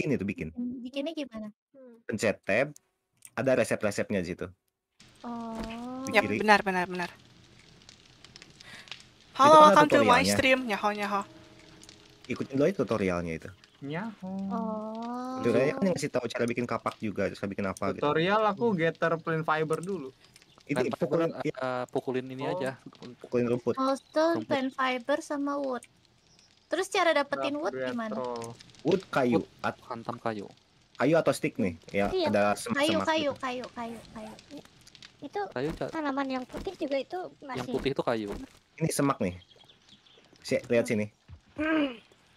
bikin itu bikin. Mmm, bikinnya gimana? Hmm. Pencet tab, ada resep-resepnya di situ. Oh. Ya benar benar benar. Halo, welcome to my stream. Nyaho nyaho. Ikutin dulu tutorialnya itu. Nyaho. Oh. Tutorialnya kan yang ngasih tahu cara bikin kapak juga, cara bikin apa gitu. Tutorial gitu. aku hmm. getter plain fiber dulu. Itu pukulin, uh, pukulin ini oh. aja, pukulin rumput. Oh, stone, plain fiber sama wood. Terus cara dapetin wood gimana? Retro. Wood kayu at hantam kayu. Kayu atau stick nih? Ya, iya. ada sem semak kayu, kayu, kayu, kayu, kayu. Itu tanaman yang putih juga itu masih. Yang putih itu kayu. Ini semak nih. Si, lihat sini.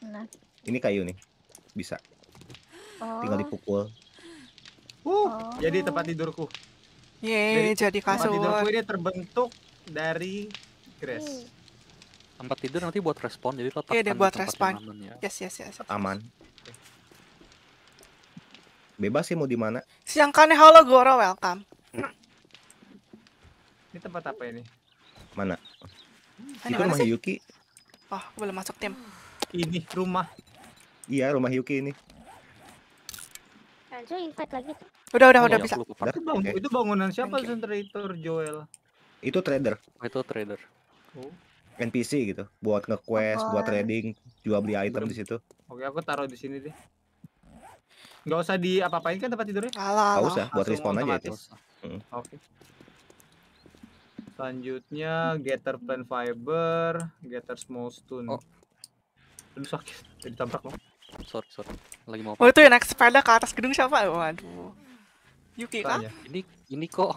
Nah. Ini kayu nih. Bisa. Oh. Tinggal dipukul. Uh, oh. jadi tempat tidurku. ye jadi kasur. Tempat tidurku ini terbentuk dari grass. Hmm tempat tidur nanti buat respon jadi letakkan iya, yeah, buat respon. Aman, ya. Yes, yes, yes, yes. Aman. Bebas sih mau di mana. Siang kane halo Goro, welcome. Ini tempat apa ini? Mana? Ini rumah sih? Yuki. Oh, aku belum masuk tim. Ini rumah. Iya, rumah Yuki ini. lagi. Udah, udah, oh, udah iya, bisa. Itu, bangun, okay. itu bangunan siapa sentrator Joel? Itu trader. Oh, itu trader. Oh. NPC gitu buat ngequest, buat trading, jual beli item di situ. Oke, aku taruh di sini deh. Gak usah di apa-apain kan tempat tidurnya? Alah, Gak usah, buat respon aja itu. Hmm. Oke. Okay. Selanjutnya getter plant fiber, getter small stone. Oh. Aduh sakit, ditabrak loh. Sorry, sorry. Lagi mau. Oh, apa? Oh, itu yang naik sepeda ke atas gedung siapa? Waduh. Yuki kah? Ini ini kok.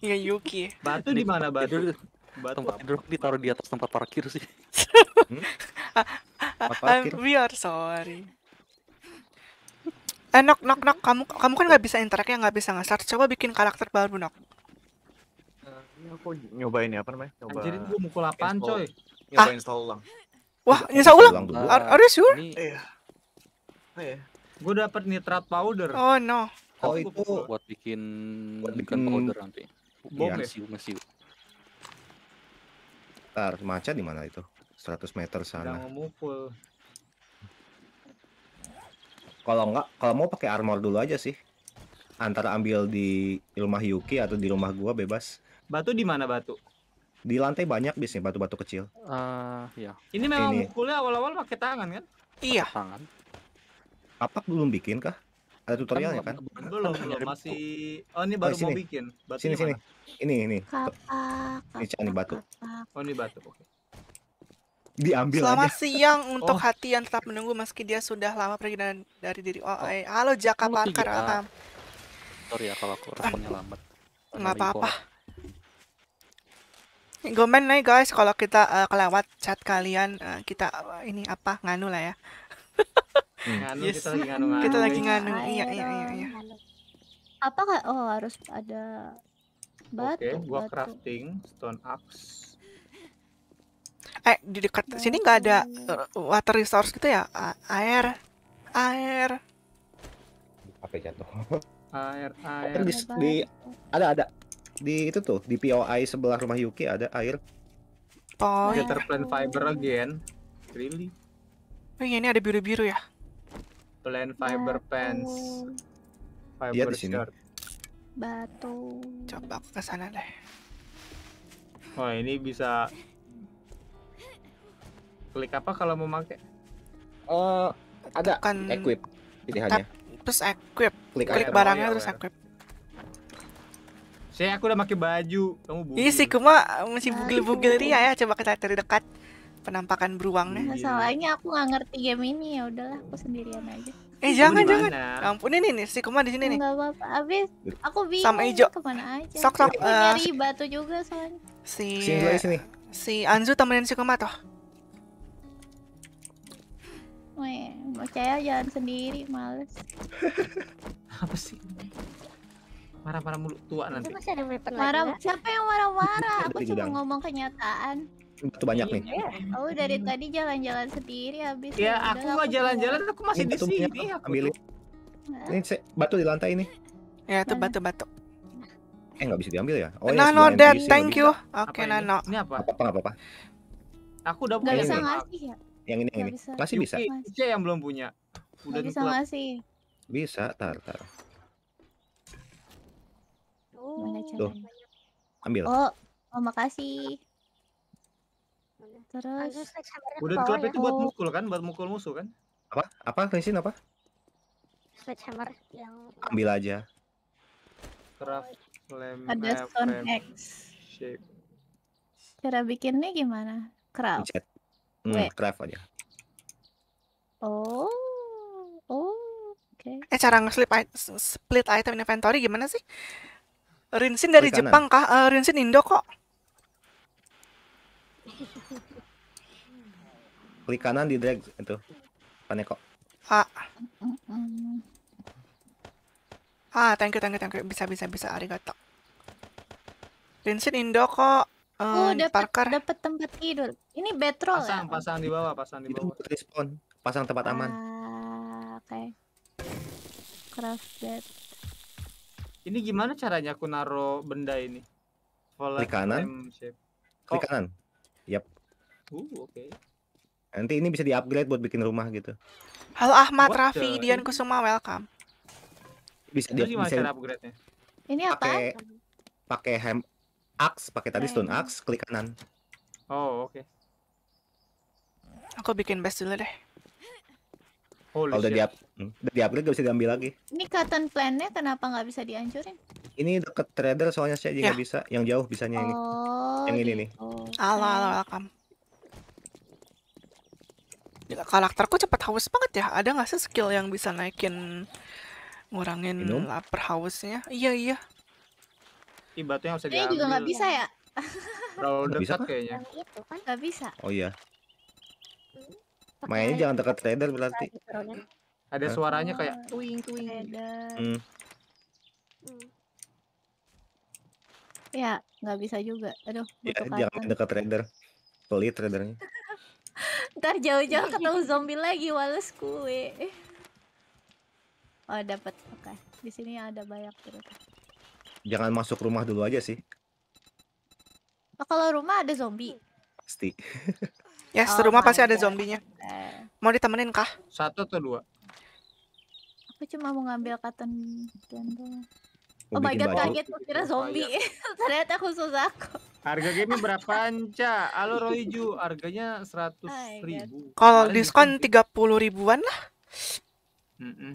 Iya Yuki. Batu di mana batu? Batu. Tempat tidur ditaruh di atas tempat parkir sih. hmm? Ah, ah, parkir. We are sorry. Eh, nok, nok, Kamu, kamu kan nggak bisa interak ya, nggak bisa ngasar. Coba bikin karakter baru, nok. Ini eh, aku nyobain ya, apa namanya? Coba. Jadi gue mukul apaan, install. coy? Nyoba ah. install ulang. Wah, install ulang? ulang are, are you sure? Ini... Iya. Oh, iya. Gue dapet nitrat powder. Oh, no. Oh, itu buat bikin buat bikin powder nanti. Bom iya, ya. Mesiu, mesiu. Ntar macet di mana itu? 100 meter sana. Udah mukul. Kalau enggak, kalau mau pakai armor dulu aja sih. Antara ambil di rumah Yuki atau di rumah gua bebas. Batu di mana batu? Di lantai banyak biasanya batu-batu kecil. uh, iya. Ini memang Ini. mukulnya awal-awal pakai tangan kan? Iya. tangan. Apak belum bikin kah? Ada tutorialnya kan? kan? Belum, belum, masih Oh, ini baru oh, sini. mau bikin. Batu sini, sini. Ini, ini. Kapak. Ini cari batu. Oh, ini batu. Oke. Okay. Diambil Selamat aja. siang untuk oh. hati yang tetap menunggu meski dia sudah lama pergi dari, dari diri oh Oh. Eh, halo Jaka oh, Alam. Sorry ya kalau aku responnya lambat. Gak apa-apa. Gomen nih guys kalau kita uh, kelewat chat kalian uh, kita uh, ini apa nganu lah ya. Hmm. nganu, yes. kita lagi nganu, Kita lagi nganu. Iya, iya, iya, iya. Apa kak? Oh, harus ada batu. Oke, okay, gua batu. crafting stone axe. Eh, di dekat batu. sini nggak ada eh, water resource gitu ya? A air, air. Apa ya, jatuh? air, air. Di, di, ada, ada. Di itu tuh, di POI sebelah rumah Yuki ada air. Oh, iya. Water plant fiber again. Really? Oh iya, ini ada biru-biru ya? Plan fiber Batu. pants. Fiber ya, di sini. Shirt. Batu. Coba ke sana deh. Oh ini bisa klik apa kalau mau pakai? Oh eh, uh, ada kan? equip pilihannya. terus equip. Klik, klik barangnya iya, terus iya. equip. Saya aku udah pakai baju, kamu bugil. Iya sih, masih bugil-bugil ria ya, coba kita dari dekat penampakan beruangnya. Iya. Masalahnya aku nggak ngerti game ini ya udahlah aku sendirian aja. Eh jangan jangan. Ya ampun ini nih si Kuma di sini nih. Enggak apa-apa. Abis aku bingung Sama Ijo. kemana aja. Sok sok uh, nyari eh, batu juga soalnya. Si sini, sini. Si Anzu temenin si Kuma toh. Weh, percaya jalan sendiri, males. apa sih? Marah-marah mulu tua nanti. Masih ada marah, siapa yang marah-marah? Aku cuma ngomong kenyataan bikin batu banyak nih. Iya. Oh dari hmm. tadi jalan-jalan sendiri habis. Ya, aku nggak jalan-jalan, aku masih di sini. Aku ambil ini batu di lantai ini. Ya, itu batu-batu. Eh nggak bisa diambil ya? Oh, iya, nah, Nano ya, thank you. Oke okay, Nano. Ini apa? Apa apa apa? apa. Aku udah punya. bisa ngasih ya? Yang ini yang ini. Masih bisa. Yuki yang belum punya. Udah bisa ngasih. Bisa, tar tar. Oh. Tuh. Ambil. Oh, oh makasih. Terus Wooden club itu buat oh. mukul kan? Buat mukul musuh kan? Apa? Apa? Lesin apa? Sledgehammer yang ambil aja. Craft lem ada stone axe. Cara bikinnya gimana? Craft. Hmm, craft aja. Oh. Oh. Oke. Eh cara nge-split split item inventory gimana sih? Rinsin dari Jepang kah? Uh, Rinsin Indo kok. klik kanan di drag itu paneko ah ah thank you thank you thank you bisa bisa bisa arigato Vincent Indo kok um, oh, dapet, Parker dapat tempat tidur ini betrol pasang ya? pasang di bawah pasang di bawah respon pasang tempat ah, aman oke okay. craft bed ini gimana caranya aku naro benda ini? Klik kanan. Klik oh. kanan. yep Uh, oke. Okay. Nanti ini bisa diupgrade buat bikin rumah gitu. Halo Ahmad, What Raffi, the... Dian Kusuma, welcome. Bisa dia bisa upgrade-nya? Ini apa? Pakai pakai hem axe, pakai tadi stone axe, klik kanan. Oh, oke. Okay. Aku bikin base dulu deh. Oh udah diap, hmm, udah diupgrade gak bisa diambil lagi. Ini cotton plannya kenapa nggak bisa dihancurin? Ini deket trader soalnya saya juga ya. bisa, yang jauh bisanya oh, ini. Yang ini gitu. nih. Halo, halo, welcome karakterku cepat haus banget ya ada nggak sih skill yang bisa naikin ngurangin Minum? lapar hausnya iya iya Ibatnya harus diambil. juga nggak bisa ya? Kalau udah bisa kayaknya. Yang itu kan nggak bisa. Oh iya. Hmm, Mainnya jangan dekat trader berarti. Ada suaranya kayak hmm, tuing tuing. Hmm. hmm. Ya, nggak bisa juga. Aduh, ya, jangan dekat trader. Pelit tradernya. Ntar jauh-jauh ketemu zombie lagi walus kue. Oh dapat. Oke. Okay. Di sini ada banyak ternyata. Jangan masuk rumah dulu aja sih. Oh, kalau rumah ada zombie. Pasti. ya, yes, oh rumah pasti ada zombinya. Mau ditemenin kah? Satu atau dua? Aku cuma mau ngambil cotton candle. Oh my god, kaget aku kira zombie. Iya. Ternyata khusus aku. Harga game berapa anca Halo Royju, harganya 100 ribu. Kalau diskon 30 ribuan lah. Hmm.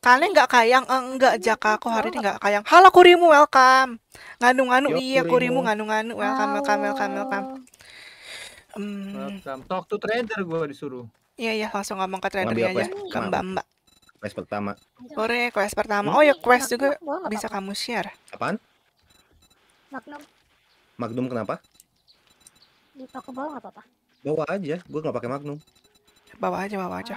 Kalian nggak kayang? Enggak, eh, iya, Jaka. Aku hari ini nggak kayang. Halo Kurimu, welcome. Nganu-nganu, iya Kurimu, nganu-nganu. Welcome, welcome, welcome, welcome. Hmm. welcome. Talk to trader gue disuruh. Iya, iya. Langsung ngomong ke trader aja. Ke mbak-mbak. Quest pertama. Sore, quest pertama. Oh ya, quest juga bisa kamu share. Apaan? Magnum. Magnum kenapa? Di toko bawah nggak apa-apa. Bawa aja, gue nggak pakai Magnum. Bawa aja, bawa aja.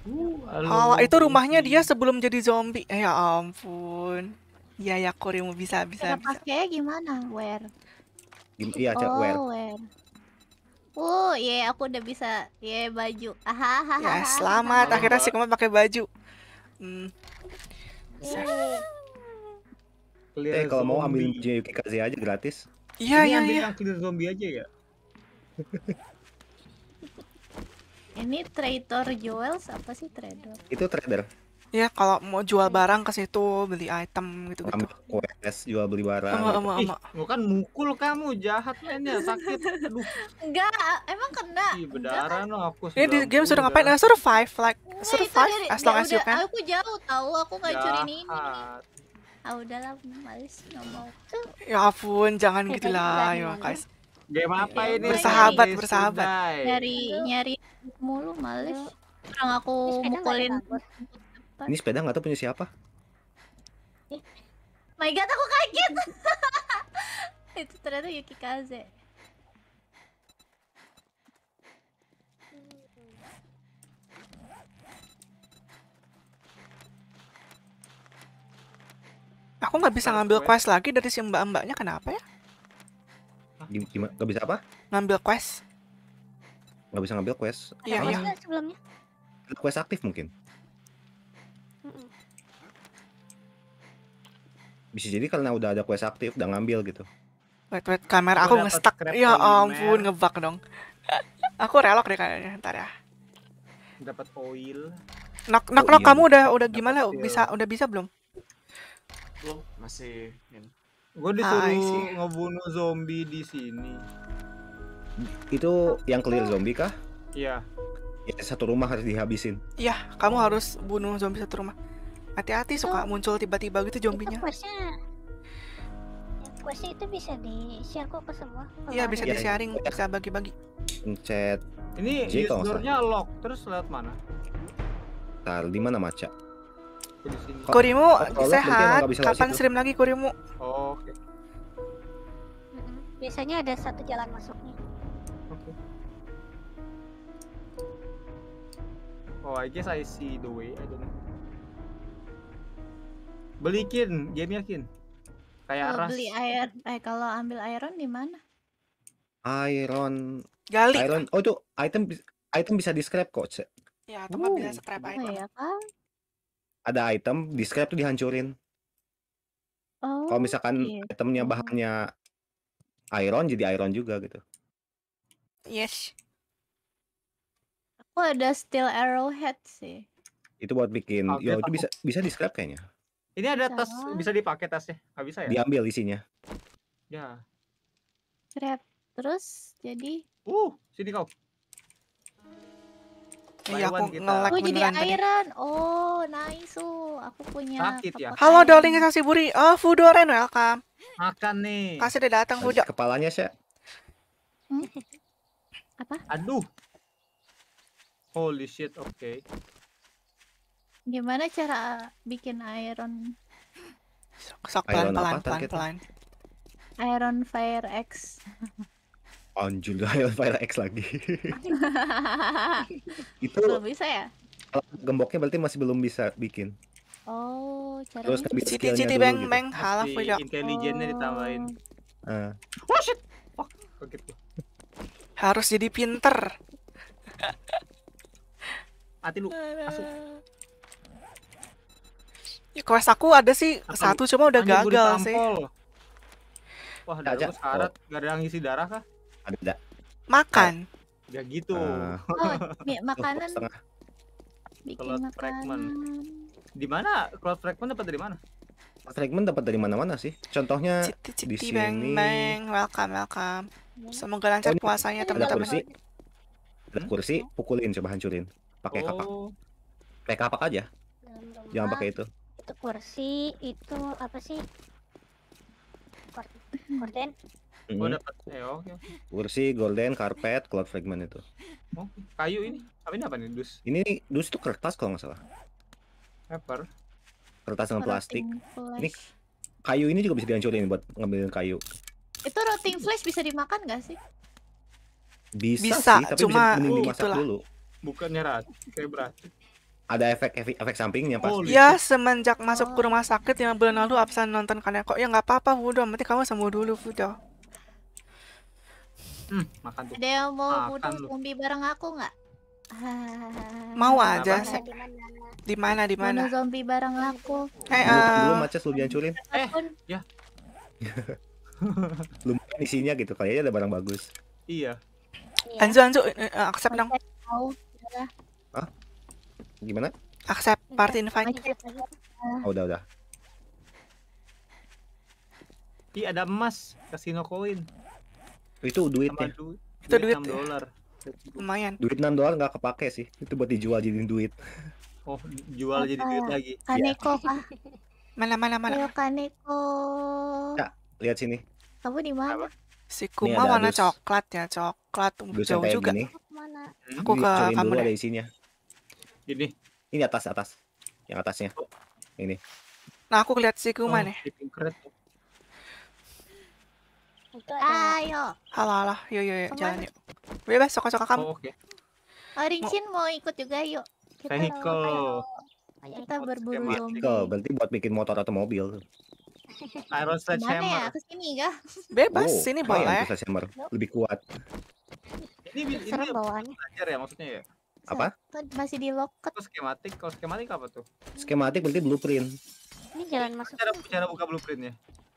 Uh, halo. itu rumahnya dia sebelum jadi zombie. Eh, ya ampun. Iya, ya ya Kurimu bisa bisa. Cara gimana? Wear. Iya, oh, where. wear. Oh iya yeah, aku udah bisa iya, iya, ya yeah, baju. Hahaha. Ya, selamat akhirnya si Kuma pakai baju. Hmm. Yeah. Iya. Eh, kalau mau ambil bajunya Yuki Kaze aja gratis. Iya, iya, iya. Ambil yang zombie aja ya. Ini traitor Joel apa sih trader? Itu trader ya kalau mau jual hmm. barang ke situ, beli item gitu-gitu. UNS jual beli barang. Ama, ama, gitu. ama. Ih, kan mukul kamu, jahat mainnya, sakit. Aduh. Enggak, emang kena. Ih, bedaran lo aku. Ini di game sudah ngapain? Nah, survive like Nggak, survive dari, as long as you can. Aku jauh tahu, aku curi ini. Ah udahlah, males nggak mau. Ya ampun, jangan gitu lah, ya guys. Game apa iya, ini? Bersahabat, bersahabat. Nyari nyari mulu males. sekarang aku mukulin apa ini sepeda nggak tahu punya siapa my god aku kaget itu ternyata Yuki Kaze Aku nggak bisa ngambil quest lagi dari si mbak-mbaknya kenapa ya? Gimana? Gak bisa apa? Ngambil quest. Gak bisa ngambil quest. Iya, iya. Sebelumnya. Quest aktif mungkin. bisa jadi karena udah ada quest aktif udah ngambil gitu wait wait kamera aku, aku ngestak ya ampun ngebak dong aku relok deh kayaknya ntar ya dapat oil nok knock knock oh, iya. kamu udah udah gimana bisa udah bisa belum belum masih gue disuruh ah, ngebunuh zombie di sini itu yang clear zombie kah iya ya satu rumah harus dihabisin iya kamu harus bunuh zombie satu rumah Hati-hati suka muncul tiba-tiba gitu zombinya. Kuasnya, kuasnya itu bisa di share kok ke semua. Iya bisa iya, di sharing, ya. bisa bagi-bagi. Pencet. Ini usernya lock, terus lewat mana? Tar, di mana maca? Kurimu oh, sehat. Kapan stream lagi Kurimu? Oh, Oke. Okay. Biasanya ada satu jalan masuknya. Oke. Okay. Oh, I guess I see the way. I don't know. Belikin, game yakin. Kayak beli air, eh kalau ambil iron di mana? Iron. Gali. Iron. Oh itu item item bisa di scrap kok, Cek. Ya, atau uh. bisa oh. scrap item. Oh, ya, kan? Ada item di scrap tuh dihancurin. Oh. Kalau misalkan iya. itemnya bahannya iron jadi iron juga gitu. Yes. Aku ada steel arrowhead sih. Itu buat bikin. oh, ya itu bisa bisa di scrap kayaknya. Ini ada tas bisa dipakai tasnya? Enggak bisa ya? Diambil isinya. Ya. Rep. Terus jadi Uh, sini kau. Iya, aku ngelek Oh, jadi iron. Oh, nice. Oh, aku punya Sakit ya. Halo darling kasih buri. Oh, Fudoren welcome. Makan nih. Kasih udah datang Fudo. Kepalanya sih. Hmm? Apa? Aduh. Holy shit, oke. Okay. Gimana cara bikin iron? Sok pelan gitu? pelan pelan pelan. Iron Fire X. Oh, Anjul Iron Fire X lagi. itu belum bisa ya? Kalau gemboknya berarti masih belum bisa bikin. Oh, cara Terus kan bisa citi, citi bang gitu. bang halaf aja. Intelijennya oh. ditambahin. Uh. Oh shit. Fuck. Oh, gitu. Harus jadi pinter. Hati lu. Masuk. Ya quest aku ada sih Atau, satu cuma udah gagal sih. Wah, ada syarat oh. ada yang isi darah kah? Ada. Makan. Eh, ya gitu. Uh. Oh, makanan. Bikin Cloud makanan. Fragment. Di mana? Cloud fragment dapat dari mana? Cloud fragment dapat dari mana-mana sih. Contohnya citi, di sini. Bang, bang. Welcome, welcome. Semoga lancar oh, puasanya teman-teman. Ada kursi. Ada hmm? kursi, pukulin coba hancurin. Pakai oh. kapak. Pakai kapak aja. Jangan pakai itu itu kursi itu apa sih golden kursi golden karpet cloud fragment itu oh, kayu ini apa ini apa nih dus ini dus itu kertas kalau nggak salah paper kertas dengan plastik ini kayu ini juga bisa dihancurin buat ngambilin kayu itu rotting flash bisa dimakan nggak sih bisa, bisa sih, tapi cuma bisa dulu. bukannya rat kayak berat ada efek efek, efek sampingnya pas. Oh, ya semenjak masuk ke rumah sakit yang bulan lalu absen nonton karena kok ya nggak apa-apa Fudo, nanti kamu sembuh dulu Fudo. Hmm, makan tuh. Ada yang mau makan Fudo zombie bareng aku nggak? Mau aja sih. Di mana di mana? zombie bareng aku. Hey, uh... Belum macet lu dihancurin. Eh, eh ya. Lumayan isinya gitu, kayaknya ada barang bagus. Iya. anjo iya. anjo, eh, eh, accept dong. Ya. Hah? Gimana? Accept part invite. Oh, udah udah. Ih ada emas kasino koin. Itu duit Sama ya? itu duit, enam 6 dolar. Lumayan. Duit enam dolar nggak kepake sih. Itu buat dijual jadi duit. Oh, jual Apa? jadi duit lagi. Kaneko iya. ya. kah? Mana mana mana. Ayo Kaneko. Ya, lihat sini. Kamu di mana? Si Kuma warna coklat ya, coklat jauh juga. Gini. Aku ke kamar. Dulu ada isinya. Ini. Ini atas atas. Yang atasnya. Ini. Nah, aku lihat si kuman oh, ya Ayo. Halo, halo. Yuk, yuk, yuk. Jalan yuk. Bebas, sok-sok kamu. Oh, Oke. Okay. Oh, mau ikut juga yuk. Kita Ayo. ayo. Kita berburu ke berarti buat bikin motor atau mobil. Iron sledgehammer. Mana ya? Ke sini kah? Bebas, oh, sini boleh. Iron sledgehammer lebih kuat. Ini ini, ini bawaannya. Belajar ya maksudnya ya apa? Masih di loket. Kalau skematik, kalau skematik apa tuh? Skematik berarti blueprint. Ini jalan masuk. Cara, cara buka blueprintnya?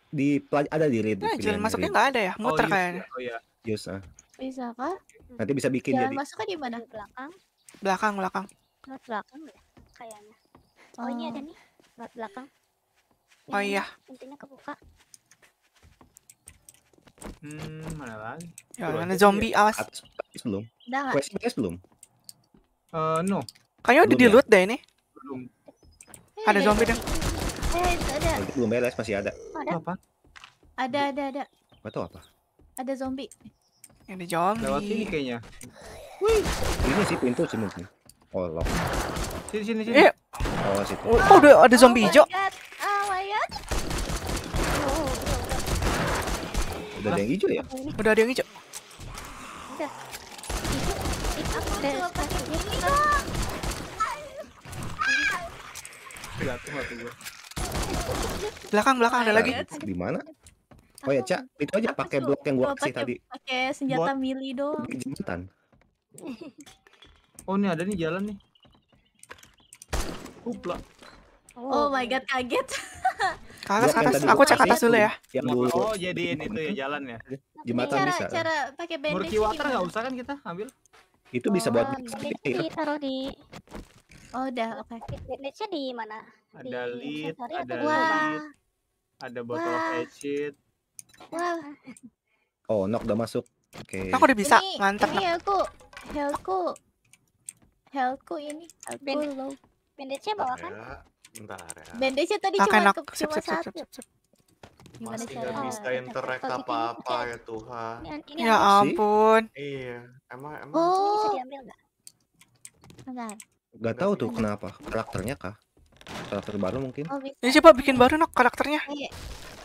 Di ada di read. Nah, jalan masuknya nggak ada ya? Oh, Muter oh, kayaknya. Oh iya. Yes, ah. Bisa kak? Nanti bisa bikin jalan jadi. Jalan masuknya di mana? Belakang. Belakang, belakang. Lewat belakang ya? Kayaknya. Oh, oh. oh, ini ada nih. Lewat belakang. Ini oh iya. intinya kebuka. Hmm, mana lagi? Ya, mana zombie awas. Atas, belum. Udah enggak? Quest belum. Uh, no. Kayaknya udah dilut ya? deh ini. Belum. Ada zombie dong. Eh, ada. Belum beres, masih ada. Ada apa? Ada, ada, ada. Gak apa. Ada zombie. Ada zombie. Lewat sini kayaknya. Wih. Ini sih pintu sih Oh, lock. Sini, sini, sini. Eh. Oh, situ. Oh, oh, udah ada zombie oh hijau. Oh my god. Udah ada yang hijau ya? Udah ada yang hijau. Belakang, belakang ada lagi. Di mana? Oh ya, Cak, itu aja pakai blok yang gua kasih tadi. Pakai senjata mili dong Jembatan. Oh, ini ada nih jalan nih. Upla. Oh, my god, kaget. Ke atas, Aku cek atas dulu ya. Oh, jadi ini tuh ya jalan ya. Jembatan cara, bisa. Cara pakai bandage. Murky water nggak usah kan kita ambil? Itu oh, bisa buat di gitu ya? taruh di Oh, udah oke. Okay. Leadnya di mana? Ada di lead, ada Wah. lead, ada botol acid. Wah. Oh, knock udah masuk. Oke. Okay. Aku udah bisa, mantap. Ini aku, helku, helku ini, aku low. Bandage-nya bawa kan? Ya, bentar ya. Bandage-nya tadi Pake cuma, knock. cuma sip, satu. Sip, sip, sip. Gimana masih nggak ah, bisa interact apa-apa ya Tuhan. Ini, ini ya ampun. Iya, emang emang. Oh. Bisa diambil nggak? Bentar. Gak tahu tuh kenapa karakternya kah? Karakter baru mungkin. Oh, Ini siapa bikin baru nok karakternya. Iya.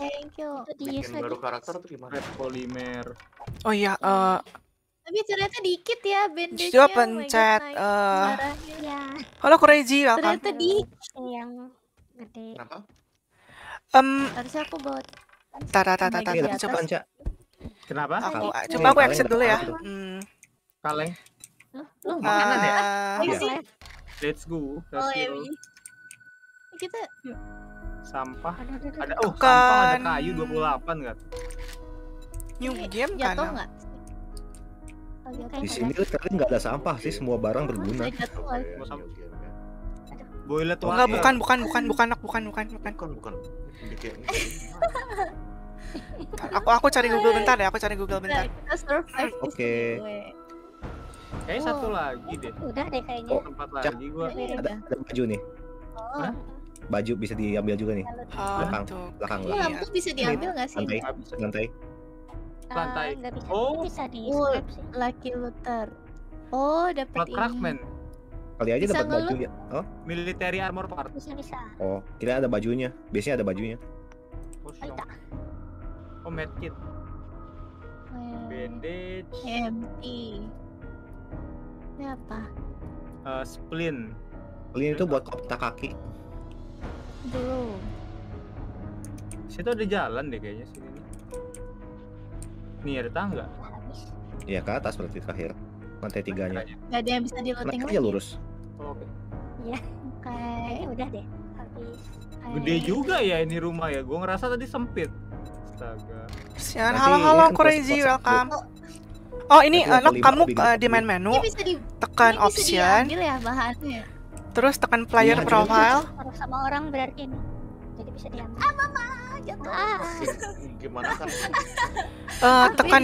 Thank you. Bikin baru karakter tuh gimana? Polimer. Oh iya, uh, tapi ternyata dikit ya bandage Coba pencet eh? Halo Kureji, welcome. Ternyata dikit yang gede. Kenapa? Um, Harusnya aku bawa Tara tara tara coba Anca. Kenapa? Aku, coba aku exit dulu ya. Hmm. Kaleng. Lu eh, makanan ya? Iya. Let's go. Oh, Let's go. Eh, kita sampah. Ada oh, sampah ada kayu 28 enggak? New game kan? Ya? Jatuh enggak? Di sini kalian nggak ada sampah sih, semua barang berguna. Boleh tuh. Enggak, bukan, bukan, bukan, bukan, bukan, bukan, bukan, bukan, bukan. aku aku cari Google bentar ya aku cari Google bentar. Oke. Okay. satu oh, lagi oh, deh. Udah deh kayaknya. Oh, tempat lagi gua. Ada, ada baju nih. Oh. Baju bisa diambil juga nih. Oh, belakang, belakang, iya, lah Lampu bisa diambil nggak sih? Lantai, lantai. Ah, lantai. Uh, bisa. Oh, bisa di. Lucky Luther. Oh, dapat ini. Crackman. Kali aja dapat baju ya. Oh? Military armor part. Bisa bisa. Oh, kira ada bajunya. Biasanya ada bajunya. Oh, Oh, oh medkit. Bandage. Empty. Ini apa? Uh, eh, splint. itu buat kotak kaki. Belum. Situ ada jalan deh kayaknya sini. Nih ada tangga. Iya ke atas berarti terakhir lantai tiganya nggak ada yang bisa di loading lagi ya lurus oh, iya udah deh habis gede juga ya ini rumah ya gue ngerasa tadi sempit astaga sian halo halo crazy welcome Oh ini eh, lo kamu eh, di main menu ini bisa tekan option ya Terus tekan player iya, profile. Harus sama orang berarti ini. Jadi bisa diambil. Ah mama jatuh. Ah. Gimana kan? Uh, tekan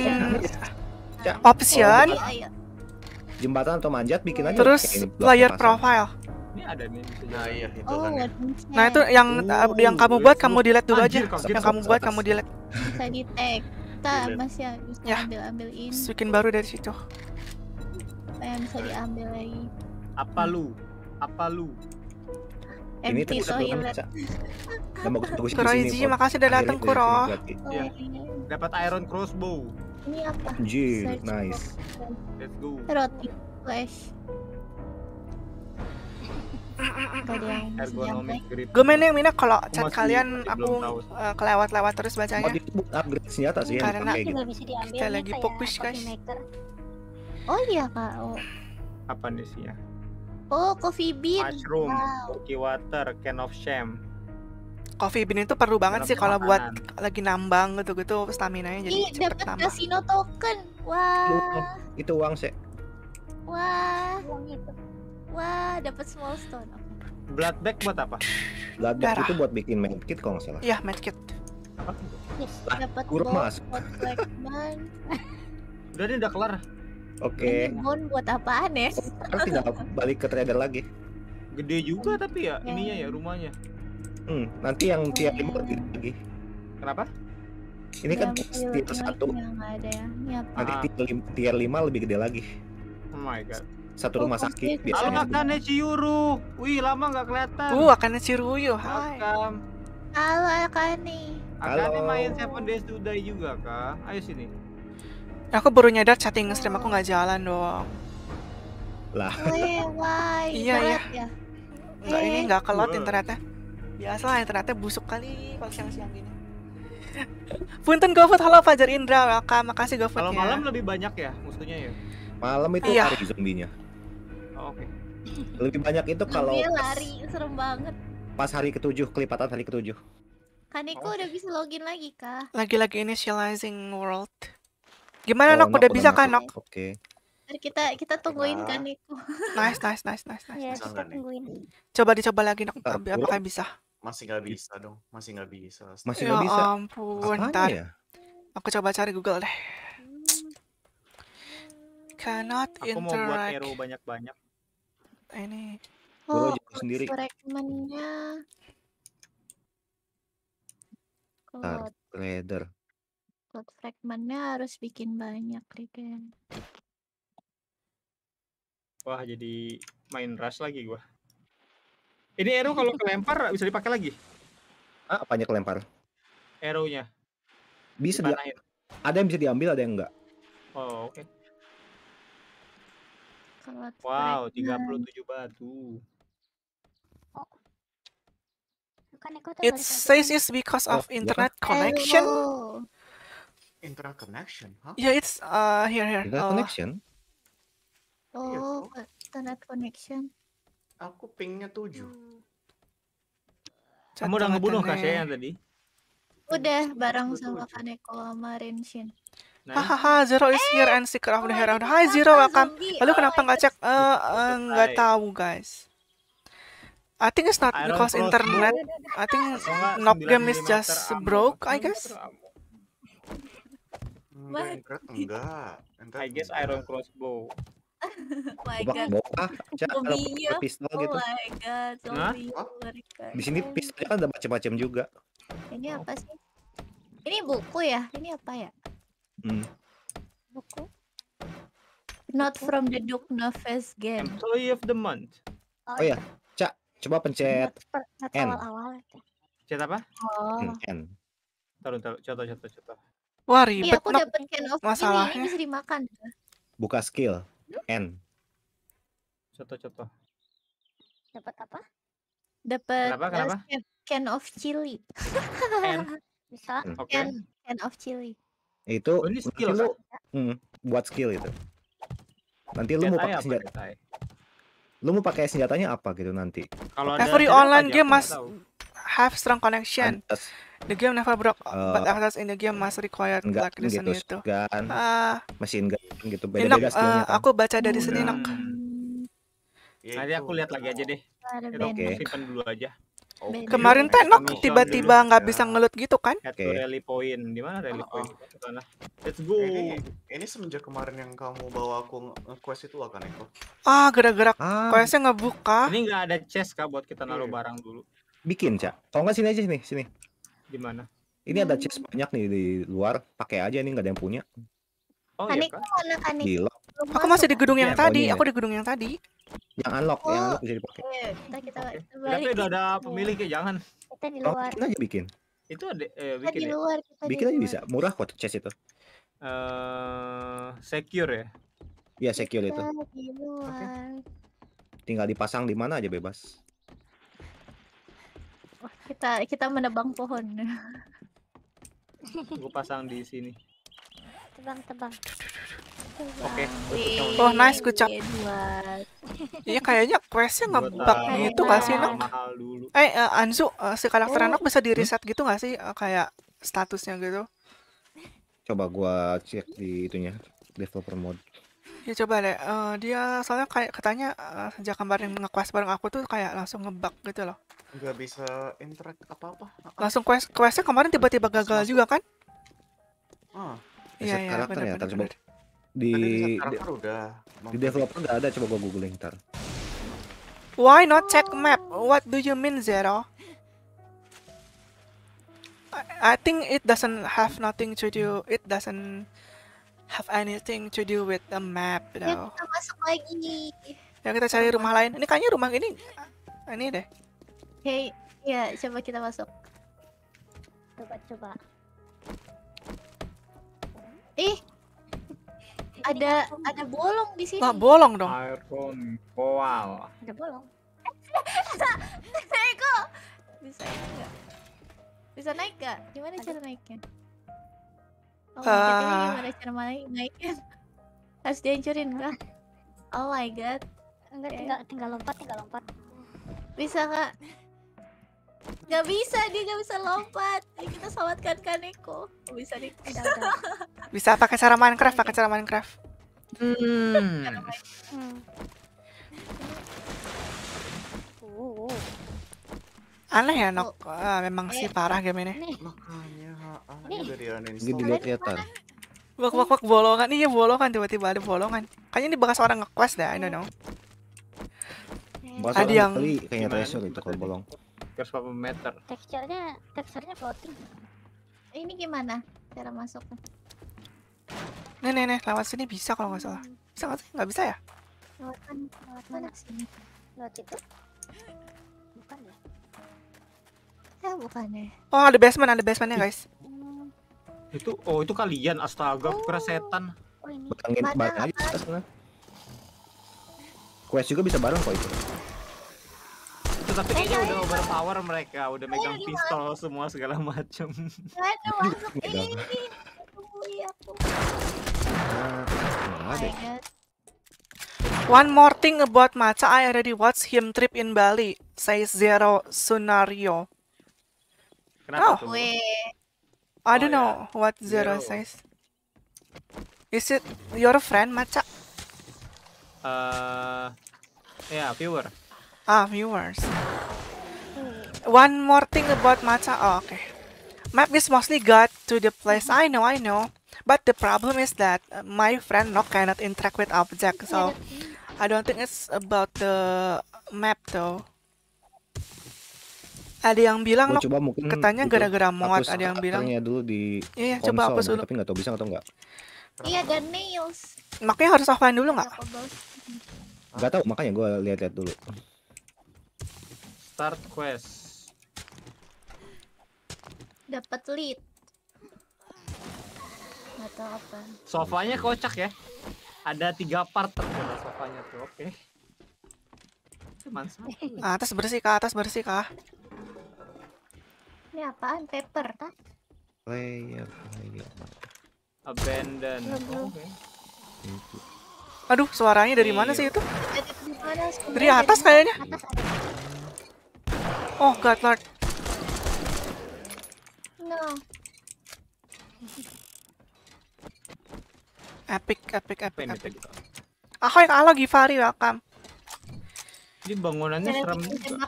iya. ah. option jembatan atau manjat bikin aja terus ini, layer profile ini ada nih nah iya itu oh, kan ya. nah itu yang uh, oh, yang kamu buat kamu delete dulu aja yang kamu buat kamu delete bisa di tag kita masih bisa ya. ambil ini. bikin baru dari situ yang bisa diambil lagi apa lu apa lu ini terus toilet. Kuroi Ji, makasih udah datang Kuro. Oh, iya. Dapat iron crossbow. Ini apa? Anjir, nice. Let's go. Roti flash. Gue main yang mina kalau chat kalian aku eh, kelewat-lewat terus bacanya. upgrade senjata sih yang Karena gitu. bisa kita ya, lagi fokus guys. Oh iya kak. Oh. Apa nih sih ya? Oh coffee bean. Mushroom, wow. water, can of sham. Coffee Bean itu perlu banget sih kalau buat lagi nambang gitu-gitu stamina-nya jadi Ih, cepet dapat nambah. kasino token. Wah. Wow. Iya, itu uang sih. Wah. Uang itu. Wah, dapat small stone. Blood bag buat apa? Blood bag itu buat bikin kit kalau nggak salah. Iya, kit. Apa? Yes, dapat kurma. Buat Blackman. udah ini udah kelar. Oke. Okay. Bon buat apaan ya? Kan tidak balik ke trader lagi. Gede juga tapi ya, ya. ininya ya rumahnya. Hmm, nanti yang oh. tiap timur lagi. Kenapa? Ini kan tier satu. Ya, nanti tier, ah. tier lima lebih gede lagi. Oh my god. Satu rumah oh, sakit biasanya. Halo Akane Chiyuru. Wih, lama nggak kelihatan. Uh, Akane Chiyuru, yo. Hai. Welcome. Halo Akane. Akane main Seven Days to Die juga, Kak. Ayo sini. Aku baru nyadar chatting stream aku nggak jalan dong. Lah. Wih, wah, Iya, iya. Enggak ya? ini enggak kelot internetnya biasalah ternyata busuk kali kalau siang-siang gini Punten GoFood, halo Fajar Indra, welcome, makasih GoFood Kalau malam ya. lebih banyak ya musuhnya ya? Malam itu iya. lari zombinya oh, Oke okay. Lebih banyak itu kalau Dia lari, serem banget Pas hari ketujuh, kelipatan hari ketujuh Kaneko oh. udah bisa login lagi kah? Lagi-lagi initializing world Gimana oh, Nok, udah, udah bisa kan Nok? Oke okay. kita kita tungguin nah. kan Nico. Nice nice nice nice nice. Ya, nice. kita tungguin. Coba dicoba lagi Nok, apakah bisa? Masih nggak bisa dong, masih nggak bisa. Masih Ya bisa. ampun, ntar ya? aku coba cari Google deh. Cannot Aku mau buat hero banyak-banyak. Ini Oh, jawab sendiri. fragmentnya. Ntar, trader. buat fragmentnya harus bikin banyak, Regen. Wah, jadi main rush lagi gua. Ini arrow kalau kelempar bisa dipakai lagi? Ah, apanya kelempar? Arrow-nya. Bisa dia. Ada yang bisa diambil, ada yang enggak. Oh, oke. Okay. Wow, 37 batu. Oh. It says it's because of oh, ya internet yeah. connection. Internet connection, huh? Yeah, it's uh here here. Internet uh, connection. Oh, oh. internet connection. Aku pingnya tujuh. Hmm. Kamu udah ngebunuh kasihnya tadi? Udah, bareng sama Kaneko sama Renshin. Nah. Hahaha, Zero is here and secret of the oh hero. Hai Zero, welcome. Lalu oh kenapa nggak cek? Eh, eh nggak tahu guys. I think it's not because internet. I think knock game is just broke, I guess. Enggak, enggak. I guess Iron Crossbow. oh my Bobak Cak, kalau pistol oh gitu. Oh my god, Di sini pistolnya kan ada macam-macam juga. Ini apa sih? Ini buku ya? Ini apa ya? Hmm. Buku. Not from the Duke Novice game. Employee of the month. Oh, oh ya, Cak, coba pencet not, N. Awal Cet apa? Oh. Hmm, N. Taruh, taruh, contoh, contoh, contoh. Wah ribet. Iya, aku dapat can of Masalahnya. Ini, ini bisa dimakan. Buka skill. N. Contoh-contoh. Dapat apa? Dapat kenapa, kenapa? Uh, can, of chili. N. Bisa. Hmm. Okay. N can of chili. Itu oh, ini skill lu, Hmm, buat skill itu. Nanti lu mau pakai senjata. lu mau pakai senjatanya apa gitu nanti? Kalau Every online game must have strong connection. The game never broke, uh, but access in the game must require enggak, like gitu, itu. uh, masih enggak gitu beda beda uh, Aku baca dari sini nok. Hmm. Ya, Nanti aku lihat lagi aja deh. Oke. Okay. dulu aja. Okay. Kemarin Tenok tiba-tiba nggak bisa ya. ngelut gitu kan? Oke. Okay. Rally point, di mana rally oh, point? oh. Let's go. Ini, ini semenjak kemarin yang kamu bawa aku quest itu akan Eko. Ah, gara-gara ah. questnya buka. Ini nggak ada chest kak buat kita naruh iya. barang dulu? Bikin, Cak. Tau sini aja sini, sini. Gimana? Ini ada chest banyak nih di luar, pakai aja nih nggak ada yang punya. Oh iya kan? Mana nih. Gila. Aku masih di gedung yang iya, ya, tadi, aku di gedung yang tadi. Yang unlock, oh. yang unlock bisa dipakai. Iya, kita kita balik. Tapi udah ada pemilik ya, jangan. Kita di oh, luar. Oh, kita aja bikin. Itu ada eh, bikin. Kita di luar, kita bikin di ya? luar. aja bisa, murah kok chest itu. Eh, uh, secure ya. Iya, secure kita itu. Di luar. Okay. Tinggal dipasang di mana aja bebas. Kita kita menebang pohon. Gue pasang di sini. Tebang-tebang. Oke. Okay, oh nice, gue job. Iya kayaknya questnya ngebug gitu nggak sih nak? Eh uh, Anzu, uh, si karakter oh. anak bisa di reset gitu nggak sih uh, kayak statusnya gitu? Coba gue cek di itunya developer mode. Ya coba deh, uh, dia soalnya kayak katanya, uh, sejak kemarin ngequest bareng aku tuh kayak langsung ngebug gitu loh. Nggak bisa interact apa-apa, Langsung quest questnya kemarin tiba-tiba gagal langsung. juga kan? Ah. Iya, iya, karakter bener ya, coba di di, udah di developer nggak ada, coba gua googling ntar. Why not check map? What do you mean, Zero? I, I think it doesn't have nothing to do. It doesn't have anything to do with the map though. Ya, kita masuk lagi. Ya kita cari rumah lain. Ini kayaknya rumah ini ah, ini deh. Hey, ya coba kita masuk. Coba coba. Ih. Ada ada bolong di sini. Wah, bolong dong. Iron wow. Ada bolong. bisa naik enggak? Bisa naik gak? Gimana cara naiknya? Oh, uh, gimana cara naikin Harus dihancurin kah? Oh my god. Enggak, okay. tinggal, tinggal lompat, tinggal lompat. Bisa kak? Nggak bisa, dia nggak bisa lompat. Ayo kita selamatkan Kaneko. bisa nih. Udah, udah. Bisa pakai cara Minecraft, pakai cara Minecraft. Hmm. hmm. hmm. Aneh ya, Nok. Oh. memang sih eh. parah game ini. Ini dari uninstall. Ini kelihatan. Wak wak wak bolongan iya bolongan tiba-tiba ada bolongan. Kayaknya ini bekas orang ngequest dah, I don't know. ada yang kali kayaknya treasure itu kalau bolong. Terus berapa meter? Teksturnya teksturnya floating. Ini gimana cara masuknya? Nih nih nih lewat sini bisa kalau nggak salah. Bisa nggak sih? Nggak bisa ya? Lewat mana? Lewat sini? Lewat itu? Bukan ya? Ya bukan ya. Oh ada basement ada basementnya guys. Itu oh itu kalian astaga, oh. kira setan. Oh bareng aja kita sana. Quest juga bisa bareng kok itu. Itu tapi eh, kayaknya ya udah overpower mereka, udah iya, megang pistol semua segala macam. Ah, oh One more thing about maca I already watched him trip in Bali, says Zero Sunario. Kenapa oh. tuh? I don't oh, know what zero says. Is it your friend, Macha? Uh, yeah, viewer. Ah, viewers. One more thing about Macha. Oh, okay. Map is mostly got to the place. I know, I know. But the problem is that uh, my friend Nok cannot interact with object. so I don't think it's about the map though. ada yang bilang lo coba mungkin katanya gara-gara muat ada yang bilang dulu di iya konsol, iya, coba hapus dulu tapi nggak tahu bisa atau nggak iya dan nails makanya harus offline dulu nggak iya, nggak tahu makanya gue lihat-lihat dulu start quest dapat lead nggak tahu apa sofanya kocak ya ada tiga part terkena sofanya tuh oke okay. Cuman satu. Atas bersih kah? Atas bersih kah? Ini apaan? Paper, kah? Player, player. Abandon. Oh, okay. Aduh, suaranya dari mana sih iya. itu? Dari atas kayaknya. Oh, God Lord. No. Epic, epic, epic, epic. yang kalah Givari, welcome. Ini bangunannya serem.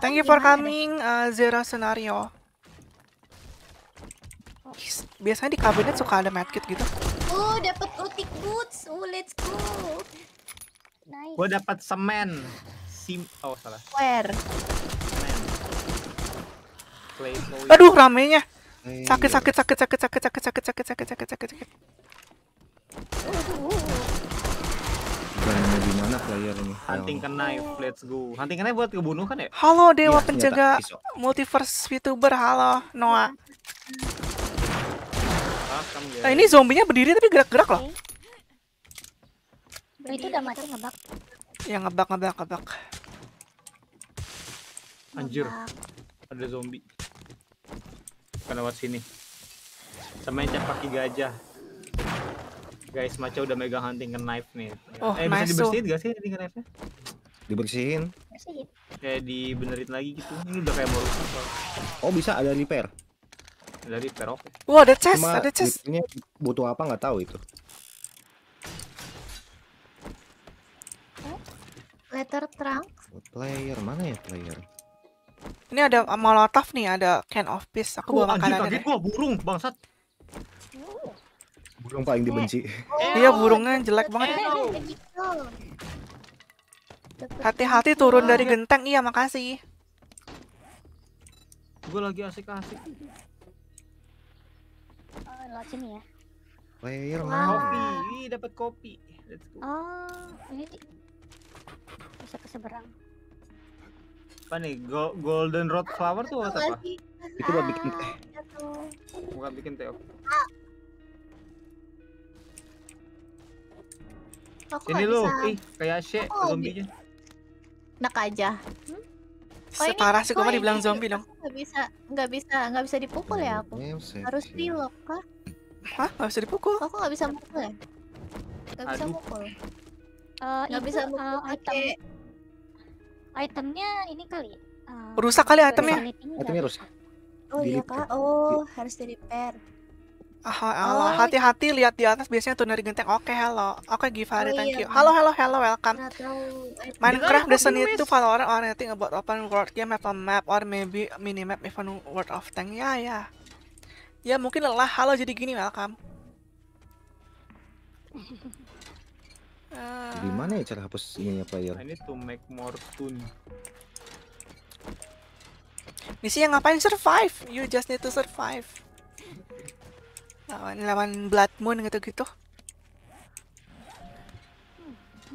Thank you for coming, uh, Zero Scenario. Biasanya di kabinet suka ada medkit gitu. Oh dapat utik boots. Oh, let's go. Nice. Gua dapat semen. Sim oh salah. Where? Semen. Aduh, ramenya. Sakit sakit sakit sakit sakit sakit sakit sakit sakit sakit sakit sakit. Bukannya di mana player ini? Hunting knife, let's go. Hunting knife buat kebunuhan ya? Halo Dewa ya, Penjaga Multiverse VTuber, halo Noah rekam Nah, ini zombinya berdiri tapi gerak-gerak loh. Oh, itu udah mati ngebak. Ya ngebak ngebak ngebak. Anjir. Ada zombie. kan lewat sini. Sama yang kaki gajah. Guys, Maca udah megang hunting knife nih. Oh, eh, bisa dibersihin gak sih hunting knife-nya? Dibersihin. Kayak dibenerin lagi gitu. Ini udah kayak mau rusak. Oh, bisa ada repair dari perok. Wah, ada chest, Cuma ada chest. Ini butuh apa nggak tahu itu. Letter trunk. Player mana ya player? Ini ada molotov nih, ada can of peace. Aku oh, bawa makanan. Kaget gua burung bangsat. Burung paling dibenci. Iya, burungnya jelek banget. Hati-hati turun dari genteng. Iya, makasih. Gue lagi asik-asik. Oh, lewat sini ya. Oh, iya, iya, wow. kopi. Wih, dapat kopi. Oh, ini di... bisa ke seberang. Apa nih? Go golden rod flower tuh apa? apa? Itu buat bikin teh. Ah, iya Bukan bikin teh. Oh. Aku Sini lu, ih, kayak zombie-nya. Nak aja. Hmm? Oh, Separah sih kok dibilang zombie dong. Nggak bisa, nggak bisa, nggak bisa dipukul ya aku. Harus relock kah? Hah? Gak bisa dipukul? Aku nggak bisa mukul ya? Nggak bisa mukul. Uh, bisa mukul eh, item. Itemnya ini kali. Uh, rusak kali ya itemnya. Itemnya rusak. Oh iya kak. Oh harus di repair. Oh, halo, hati-hati lihat di atas biasanya tuh dari genteng. Oke, okay, hello. Oke, okay, Givari, oh, thank iya, you. Halo, halo halo welcome. Eh, Minecraft the sun itu follow or anything about open world game, map map, or maybe minimap even World of Tank. Ya, ya. Ya, mungkin lelah. Halo, jadi gini, welcome. gimana ya cara hapus ini ininya player? Nah, ini to make more tune. yang ngapain survive? You just need to survive lawan lawan blood moon gitu gitu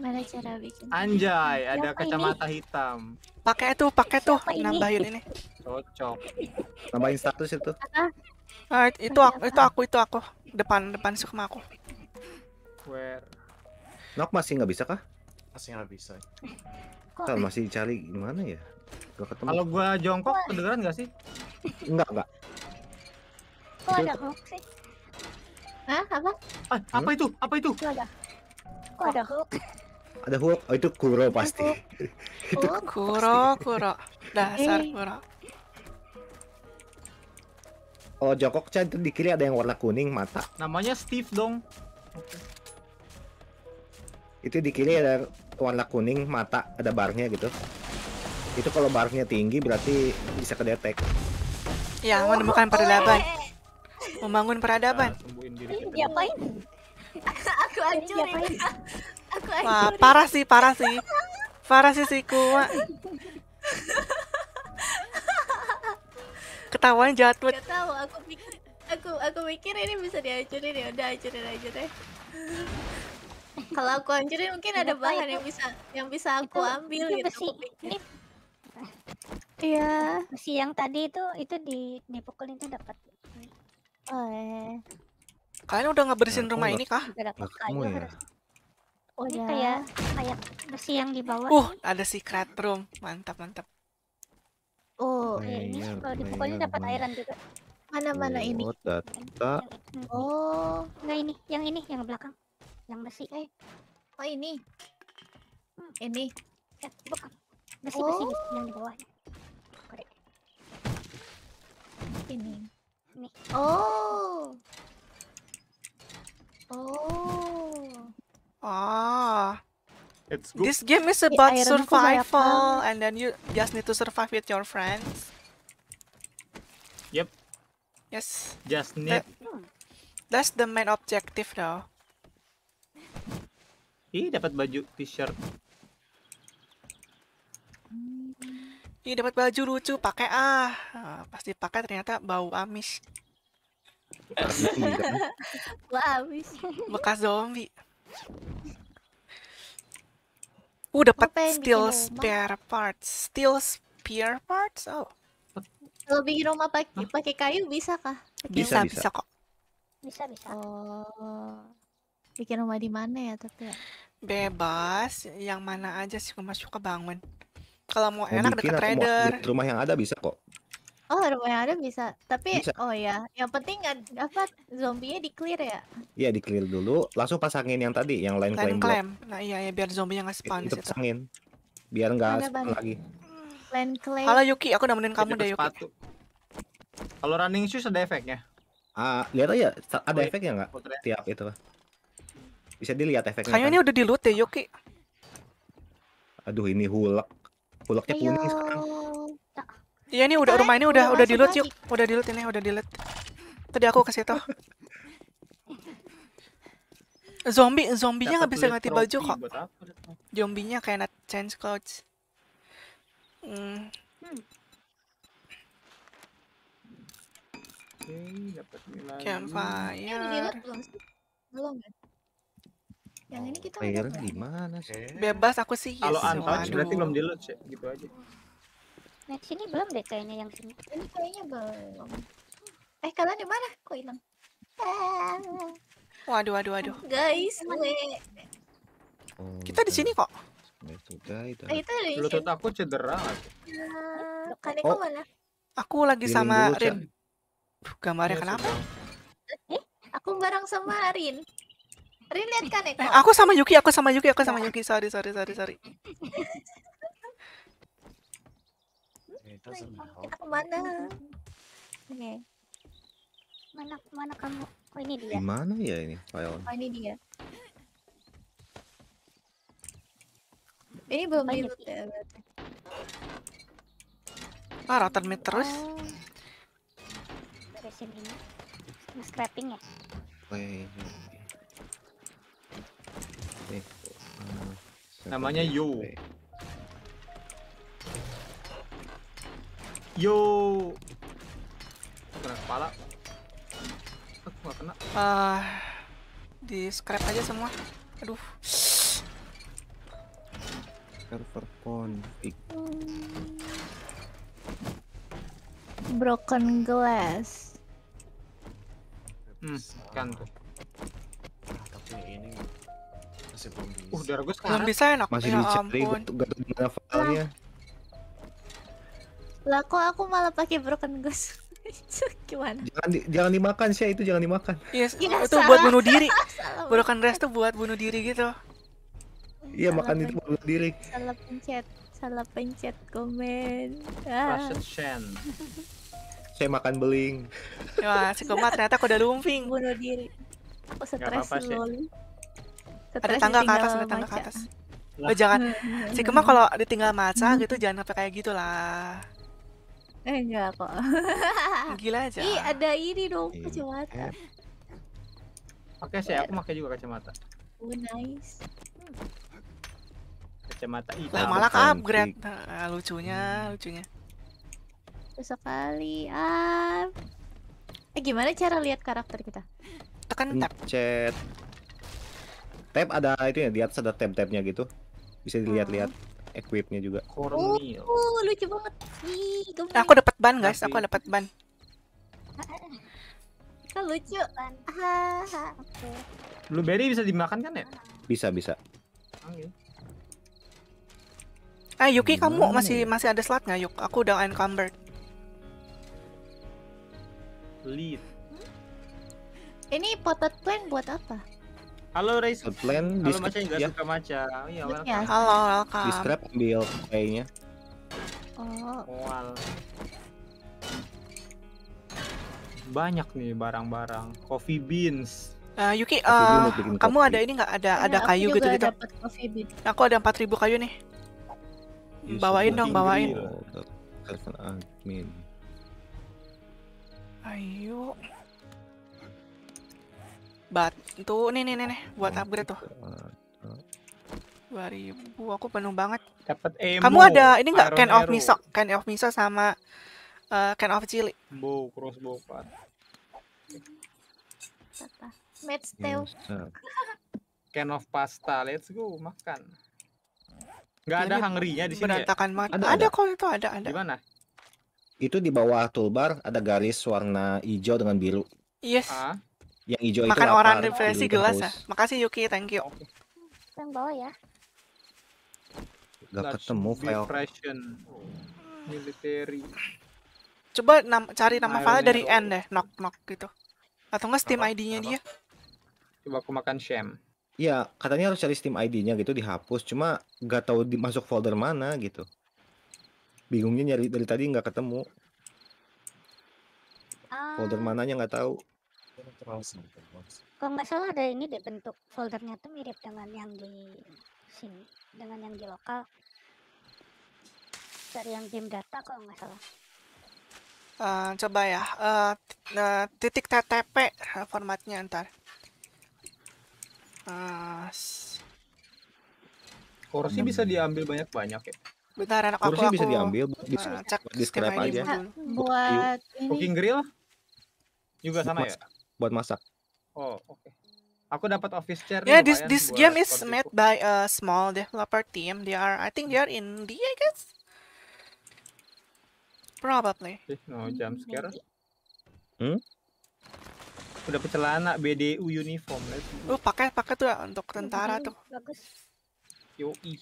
Mana cara bikin? Anjay, ada Siapa kacamata ini? hitam. Pakai itu, pakai tuh, ini? nambahin ini. Cocok. Nambahin status itu. Ah, itu aku, itu aku, itu aku. Depan, depan sukma aku. Where? Nok masih nggak bisa kah? Masih nggak bisa. Kok? Kan masih cari gimana ya? Gak ketemu. Kalau gua jongkok kedengeran nggak sih? Enggak, enggak. Kok ada hoax sih? Apa? Ah, apa hmm? itu? Apa itu? ada. ada hook? Ada hook. Oh, itu kuro pasti. itu oh, kuro, kuro. Dasar eh. kuro. Oh, jokok Chan itu di kiri ada yang warna kuning mata. Namanya Steve dong. Itu di kiri ada warna kuning mata, ada barnya gitu. Itu kalau barnya tinggi berarti bisa kedetek Ya, menemukan oh. Membangun peradaban. Sembuhin Diapain? aku hancurin. Aku hancurin. Wah, parah sih, parah sih. Parah sih siku, Ketawanya jahat banget. tahu, aku pikir aku aku mikir ini bisa dihancurin ya udah hancurin aja deh kalau aku hancurin mungkin ada bahan yang bisa yang bisa aku ambil gitu besi, Iya. Si yang tadi itu itu di dipukulin itu dapat Eh. Kalian udah ngebersihin bersihin rumah ini kah? kamu ah, iya, ya. Oh, ini iya. kayak kayak besi yang di bawah. Uh, ada secret room. Mantap, mantap. Oh, iya, ini kalau di pokoknya dapat airan juga. Mana-mana oh, ini? Data. Oh, enggak ini, yang ini yang belakang. Yang besi. Eh. Oh, ini. Hmm. Ini. Ya, bukan. Besi-besi oh. yang di bawah. Ini. Nih. Oh. Oh. Ah. It's good. This game is about yeah, survival and then you just need to survive with your friends. Yep. Yes. Just need. That, that's the main objective though. Ih, dapat baju t-shirt Ini dapat baju lucu, pakai ah. ah pasti pakai ternyata bau amis. Bau amis. Bekas zombie. Uh, dapat steel spare parts. Steel spare parts? Oh. Kalau bikin rumah pakai pakai kayu bisa kah? bisa, bisa, bisa kok. Bisa, bisa. Oh. Bikin rumah di mana ya tapi ya? Bebas, yang mana aja sih masuk suka bangun. Kalau mau, mau enak dekat trader. Mau, rumah yang ada bisa kok. Oh, rumah yang ada bisa. Tapi bisa. oh ya, yang penting dapat zombinya di clear ya? Iya, di clear dulu, langsung pasangin yang tadi, yang lain claim. claim. Nah, iya ya biar zombinya yang spawn itu, pasangin. Biar nggak spawn lagi. Land claim. Halo Yuki, aku nemenin kamu deh Yuki. Kalau running shoes ada efeknya? Ah, uh, lihat aja ada Wait, efeknya nggak tiap itu. Bisa dilihat efeknya. Kayaknya kan? ini udah dilute ya, Yuki. Aduh, ini hulak kuloknya kuning sekarang. Iya ini udah rumah ini ya, udah udah di loot yuk. Udah di loot ini udah di loot. Tadi aku kasih tau. Zombie zombinya nggak bisa ngati baju kok. Zombinya kayak not change clothes. Hmm. hmm. Oke, Campfire. Yang ini kita Player udah gimana sih? Bebas aku sih. Kalau yes, gitu. untouch berarti belum di load gitu aja. Nah, sini belum deh kayaknya yang sini. Ini kayaknya belum. Eh, kalian di mana? Kok hilang? Ah. Waduh, waduh, waduh. Guys, gue. Oh, kita di sini kok. Itu guys. Eh, itu di Lutut aku cedera. Ya, eh, kalian oh. mana? Aku lagi Giring sama dulu, Rin. Duh, gambarnya ya, kenapa? Eh, aku bareng sama Rin. Relate kan Eko? Eh, aku sama Yuki, aku sama Yuki, aku sama iya. Yuki. Sorry, sorry, sorry, sorry. Eh, kita mana? Oke. Mana mana kamu? Oh ini dia. Di mana ya ini file? Oh ini dia. Ini belum di ya. Ah, rotan mid terus. Oh. Beresin ini. Scrapping ya? Oh, iya, iya. iya. Nah, namanya Yo Yo kena kepala aku gak kena ah di scrap aja semua aduh server config broken glass hmm kan tuh ah, tapi ini masih belum Aduh, darah gue sekarang. Belum bisa enak. Masih ya dicari ampun. gak tuh gimana filenya. Lah kok aku malah pakai broken ghost. gimana? Jangan di, jangan dimakan sih itu jangan dimakan. Yes, ya, itu salah. buat bunuh diri. broken rest tuh buat bunuh diri gitu. Iya, makan itu buat bunuh diri. Salah pencet, salah pencet komen. Ah. Saya makan beling. Wah, ya, si Koma ternyata udah lumping. Bunuh diri. Aku stres loli ada tangga ke atas, ada tangga ke atas. Oh, jangan. Hmm, hmm, hmm. Si kemah kalau ditinggal maca gitu jangan sampai kayak gitulah. Eh enggak kok. Gila aja. Ih, ada ini dong iya, kacamata. Eh. Oke sih, aku pakai juga kacamata. Oh, nice. Kacamata itu. Lah malah upgrade. Nah, lucunya, lucunya. Sekali up. Ah. Eh gimana cara lihat karakter kita? Tekan tab. Chat tab ada itu ya di atas ada tab-tabnya gitu bisa dilihat-lihat hmm. equipnya juga oh, oh lucu banget Ih, aku dapat ban guys aku dapat ban kan lucu kan blueberry bisa dimakan kan ya bisa bisa okay. Ah eh, Yuki kamu masih ya? masih ada slot nggak Yuk? Aku udah encumbered. Leave. Ini potted plant buat apa? Halo Reis. Plan Halo Maca enggak ya. suka Maca. Oh, iya, iya, welcome. Halo, welcome. Discrap ambil kayaknya. Oh. Wal. Banyak nih barang-barang. Coffee beans. Uh, Yuki, uh, kamu kopi. ada ini nggak ada ya, ada kayu gitu gitu? Aku ada 4000 kayu nih. Yes, iya, bawain dong, bawain. Ayo batu nih nih nih, nih. buat upgrade tuh 2000 aku penuh banget dapat emo kamu ada ini enggak can of miso can of miso sama uh, can of chili bow crossbow pan. Match tail. can of pasta let's go makan nggak iya, ada hangrinya di sini ya? berantakan ya? banget ada, ada, ada kok itu ada ada di mana itu di bawah toolbar ada garis warna hijau dengan biru yes ah? Yang hijau Makan itu orang refreshing gelas ya. Makasih Yuki, thank you. Yang bawah ya. Gak ketemu file. Military. Coba nam cari nama file dari N deh, knock knock gitu. Atau nggak Steam ID-nya dia? Coba aku makan sham. Iya, katanya harus cari Steam ID-nya gitu dihapus, cuma nggak tahu dimasuk folder mana gitu. Bingungnya nyari dari tadi nggak ketemu. Ah. Folder mananya nggak tahu kalau nggak salah ada ini deh bentuk foldernya tuh mirip dengan yang di sini dengan yang di lokal dari yang game data kalau nggak salah uh, coba ya uh, titik TTP formatnya ntar uh, kursi hmm. bisa diambil banyak banyak ya bentar anak kursi aku, bisa diambil bisa di, uh, cek buat scrap aja buat, ini booking grill juga sama ya buat masak. Oh, oke. Okay. Aku dapat office chair. Yeah, this this game is sportiku. made by a small developer team. They are, I think they are indie, I guess. Probably. No hmm, jump scare. Hmm? Udah pecelana BDU uniform. Oh pakai pakai tuh untuk tentara tuh. Bagus. Yoi.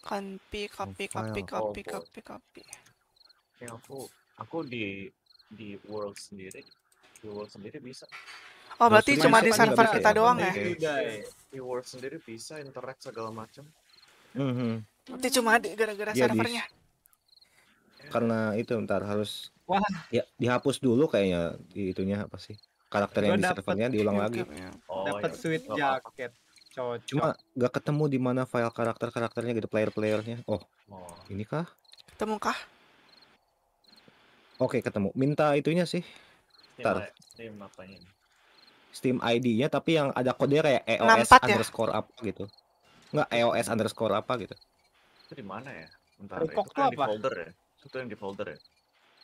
Copy, copy, copy, copy, copy, copy. Ya aku aku di di world sendiri keyword sendiri bisa. Oh berarti cuma di server kita ya, doang ya? Keyword eh. sendiri bisa interact segala macam. Mm -hmm. Berarti cuma di gara-gara ya, servernya. Di... Karena itu ntar harus Wah. Ya, dihapus dulu kayaknya di itunya apa sih? Karakter yang di servernya diulang lagi. Oh, dapat ya. sweet jacket. Cocok. Cuma gak ketemu di mana file karakter-karakternya gitu, player-playernya. Oh, oh, ini kah? Ketemu kah? Oke, ketemu. Minta itunya sih, Ntar. Steam, Steam ID-nya tapi yang ada kode e ya EOS 64, underscore ya? apa gitu. Enggak EOS underscore apa gitu. Itu di mana ya? Bentar, itu, kan apa? di folder ya. Itu yang di folder ya.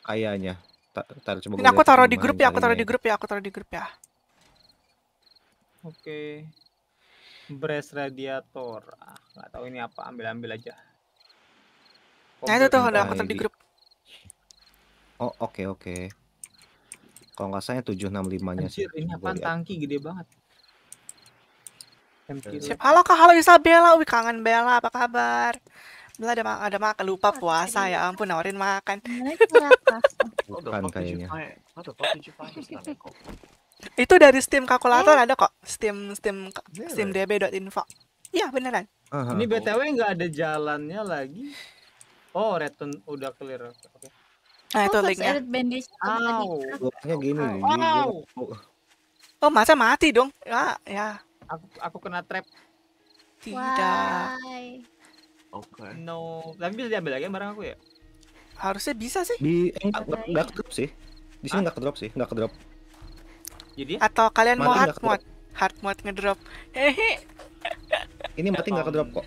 Kayaknya. ntar coba Ini aku taruh di grup ya, aku taruh di grup ya, aku taruh di grup ya. Oke. Okay. Brace radiator. Ah, nggak tahu ini apa, ambil-ambil aja. nah itu tuh ada aku taruh di grup. Oh, oke okay, oke. Okay. Kalau nggak saya 765-nya sih. Ini apa tangki gede banget. Siap. Halo Kak, halo Isabella. Wih kangen Bella, apa kabar? Bella ada, mak, ada makan lupa puasa ya ampun nawarin makan. Bukan kayaknya. Itu dari Steam kalkulator eh? ada kok. Steam Steam iya, Steam info. Iya beneran. Ini BTW nggak ada jalannya lagi. Oh, return udah clear. Oke. Okay. Nah, itu oh, linknya. Edit bandage. Wow. gini Oh. Wow. Oh, masa mati dong? Ya, ya. Aku, aku kena trap. Tidak. Oke. Okay. No. Tapi bisa diambil lagi barang aku ya? Harusnya bisa sih. Di enggak eh, drop sih. Di sini enggak ah? drop sih, enggak drop. Jadi? Atau kalian mati mau hard mode? Hard mode ngedrop. Hehe. Ini mati enggak drop kok.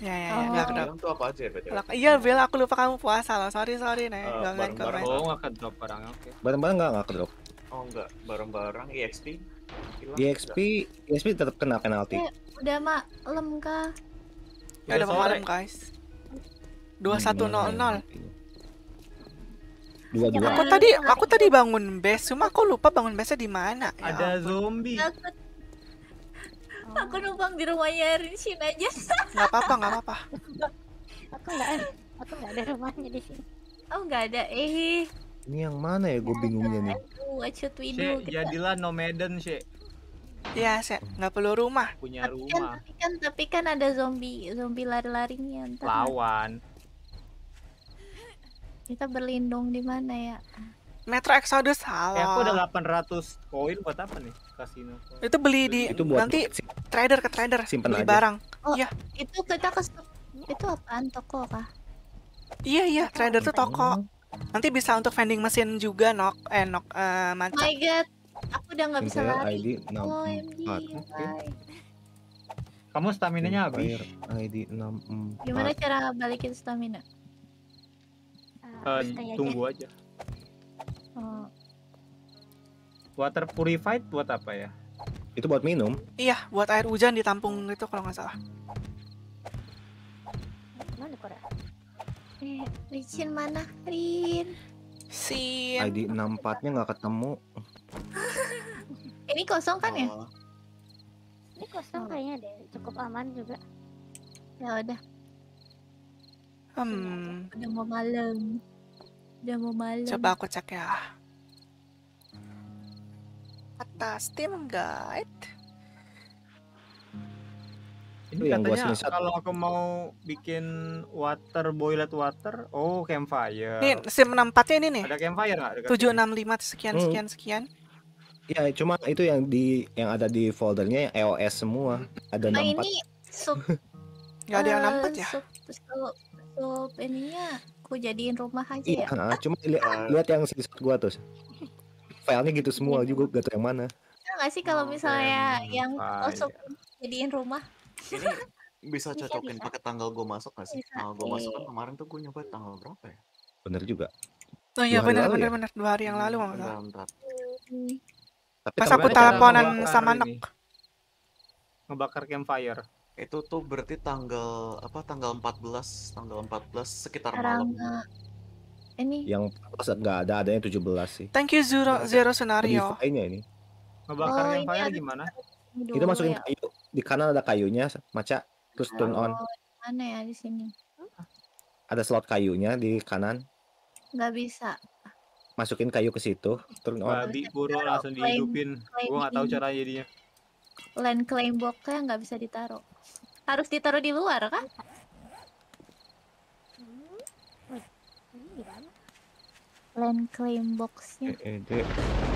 Ya, ya, ya. Oh. Nggak Tuh apa aja ya, berarti? Iya, Bel, aku lupa kamu puasa loh. Sorry, sorry, Nek. Uh, eh, Barang-barang. Oh, nggak ke drop barang oke. Okay. Barang-barang nggak, nggak ke drop. Oh, nggak. Barang-barang EXP? Hilang, EXP, enggak. EXP tetap kena penalti. Eh, udah, Mak. Lem, kah? Ya, udah mau lem, guys. 2100. Dua, dua. Aku tadi aku tadi bangun base, cuma aku lupa bangun base di mana. Ya Ada ya, zombie. Aku aku numpang di rumahnya Rinshin aja nggak apa-apa nggak apa-apa aku nggak aku nggak ada rumahnya di sini oh nggak ada eh ini yang mana ya gue bingungnya nih what should we do she, jadilah nomaden sih Ya, saya nggak perlu rumah. Punya tapi kan, rumah. Kan, tapi kan tapi kan ada zombie zombie lari-larinya Lawan. Kita berlindung di mana ya? Metro Exodus halo. Ya, eh, aku udah 800 koin buat apa nih? Kasino. Itu beli di itu buat nanti trader ke trader Simpen beli aja. barang. Oh, iya. Oh, ya. Itu kita ke itu apaan toko kah? Iya iya, trader tuh toko. Oh. Nanti bisa untuk vending mesin juga nok eh nok eh, Oh my god. Aku udah nggak bisa lari. ID 6 oh, okay. Kamu stamina-nya habis. ID 64. Gimana cara balikin stamina? Uh, uh tunggu aja. aja. Hmm. Water purified buat apa ya? Itu buat minum. Iya, buat air hujan ditampung itu kalau nggak salah. Mana Korea? Eh, Rin mana? Rin. Sin. ID 64-nya nggak ketemu. Ini kosong kan ya? oh. ya? Ini kosong oh. kayaknya deh, cukup aman juga. Ya udah. Hmm. Udah mau malam. Udah mau malam. Coba aku cek ya. Atas tim guide. Ini yang katanya gua kalau aku mau bikin water boilet water, oh campfire. Nih sim 64 ini nih. Ada campfire enggak? 765 sekian hmm. sekian sekian. Ya, cuma itu yang di yang ada di foldernya yang EOS semua. Ada nah, 64. ini sub Gak ada yang eh, empat ya? Sub, sub, sub ininya aku jadiin rumah aja iya, ya. cuma li lihat yang screenshot gua tuh. Filenya gitu semua iya. juga gak tau yang mana. enggak iya gak sih kalau oh, misalnya okay. yang iya. jadiin rumah. Ini bisa iya, cocokin pakai tanggal gua masuk gak sih? Tanggal gue masuk kan kemarin tuh gue nyoba tanggal berapa ya? Bener juga. Oh iya bener ya? bener ya? bener dua hari yang lalu maksudnya. Hmm, salah. Hmm. Tapi Pas aku teleponan sama anak. Ngebakar campfire. Itu tuh berarti tanggal apa? Tanggal 14, tanggal 14 sekitar Karang, malam. Ini. Yang enggak ada, adanya 17 sih. Thank you Zero Zero Scenario. Ini ini. Ngebakar oh, yang fire gimana? kita masukin ya. kayu. Di kanan ada kayunya, maca. Terus turn oh, on. Mana ya di sini? Ada slot kayunya di kanan. Nggak bisa masukin kayu ke situ turun on babi burung langsung dihidupin gua nggak tahu cara jadinya land claim box nggak bisa ditaruh harus ditaruh di luar kah? Land claim boxnya.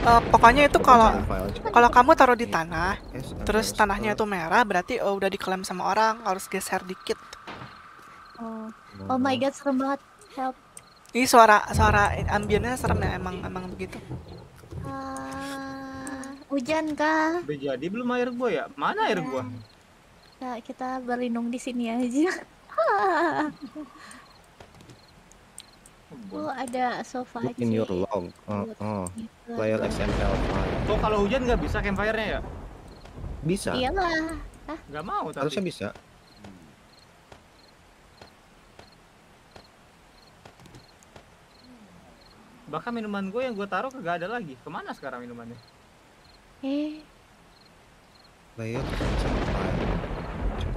Uh, pokoknya itu kalau kalau kamu taruh di iya, tanah, terus tanahnya itu merah, berarti oh, udah diklaim sama orang, harus geser dikit. Oh, oh my god, serem banget. Help. Ini suara suara ambiennya serem ya emang emang begitu. Uh, hujan kah? Udah jadi belum air gua ya? Mana air gua? Iya. Nah, kita berlindung di sini aja. oh, ada sofa Look in your log. Oh, oh. Player XML. Tuh kalau hujan nggak bisa campfire-nya ya? Bisa. Iyalah. Hah? Nggak mau tapi. Harusnya bisa. Hmm. Bahkan minuman gue yang gue taruh kagak ada lagi. Kemana sekarang minumannya? Eh. Player XML.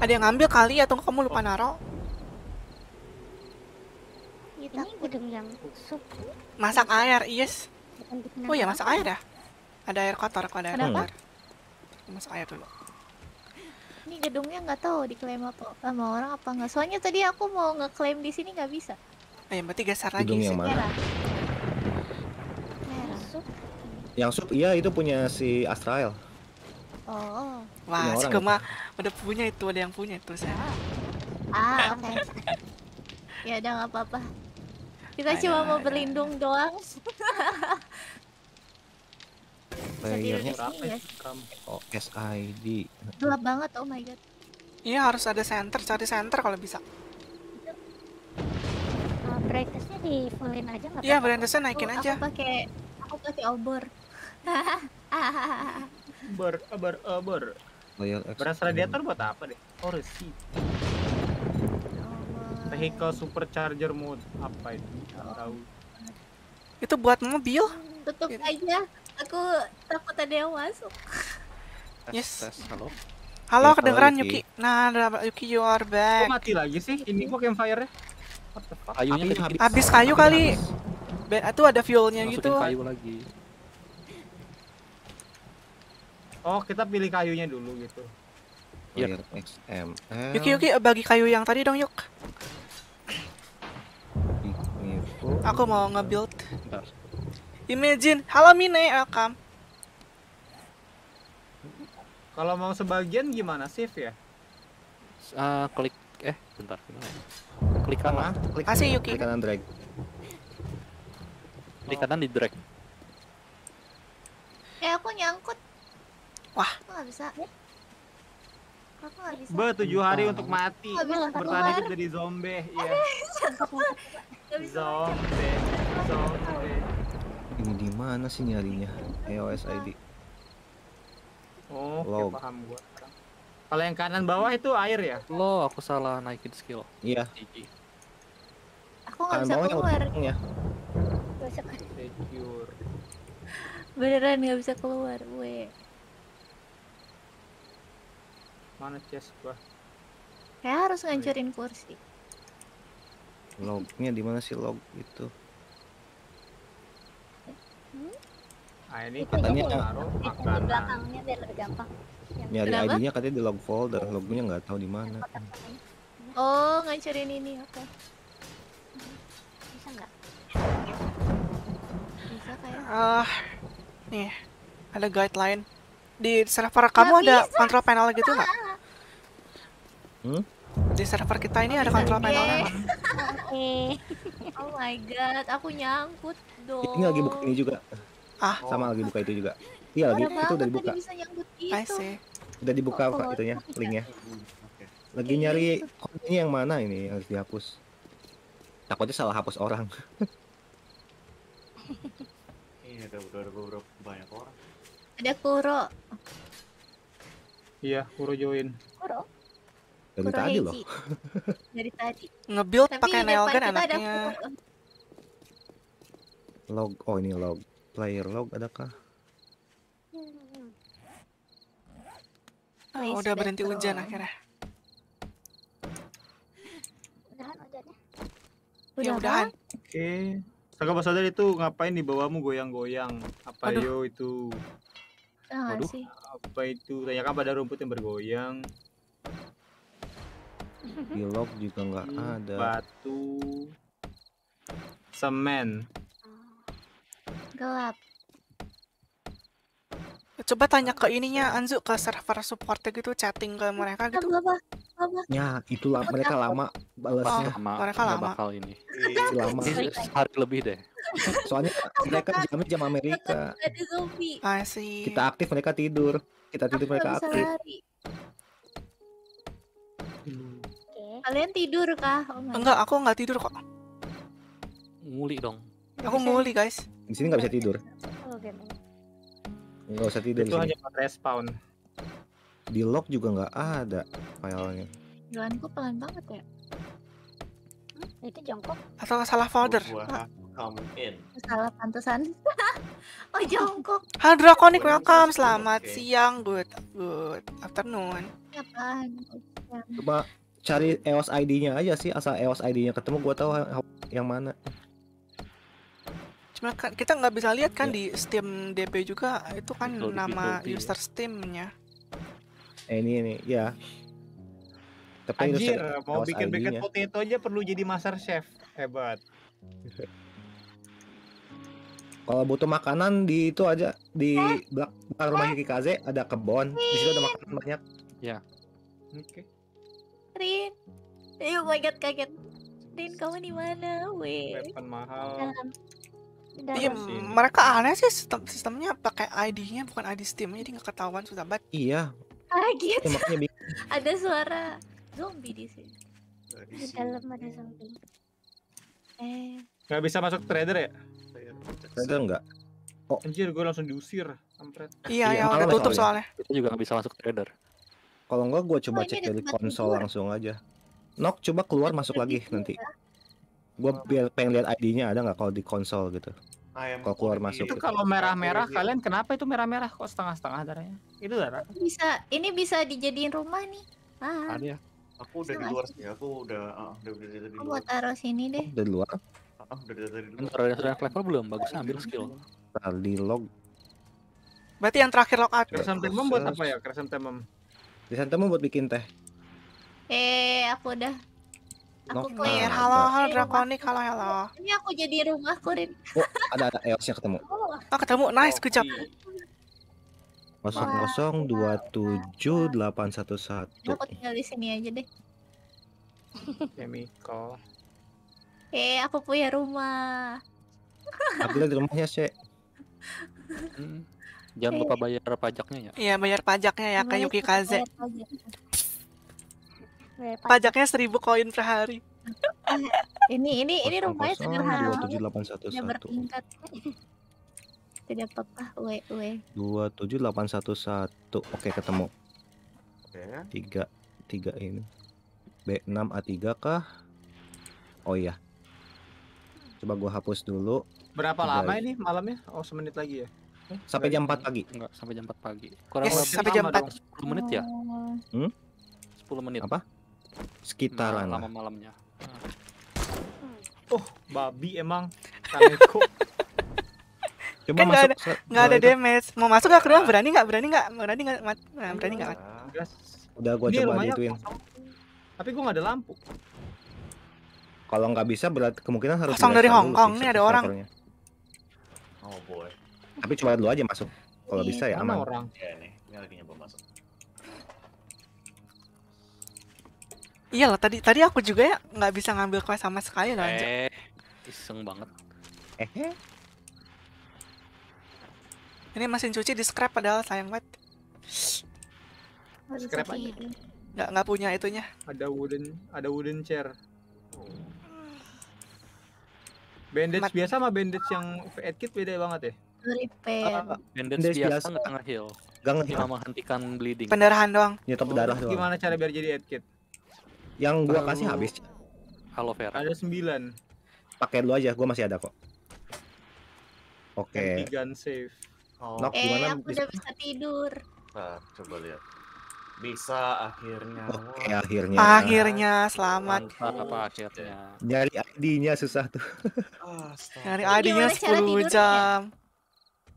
Ada yang ngambil kali atau kamu lupa oh. naro? Iya, Ini gedung yang sup. Masak air, yes. Oh ya, masak air ya? Ada air kotor, kok ada air Kenapa? kotor. Masak air dulu. Ini gedungnya nggak tahu diklaim apa sama orang apa nggak. Soalnya tadi aku mau ngeklaim di sini nggak bisa. Eh, berarti geser lagi Gedung yang mana? Merah. Merah. Sup. Yang sup iya itu punya si Oh. Oh. Wah, si Gema ada punya itu, ada yang punya itu saya. Ah, oke. Okay. ya udah nggak apa-apa. Kita ayo, cuma ayo, mau ayo. berlindung doang. Layernya apa? Ya. Oh, SID. Gelap banget, oh my god. Iya harus ada center, cari center kalau bisa. Uh, brightness-nya di fullin aja nggak? Iya brightnessnya naikin aja. Aku pakai, aku pakai obor. obor, obor, obor. Loyal Beras hmm. radiator buat apa deh? Oh, resi. Vehicle supercharger mode apa itu? Enggak tahu. Itu buat mobil? Tutup aja. Aku takut ada yang masuk. yes. Tes, halo. Halo, kedengeran Yuki. Nah, Yuki you are back. Kok mati lagi sih? Ini kok campfire-nya? Kayunya habis. Habis kayu kali. Habis. itu ada fuelnya gitu. Kayu lagi. Oh, kita pilih kayunya dulu gitu. Iya. Oh, XML. Yuki Yuki bagi kayu yang tadi dong, Yuk. Aku mau nge-build. Imagine, halo Mine, welcome. Kalau mau sebagian gimana sih ya? Uh, klik eh bentar ya? Klik kanan. klik kasih Yuki. Klik kanan drag. Klik oh. kanan di drag. Eh aku nyangkut. Wah. Aku gak bisa. Aku Be, tujuh hari untuk mati. Bertahan hidup dari zombie. ya. zombie. Zombie. Ini di mana sih nyarinya? EOS ID. Oh, Lo. paham gua. Kalau yang kanan bawah itu air ya? Lo, aku salah naikin skill. Iya. Aku ya. nggak bisa keluar. Ya. Beneran nggak bisa keluar, weh mana chest gua kayak harus ngancurin kursi lognya di mana sih log itu Ah ini katanya taruh di belakangnya biar lebih gampang yang nyari Kenapa? ID-nya katanya di log folder lognya nggak tahu di mana oh ngancurin ini oke okay. bisa nggak bisa kayak ah uh, nih ada guideline di server kamu gak ada bisa. control panel gitu nggak Hmm? Di server kita ini ada kontrol main orang. Oh my god, aku nyangkut dong. Ini lagi buka ini juga. Ah, sama lagi buka itu juga. Iya lagi itu udah dibuka. Bisa gitu. Udah dibuka oh, Kak itunya, linknya. Lagi iya, nyari ini iya. yang mana ini yang harus dihapus. Takutnya salah hapus orang. Iya, ada ada beberapa banyak orang. Ada Kuro. Iya, Kuro join. Kuro? dari Kuro tadi loh dari tadi ngebuild pakai nail gun anaknya log oh ini log player log adakah hmm. oh, oh iya, udah berhenti hujan akhirnya ya Udah, hujannya udah ya, oke okay. Saka itu ngapain di bawahmu goyang-goyang? Apa Aduh. yo itu? Ah, Aduh, Aduh apa itu? Tanyakan pada rumput yang bergoyang. Pilok juga nggak iya. ada. Batu. Semen. Gelap. Coba tanya ke ininya Anzu ke server supportnya gitu chatting ke mereka gitu. Apa, apa, Ya, itulah mereka lama balasnya. Oh, mereka lama. Bakal ini. lama. hari lebih deh. Soalnya mereka jam jam Amerika. Asik. Kita aktif mereka tidur. Kita tidur mereka aktif. Kalian tidur kah? Oh enggak, aku enggak tidur kok. Nguli dong. Aku nguli guys. Di sini nggak bisa tidur. Oh, enggak usah tidur. Itu hanya buat respawn. Di lock juga enggak ada file-nya. Jalanku pelan banget ya. Hmm? Itu jongkok. Atau salah folder? in. Salah pantesan. oh jongkok. Halo Draconic, welcome. Selamat okay. siang, good, good afternoon. Apaan? Coba cari EOS ID-nya aja sih asal EOS ID-nya ketemu gua tahu yang mana cuma kan kita nggak bisa lihat kan ya. di Steam DP juga itu kan Betul, nama DP, iya. user Steamnya eh, ini ini ya tapi Anjir, mau bikin bikin potato aja perlu jadi master chef hebat kalau butuh makanan di itu aja di belakang rumah Kikaze ada kebon di situ ada makanan banyak ya oke okay. Rin. Ayo kaget kaget. Rin kamu di mana? Weh. Weapon mahal. Dalam. Dalam. Iya, mereka aneh sih sistem sistemnya pakai ID-nya bukan ID steam jadi nggak ketahuan sudah banget. Iya. Ah, gitu. Kaget. ada suara zombie di sini. Di dalam ada zombie. Eh. Gak bisa masuk trader ya? Trader enggak. Oh. Anjir, gue langsung diusir. Ampret. Iya, iya, iya udah tutup ya. soalnya. Kita juga gak bisa masuk trader. Kalau enggak gue coba oh, cek dari konsol keluar. langsung aja. Nok coba keluar masuk lagi nanti. Gue biar pengen lihat ID-nya ada nggak kalau di konsol gitu. Ah, kalau keluar masuk. Itu gitu. kalau merah-merah kalian kenapa itu merah-merah kok setengah-setengah darahnya? Itu darah. Bisa ini bisa dijadiin rumah nih. Ah. Ada ya. Aku udah di luar sih. Aku udah uh, udah udah, di luar. Aku taruh sini deh. Oh, udah di luar. Ah, udah udah di luar. level belum? Bagus ambil skill. Tadi nah, log. Berarti yang terakhir log up. Crescent Temem buat apa ya? Crescent Temem. Krisantemum buat bikin teh. Eh, aku udah Aku no, clear. Nah, halo, halo iya, Draconic, halo, halo. Ini aku jadi rumahku, Kurin. Oh, ada ada eos eh, ketemu. Oh. oh, ketemu. Nice, dua tujuh delapan satu satu Aku tinggal di sini aja deh. Chemical. eh, aku punya rumah. Aku lihat rumahnya, sih? Jangan lupa bayar pajaknya ya. Iya, bayar pajaknya ya Kak Yuki Kaze. Pajaknya seribu koin per hari. ini ini ini rumahnya sederhana. Ya bertingkat. Tidak apa-apa, we we. satu Oke, ketemu. Tiga tiga ini. b enam a tiga kah? Oh iya. Coba gua hapus dulu. Berapa lama ini malamnya? Oh, semenit lagi ya. Sampai jam 4 pagi. Enggak, sampai jam 4 pagi. Kurang yes, lebih sampai jam 4. Dong, 10 menit ya? Oh. Hmm? 10 menit. Apa? Sekitaran nah, lama malamnya. Oh, babi emang. Kaneko. Coba kan masuk. Enggak ada, ada damage. Mau masuk enggak keluar? Berani enggak? Berani enggak? Berani enggak? Berani enggak? Udah gua Ini coba dituin. Tapi gua enggak ada lampu. Kalau nggak bisa berarti kemungkinan harus kosong dari Hong Kong nih ada orang. Oh boy. Tapi cuma lu aja masuk. Kalau iya, bisa ya aman. Orang. Ya nih, ini lagi nyoba masuk. Iyalah tadi tadi aku juga ya nggak bisa ngambil kue sama sekali lah. Eh, iseng banget. Eh, eh. Ini mesin cuci di scrap padahal sayang banget. Scrap aja. Nggak nggak punya itunya. Ada wooden ada wooden chair. Hmm. Bandage Mat. biasa sama bandage yang kit beda banget ya? Dari pen. Uh, bandage biasa, biasa nggak ngeheal. Gak ngeheal. Cuma menghentikan bleeding. Pendarahan doang. Nyetop oh, darah doang. Gimana cara biar jadi kit? Yang gua Lalu... kasih habis. Halo vera. Ada 9. Pakai lu aja, gua masih ada kok. Oke. Okay. Gun save. Oh. Nok, eh, gimana aku udah bisa tidur. Nah, coba lihat. Bisa akhirnya. Oke, okay, akhirnya. Akhirnya selamat. Mantap, apa akhirnya? Nyari ID-nya susah tuh. Nyari ID-nya 10 jam. Ya?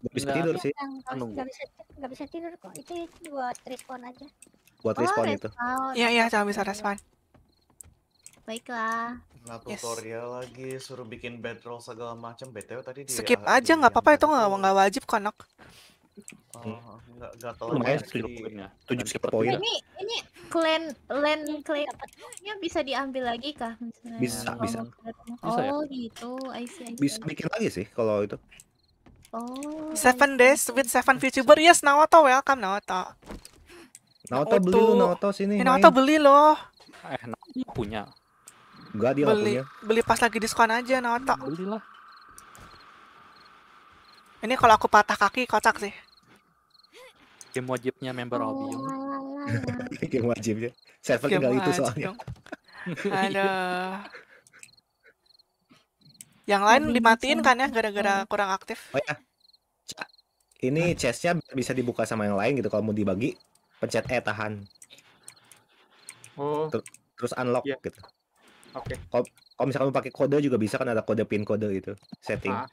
Gak bisa nggak tidur sih. Nggak bisa, nggak bisa tidur kok. Itu buat respon aja. Buat oh, respon itu. Iya iya, jangan bisa respon. Baiklah. Nah tutorial yes. lagi suruh bikin bedroll segala macam. BTW tadi di Skip aja nggak apa-apa itu nggak nggak wajib kok nak. Oh, enggak enggak tahu 7 Ini ini clan land clay apa bisa diambil lagi kah? Misalnya bisa, bisa. Ya? Oh, gitu. Bisa bikin lagi sih kalau itu. Oh. Seven gitu. days with seven VTuber. Yes, Naoto welcome Naoto. Naoto, beli lu Naoto sini. Eh, Naoto beli lo. Eh, Naoto punya. Enggak dia beli, punya. Beli pas lagi diskon aja Naoto. Belilah. Ini kalau aku patah kaki kocak sih. Game wajibnya member oh, Obium. Game wajibnya. Server Game tinggal itu soalnya. Ada. Yang lain dimatiin kan ya gara-gara kurang aktif. Oh ya, ini nah. chestnya bisa dibuka sama yang lain gitu kalau mau dibagi. Pencet E tahan. Oh. Ter terus unlock yeah. gitu. Oke. Okay. Kalau misalkan mau pakai kode juga bisa kan ada kode pin kode itu setting. Ah.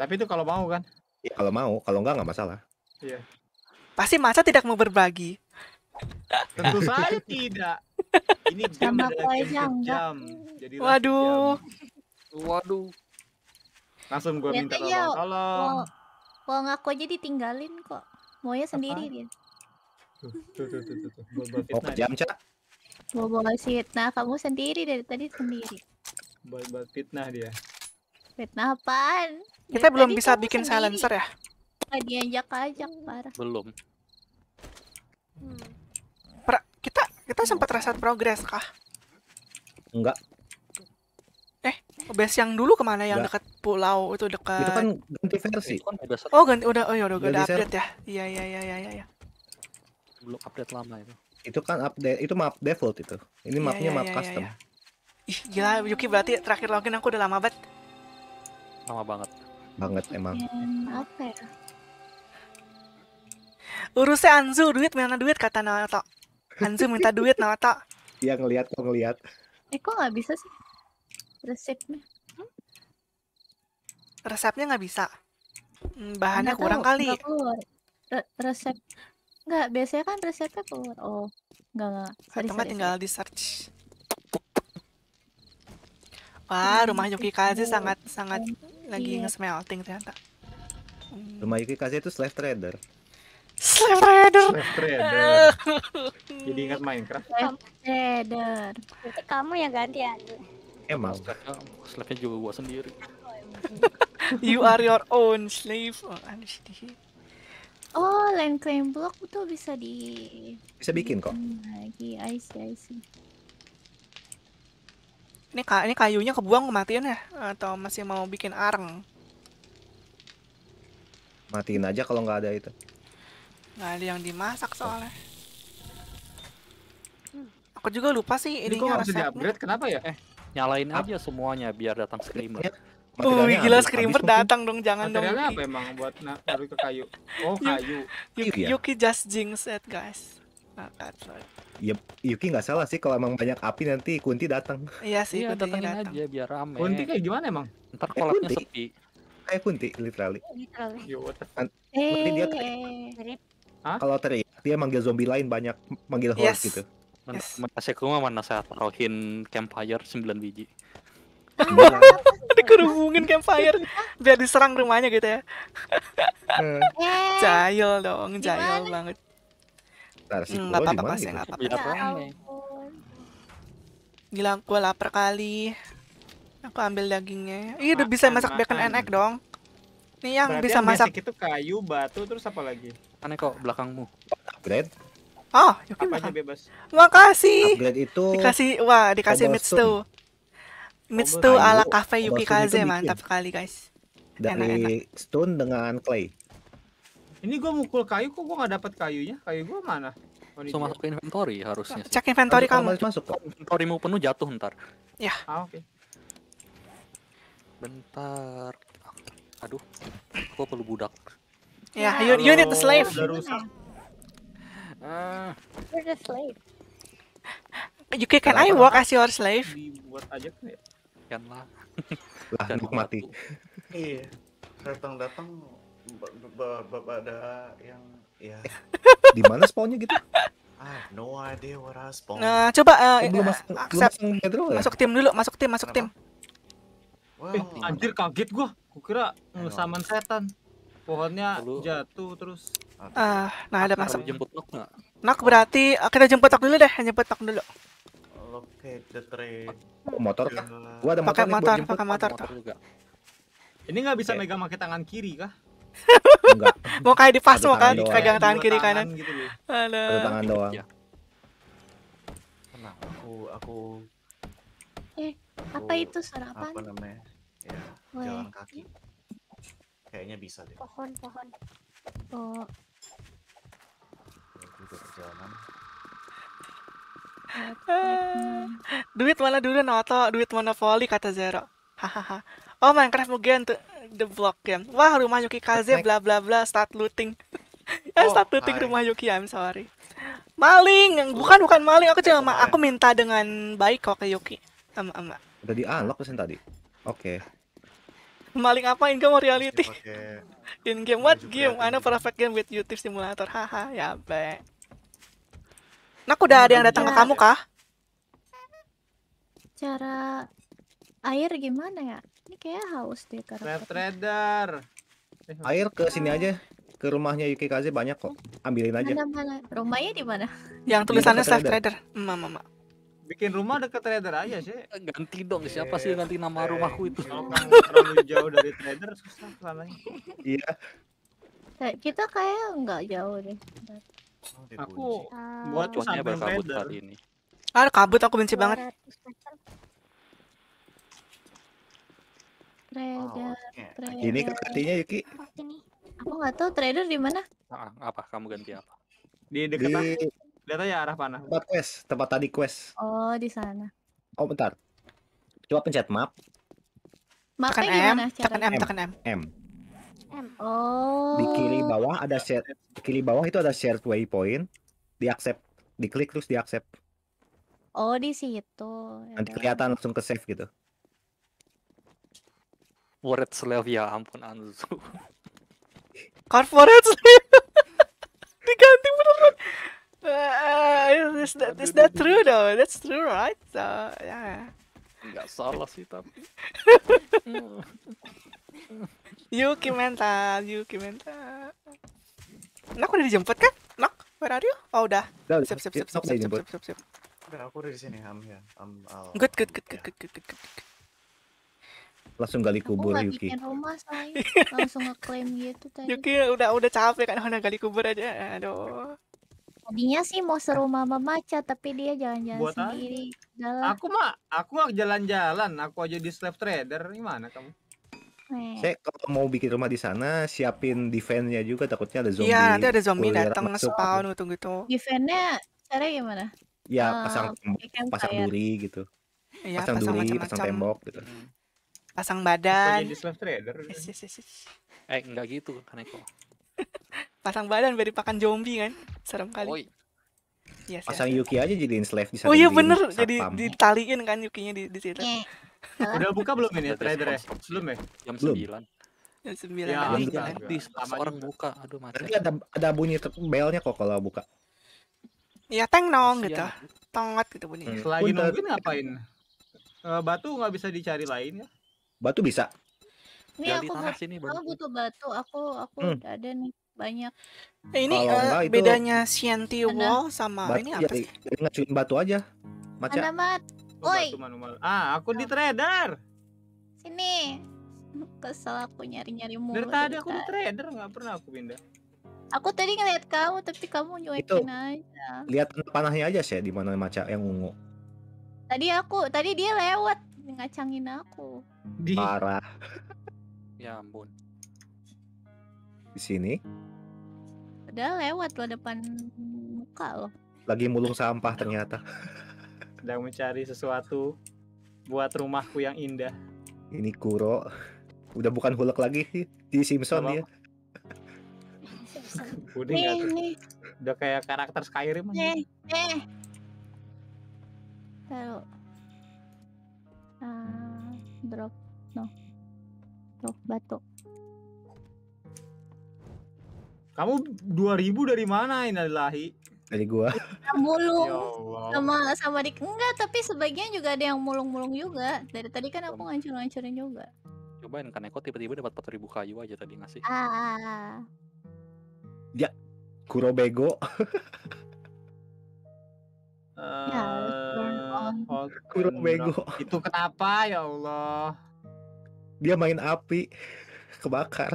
Tapi itu kalau mau kan? Ya, kalau mau, kalau enggak nggak masalah. Iya. Yeah. Pasti masa tidak mau berbagi. Tentu saja tidak. Ini jam Sama jam. jam. Jadi Waduh. Jam. Waduh. Langsung gue iya, minta iya. tolong. Tolong. Uang aku aja ditinggalin kok. Maunya sendiri dia. Tuh, tuh, tuh, tuh, tuh. Bawa -bawa kejam, Bawa-bawa fitnah. Kamu sendiri dari tadi sendiri. buat-buat fitnah dia. Fitnah apaan? Kita belum bisa bikin sendiri. silencer ya? Nah, diajak-ajak, parah. Belum. Hmm. kita kita sempat reset progress kah? Enggak base yang dulu kemana yang dekat pulau itu dekat itu kan ganti versi udah kan oh ganti udah oh ya udah ganti update ya iya iya iya iya iya belum update lama itu itu kan update itu map default itu ini iya, mapnya yeah, map yeah, iya, custom yeah, yeah. ih gila Yuki berarti terakhir login aku udah lama banget lama banget banget emang hmm, apa ya urusnya Anzu duit mana duit kata Naoto Anzu minta duit Naoto iya ngelihat kok ngelihat eh kok nggak bisa sih resepnya hmm? resepnya nggak bisa hmm, bahannya kurang tahu, kali Re resep nggak biasanya kan resepnya keluar oh nggak nggak atau tinggal di search wah rumah Yuki Kaze sangat sangat lagi nge ngesmelting ternyata hmm. rumah Yuki Kaze itu slave trader Slave Trader. Jadi ingat Minecraft. Slave Trader. Itu kamu yang ganti aja. Emang. slave juga gua sendiri. you are your own slave. Oh, aneh sedih. Oh, land claim block itu bisa di bisa bikin kok. Hmm, lagi, I see, I see. Ini, ka ini kayunya kebuang kematian ya? Atau masih mau bikin areng? Matiin aja kalau nggak ada itu. Nggak ada yang dimasak soalnya. Hmm. Aku juga lupa sih ini. Kok harus di-upgrade? Kenapa ya? Eh, Nyalain Ap aja semuanya biar datang screamer. Uh, gila screamer datang dong, jangan dong. Materialnya apa emang buat naruh ke kayu? Oh, kayu. Yuki, iya. Yuki just jinx guys. Ya, Yuki nggak salah sih kalau emang banyak api nanti Kunti datang. Iya sih, iya, datang. aja biar rame. Kunti kayak gimana emang? Ntar kolapnya eh, sepi. Kayak Kunti, literally. Literally. Iya, nanti eh, dia eh, Hah? Kalau teriak, dia manggil zombie lain banyak, manggil yes. gitu. Yes. rumah mana saya taruhin campfire 9 biji. Dikerubungin campfire biar diserang rumahnya gitu ya. Eh. jail dong, jahil banget. Enggak hmm, apa-apa pas enggak gitu apa-apa. Ya ya Gila, gua lapar kali. Aku ambil dagingnya. Iya, udah bisa masak makan. bacon and egg dong. Nih yang Berarti bisa yang masak. itu kayu, batu, terus apa lagi? Aneh kok belakangmu. Bread. Oh, ah, Yoki makan. bebas. Makasih. Upgrade itu dikasih wah, dikasih Mitsu. Mitsu ala kafe Yuki Kaze mantap sekali, guys. Dari enak, enak. stone dengan clay. Ini gue mukul kayu kok gue gak dapat kayunya? Kayu gue mana? Langsung oh, so, masuk inventory harusnya. Cek inventory kamu. Masuk Inventory Inventorymu penuh jatuh ntar. Ya. Ah, oke. Okay. Bentar. Aduh, gue perlu budak. Ya, you, you need the slave. Udah Uh, You're the slave. You can, can I walk as your slave? Dibuat aja kan ya? Kan lah. lah kan mati. iya. Datang-datang ada yang ya. Eh, di mana spawnnya gitu? Ah, no idea what I spawn. Nah, coba uh, oh, belum mas accept. Belum masuk, dulu, ya? masuk tim dulu, masuk tim, masuk Kenapa? tim. Wow. Eh, anjir kaget gua. Gua kira saman setan. Pohonnya Lalu... jatuh terus Uh, nah ada masuk. Jemput nok nggak? Nok berarti ah, kita jemput nok dulu deh, jemput nok dulu. Oke, okay, motor kah? Gua ada pakai motor, pakai motor, motor tuh. Ini nggak bisa okay. megang pakai tangan kiri kah? Enggak. mau kayak di pas mau kan pegang tangan kiri kanan. Gitu Ada tangan doang. Kenapa iya. aku aku Eh, apa itu suara apa? Apa namanya? Ya, jalan kaki. Kayaknya bisa deh. Pohon, pohon. Oh, pinggir gitu, perjalanan. duit mana dulu noto duit monopoli kata Zero hahaha oh Minecraft Mugen tuh the block game wah rumah Yuki Kaze bla bla bla start looting oh, start looting hi. rumah Yuki I'm sorry maling bukan oh. bukan maling aku cuma oh, aku minta dengan baik kok ke Yuki sama sama udah di unlock pesen tadi oke okay. maling apa in game reality in game what game I know perfect game with YouTube simulator haha ya be Nak udah ada yang iya. datang ke kamu kah? Cara air gimana ya? Ini kayak haus deh karena. Trader. Eh, air ke sini aja. Ke rumahnya Yuki Kaze banyak kok. Ambilin aja. Mana, mana. Rumahnya di mana? Yang tulisannya Safe trader. Mama, mama. Bikin rumah deket trader aja sih. Eh, ganti dong iya, siapa iya. sih ganti nama eh, rumahku itu. Kalau kamu terlalu jauh dari trader susah selamanya. Iya. Kita kayak nggak jauh deh. Aku buat cuacanya kabut kali ini. Ah, kabut aku benci banget. Trader, trader. Kan ini gantinya Yuki. Aku nggak tahu trader di mana. Ah, ah, apa? Kamu ganti apa? Di dekat di... Lihat aja arah mana. Tempat quest, tempat tadi quest. Oh, di sana. Oh, bentar. Coba pencet map. map tekan M, gimana tekan M, tekan M. Oh. Di kiri bawah ada share kiri bawah itu ada share waypoint. Di accept, diklik terus di accept. Oh, di situ. Ya Nanti kelihatan langsung ke save gitu. worth slave ya ampun Anzu. Corporate kan slave. Diganti benar. Uh, eh, eh, is that, is that true though? That's true right? So, yeah. Enggak salah sih tapi. Yuki mental, Yuki mental. Nak udah dijemput kan? Nak, where are you? Oh udah. siap siap siap siap siap siap siap. siap. Udah aku udah di sini, am ya. Am al. Good good good good good good good. good. Langsung gali kubur aku Yuki. Aku rumah say. Langsung ngeklaim gitu tadi. Yuki udah udah capek kan udah gali kubur aja. Aduh. Tadinya sih mau seru mama Maca, tapi dia jalan-jalan sendiri. Jalan. Aku mah, aku mah jalan-jalan. Aku aja di slave trader. Gimana kamu? Saya kalau mau bikin rumah di sana, siapin defense-nya juga takutnya ada iya, zombie. Iya, nanti ada zombie datang nge-spawn gitu-gitu. Defense-nya cara gimana? Ya, eh, pasang uh, pasang duri gitu. Ya, pasang, pasang duri, macam -macam. pasang tembok gitu. Hmm. Pasang badan. trader. Yes, yes, yes. Eh, enggak gitu pasang badan dari pakan zombie kan? Serem kali. Oi. Yes, pasang yes, Yuki aja jadiin slave di sana. Oh iya bener, jadi ditaliin kan Yukinya di, di situ. Yeah. Udah buka belum ini tradernya? Belum ya? Jam sembilan. Jam 9 Ya, nanti Di orang buka, aduh mati. Nanti ada ada bunyi belnya kok kalau buka. ya teng nong gitu, tongot gitu bunyi. Hmm. Selagi nungguin ngapain? Eh, batu nggak bisa dicari lain ya? Batu bisa. Ini aku sini, aku butuh batu. Aku aku hmm. ada nih banyak. Eh, ini eh, bedanya Sienti Wall sama ini ya, apa ya, sih? batu aja. Maca. mat Woi. Ah, aku di trader. Sini. Kesel aku nyari-nyari mulu. Dari tadi aku di trader nggak pernah aku pindah. Aku tadi ngeliat kamu tapi kamu nyuekin aja. Lihat panahnya aja sih di mana maca yang ungu. Tadi aku, tadi dia lewat ngacangin aku. Di... Parah. ya ampun. Di sini. Udah lewat loh depan muka loh. Lagi mulung sampah ternyata. sedang mencari sesuatu buat rumahku yang indah. Ini Kuro. Udah bukan hulek lagi di Simpson ya. Udah nih, nih. Udah kayak karakter Skyrim nih. Eh, eh. Taruh. Uh, drop no. Drop batu. Kamu 2000 dari mana Inalilahi? dari gua. mulung ya sama sama dik enggak tapi sebagian juga ada yang mulung-mulung juga. Dari tadi kan aku ngancur-ngancurin juga. Cobain kan Eko tiba-tiba dapat 4000 kayu aja tadi ngasih. Ah. Ya, Kuro bego. ya, eh, Kuro bego. Itu kenapa ya Allah? Dia main api kebakar.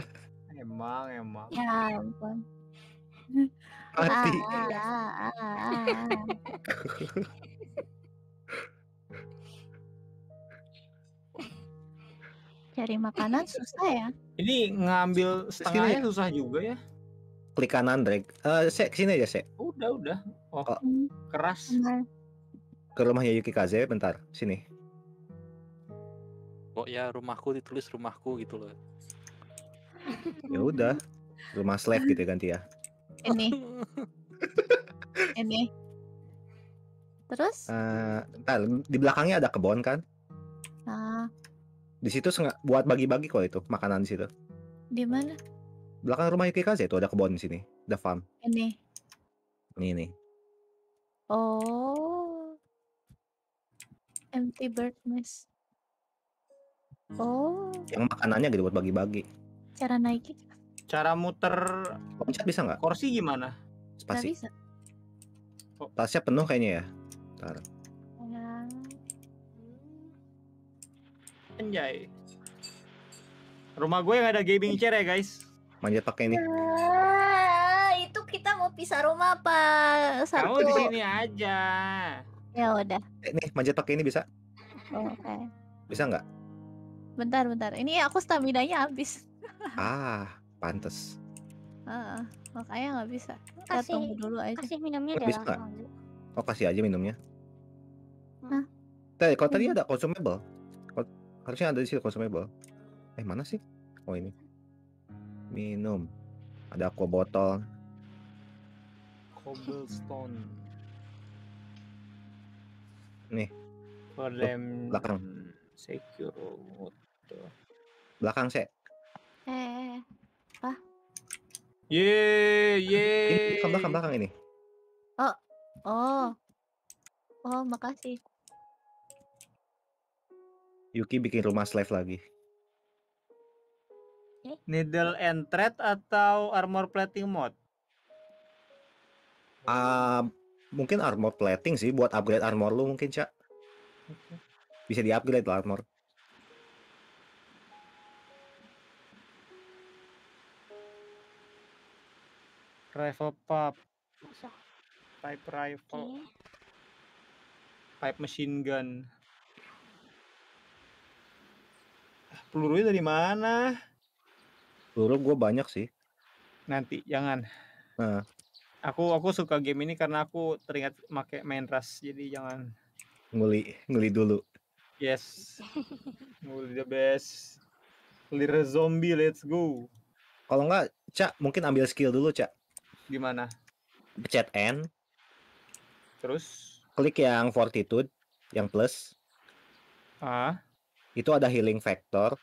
Emang, emang. Ya ampun mati. Ah, ah, ah, Cari makanan susah ya. Ini ngambil setengahnya Sini. susah juga ya. Klik kanan, drag. Eh, uh, Sek, sini aja, Sek. Udah, udah. Oh, oh. keras. Ke rumahnya Yuki Kaze bentar. Sini. Kok oh, ya rumahku ditulis rumahku gitu loh. ya udah. Rumah slave gitu ya, ganti ya ini ini terus uh, eh, entar, di belakangnya ada kebun kan uh. di situ buat bagi-bagi kok itu makanan di situ di mana belakang rumah Yuki Kaze itu ada kebun di sini the farm ini ini ini oh empty bird nest oh yang makanannya gitu buat bagi-bagi cara naiknya Cara muter loncat bisa nggak? Kursi gimana? Spasi. bisa. Oh. Tasnya penuh kayaknya ya. Ntar. Anjay. Rumah gue yang ada gaming chair ya guys. Manjat pakai ini. Ah, itu kita mau pisah rumah apa? Satu. Kamu di sini aja. Ya udah. Eh, nih manjat pakai ini bisa? Oh, okay. Bisa nggak? Bentar bentar. Ini aku stamina nya habis. ah pantas. Uh, makanya nggak bisa. Kita kasih, tunggu dulu aja. Kasih minumnya deh. Bisa. Oh kasih aja minumnya. Nah. Hmm. Tadi kalau tadi iya. ada consumable. Kalo, harusnya ada di situ consumable. Eh mana sih? Oh ini. Minum. Ada aqua botol. Cobblestone. Nih. Problem. Belakang. Secure. Belakang, Sek. Eh. Ye, ye. Ini ke belakang belakang ini. Oh, oh, oh, makasih. Yuki bikin rumah slave lagi. Needle and thread atau armor plating mod? Uh, mungkin armor plating sih buat upgrade armor lu mungkin cak. Bisa diupgrade upgrade lah armor. Rifle pop, type Pipe rifle. type Pipe machine gun. Ah, Pelurunya dari mana? Peluru gue banyak sih. Nanti jangan. Nah. Aku aku suka game ini karena aku teringat make main rush jadi jangan. Nguli nguli dulu. Yes. nguli the best. Clear zombie let's go. Kalau enggak, Cak, mungkin ambil skill dulu, Cak. Gimana? Pencet N. Terus? Klik yang fortitude, yang plus. Ah. Itu ada healing factor.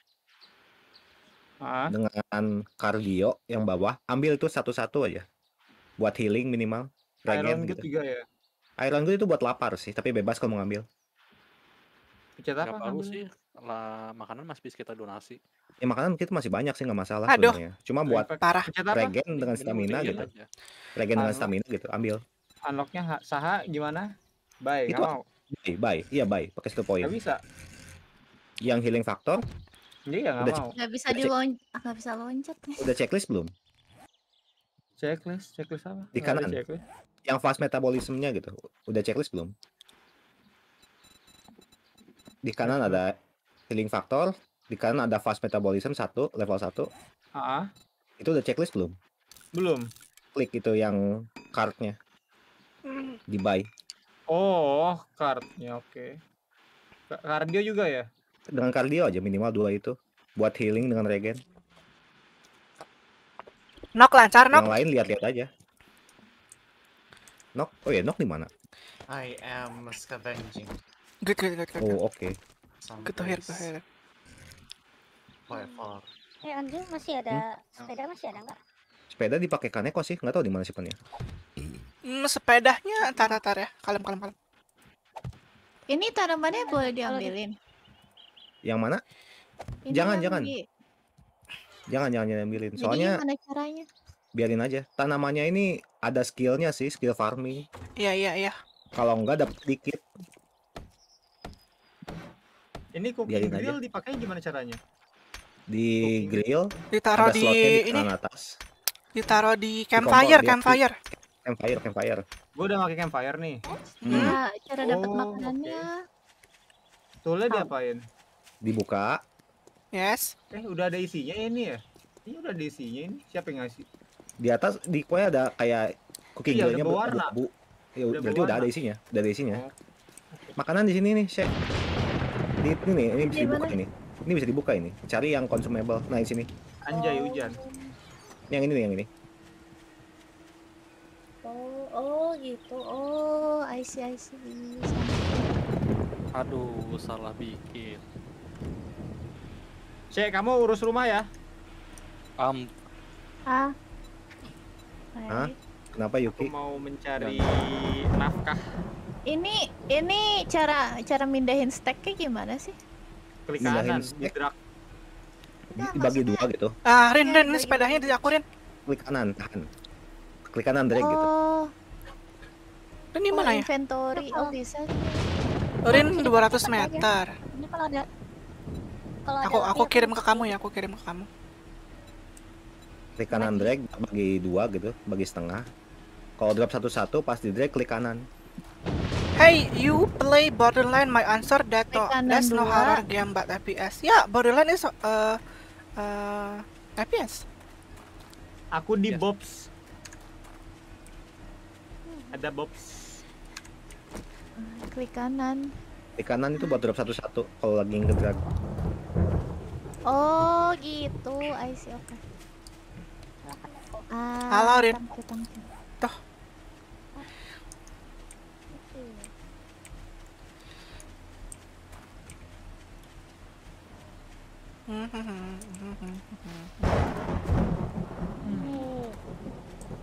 Ah. Dengan cardio yang bawah, ambil itu satu-satu aja. Buat healing minimal. Iron gitu. Juga ya. Iron Good itu buat lapar sih, tapi bebas kalau mau ngambil. Pencet apa? Gak sih lah makanan masih bisa kita donasi. Ya makanan kita masih banyak sih nggak masalah Aduh. sebenarnya. Cuma buat parah regen dengan stamina gitu. Aja. Regen dengan stamina gitu, ambil. Unlocknya saha gimana? Baik, Itu baik baik, Iya, baik Pakai skill poin bisa. Yang healing factor? Iya, nggak mau. Nggak bisa di nggak bisa loncat. Udah checklist belum? Checklist, checklist apa? Di kanan. Yang fast metabolismenya gitu. Udah checklist belum? Di kanan ada healing factor di kanan ada fast metabolism satu level satu uh -huh. itu udah checklist belum belum klik itu yang cardnya di buy oh cardnya oke okay. kardio juga ya dengan kardio aja minimal dua itu buat healing dengan regen Nok lancar, Nok. Yang lain lihat-lihat aja. Nok, oh ya, Nok di mana? I am scavenging. Good, good, good, good. Oh, oke. Okay ketahir ke Tohir, Tohir. Eh hey, Anju masih ada hmm? sepeda masih ada nggak? Sepeda dipakai Kaneko sih, nggak tahu di mana punya. Hmm, sepedanya tar tar ya, kalem kalem kalem. Ini tanamannya iya, boleh diambilin. Yang mana? Ini jangan yang jangan. Di... jangan. Jangan jangan ambilin, Soalnya Jadi caranya? Biarin aja. Tanamannya ini ada skillnya sih, skill farming. Iya iya iya. Kalau enggak dapat dikit. Ini cooking Biarin grill aja. dipakai gimana caranya? Di cooking. grill. Ditaruh di ini. Atas. Ditaruh di campfire, di campfire. Di, campfire, campfire. gua udah pakai campfire nih. Hmm. Ya, cara dapat oh, makanannya. Okay. Tulnya diapain? Dibuka. Yes. Eh, udah ada isinya ini ya? Ini iya, udah ada isinya ini. Siapa yang ngasih? Di atas di kue ada kayak cooking iya, grillnya berwarna. Bu, ya, udah berarti udah ada isinya, udah ada isinya. Oh, Makanan di sini nih, Chef ini ini ini ini bisa dibuka ini. Ini bisa dibuka ini. Cari yang consumable. Nah, di sini. Anjay hujan. oh. yang ini nih, yang ini. Oh, oh gitu. Oh, I see, I see. Aduh, salah bikin. Cek, kamu urus rumah ya? Um. Ah. Hah? Kenapa Yuki? Aku mau mencari nafkah. Ini ini cara cara mindahin stacknya gimana sih? Klik kanan, drag. Nah, Dibagi maksudnya... dua gitu. Ah, Rin, Rin, ini iya, iya, iya. sepedanya di aku, Rin. Klik kanan, tahan. Klik kanan drag gitu. oh. gitu. Rin Ini mana oh, ya? Inventory, oh bisa. Oh, Rin 200 meter. Ini kalau ada kalau aku aku kirim ke kamu ya, aku kirim ke kamu. Klik kanan drag bagi dua gitu, bagi setengah. Kalau drop satu-satu pas di drag klik kanan. Hey, you play Borderline? My answer that uh, that's no horror game but FPS. Ya, yeah, Borderland is uh, uh, FPS. Aku di yes. Bobs. Ada Bobs. Klik kanan. Klik kanan itu buat drop satu-satu kalau lagi -drag. Oh, gitu. I see. Oke. Okay. Halo, Rin. Hmm.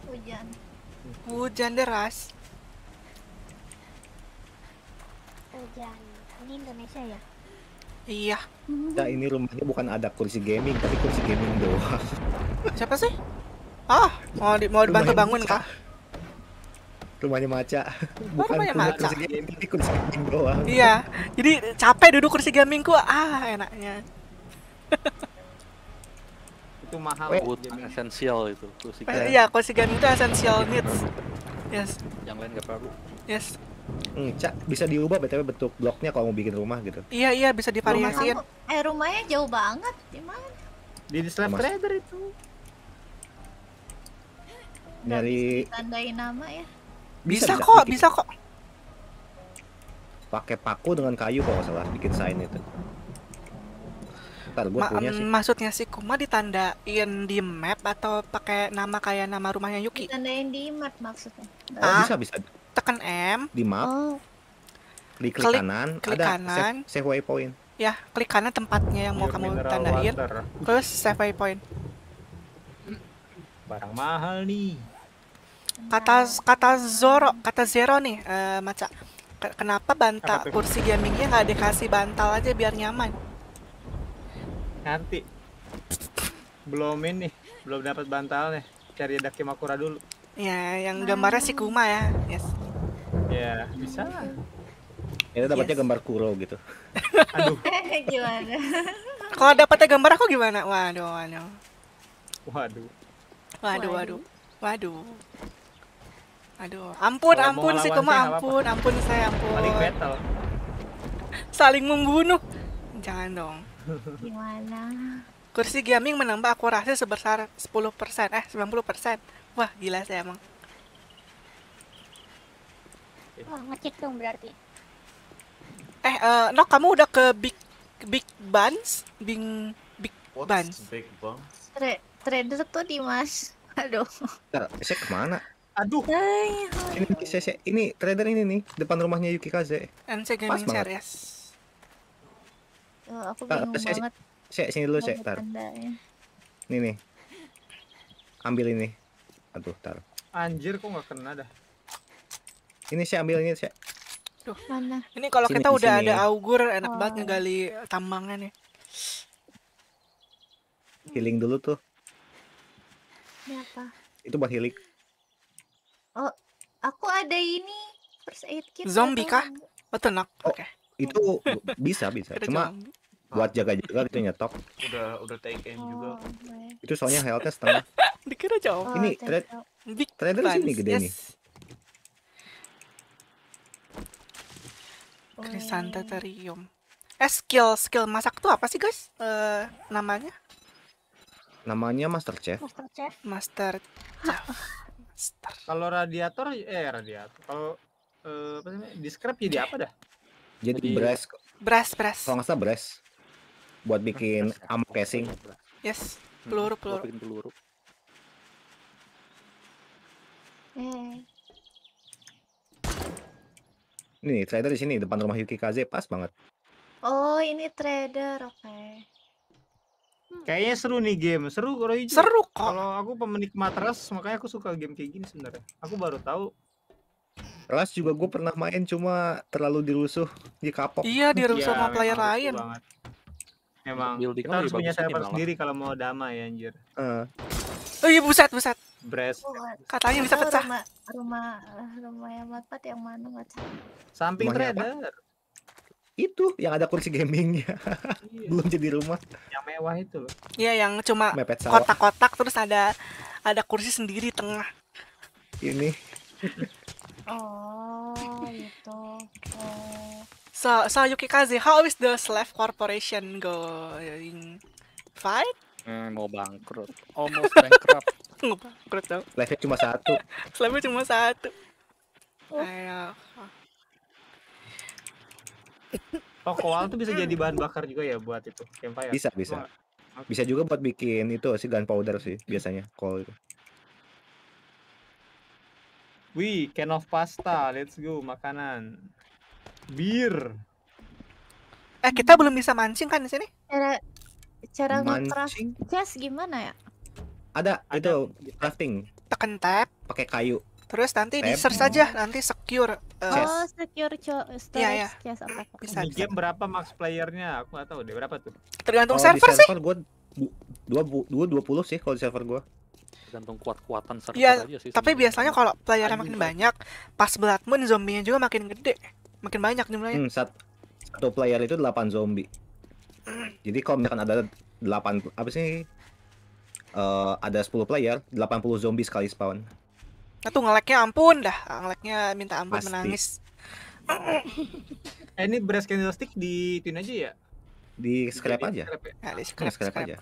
hujan. Hujan deras. Hujan. Ini Indonesia ya? Iya. Nah, ini rumahnya bukan ada kursi gaming, tapi kursi gaming doang. Siapa sih? Ah, mau di, mau dibantu bangun kah? Rumahnya maca. Oh, bukan rumahnya maca. kursi gaming, tapi kursi gaming doang. Iya. Jadi capek duduk kursi gamingku. Ah, enaknya. itu mahal Wait, esensial itu kosigan eh, iya kosigan itu esensial needs yes yang lain gak perlu yes hmm, Cak, bisa diubah btw bentuk bloknya kalau mau bikin rumah gitu. Iya iya bisa divariasiin. Rumah, eh rumahnya jauh banget, gimana? Di slab Trader itu. Dari tandai nama ya. Bisa, bisa, bisa kok, bikin. bisa kok. Pakai paku dengan kayu kalau salah bikin sign itu. Ntar Ma punya sih. Maksudnya si Kuma ditandain di map atau pakai nama kayak nama rumahnya Yuki? Ditandain di map maksudnya. Eh, ah, bisa bisa. Tekan M. Di map. Oh. Klik, klik kanan. Klik ada kanan. Save, save waypoint. Ya, klik kanan tempatnya yang mau Biar kamu tandain. Water. Terus save waypoint. Barang mahal nih. Kata kata Zoro, kata Zero nih, uh, Maca. Kenapa bantal kursi gamingnya nggak dikasih bantal aja biar nyaman? nanti belum ini belum dapat bantalnya cari daki makura dulu ya yang gambarnya si Kuma ya yes ya bisa kita dapatnya yes. gambar Kuro gitu aduh gimana kalau dapatnya gambar aku gimana waduh waduh waduh waduh waduh waduh aduh ampun Kalo ampun si Kuma ampun ampun saya ampun saling battle saling membunuh jangan dong Gimana? Kursi gaming menambah akurasi sebesar 10%, eh 90%. Wah, gila sih emang. Wah, oh, ngecek dong berarti. Eh, uh, eh, no, kamu udah ke Big Big Buns? Big Big What's Buns? Big Buns? Tre trader tuh Dimas. Aduh. Bentar, saya kemana? Aduh. Ay, ini, ini trader ini nih, depan rumahnya Yuki Kaze. Kan pas Gaming Series. Oh, aku eh, bingung uh, saya, banget. Saya sini dulu, saya tar, Ini nih. Ambil ini. Aduh, tar, Anjir, kok nggak kena dah. Ini saya ambil ini saya. Duh, mana? Ini kalau kita udah sini. ada augur enak oh. banget ngegali eh, tambangnya nih. Healing dulu tuh. Ini apa? Itu buat healing. Oh, aku ada ini first aid kit. Zombie kah? Oh, tenang. Oh, okay. Itu bisa bisa. Cuma zombie buat jaga-jaga gitu nyetok udah udah take aim juga oh, itu soalnya healthnya setengah dikira jauh oh, ini trade trader sini gede yes. nih Krisantaterium eh skill skill masak tuh apa sih guys uh, namanya namanya master chef master chef master kalau radiator eh radiator kalau uh, apa namanya discrap jadi apa dah jadi, jadi... brass brass brass kalau nggak salah brass buat bikin ammo casing. Yes, peluru peluru. peluru. Bikin peluru. Hmm. Nih, trader di sini depan rumah Yuki Kaze pas banget. Oh, ini trader, oke. Okay. Hmm. Kayaknya seru nih game, seru kalau Seru kok. Kalau aku pemenikmat ras, makanya aku suka game kayak gini sebenarnya. Aku baru tahu Ras juga gue pernah main cuma terlalu dirusuh di kapok. Iya dirusuh ya, sama player lain. Banget. Emang building kita harus punya server sendiri kalau mau damai anjir. Uh. Oh iya buset buset. Bres. Oh, Katanya bisa oh, pecah. Rumah rumah rumah yang mepet yang mana nggak Samping Rumahnya trader. Apa? Itu yang ada kursi gaming Iya. Belum jadi rumah. Yang mewah itu. Iya yang cuma kotak-kotak terus ada ada kursi sendiri tengah. Ini. oh gitu. Oh. So, Sayuki Kaze, how is the Slav Corporation going? fight? Hmm, mau bangkrut. Almost bankrupt. mau bangkrut tau. Slave cuma satu. Slave cuma satu. Oh. Ayo. Oh, koal tuh bisa jadi bahan bakar juga ya buat itu campfire. Bisa, bisa. Bisa juga buat bikin itu sih gunpowder sih biasanya koal itu. We can of pasta, let's go makanan bir eh kita belum bisa mancing kan di sini cara cara mancing gas gimana ya ada, ada. itu crafting tekan tab pakai kayu terus nanti tap. di search aja nanti secure uh, oh secure iya, storage yeah, yeah. Yes, apa -apa. bisa, di game bisa. berapa max playernya aku nggak tahu deh berapa tuh tergantung oh, server, server sih gua dua dua dua puluh sih kalau di server gua tergantung kuat-kuatan server ya, aja sih. Tapi sebenernya. biasanya kalau playernya makin banyak, pas Blood Moon nya juga makin gede. Makin banyak jumlahnya. Hmm, sat satu player itu delapan zombie. Jadi kalau misalkan ada delapan apa sih? Uh, ada sepuluh player, delapan puluh zombie sekali spawn. Atuh nah, ngeleknya ampun dah, ah, ngeleknya minta ampun Pasti. menangis. eh, ini beras candlestick di tin aja ya? Di scrap aja. ya? Nah, di scrap, aja.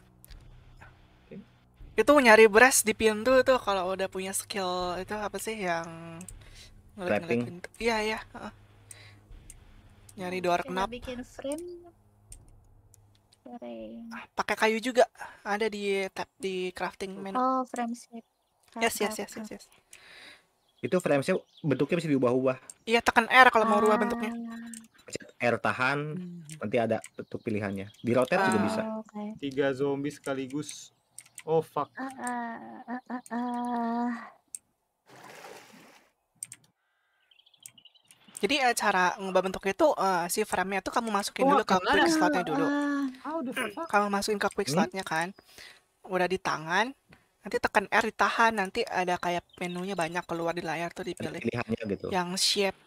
Itu nyari beras di pintu tuh kalau udah punya skill itu apa sih yang ngelik pintu. Iya, iya, Nyari door knob. bikin frame. Ah, pakai kayu juga. Ada di tab di crafting menu. Oh, frame shape. Yes, yes, yes, yes, yes. Itu frame shape bentuknya bisa diubah-ubah. Iya, tekan R kalau mau rubah ah. bentuknya. R tahan, hmm. nanti ada bentuk pilihannya. Di rotate oh, juga ah, bisa. Okay. Tiga zombie sekaligus. Oh fuck. uh, uh, uh, uh, uh. Jadi, uh, cara ngubah bentuknya itu, uh, si frame-nya tuh kamu masukin oh, dulu ke kan? quick slot-nya dulu. Uh, Kamu masukin ke quick slotnya hmm? slot-nya kan, udah di tangan, nanti tekan R ditahan, nanti ada kayak menunya banyak keluar di layar tuh dipilih, pilihannya gitu. yang shape.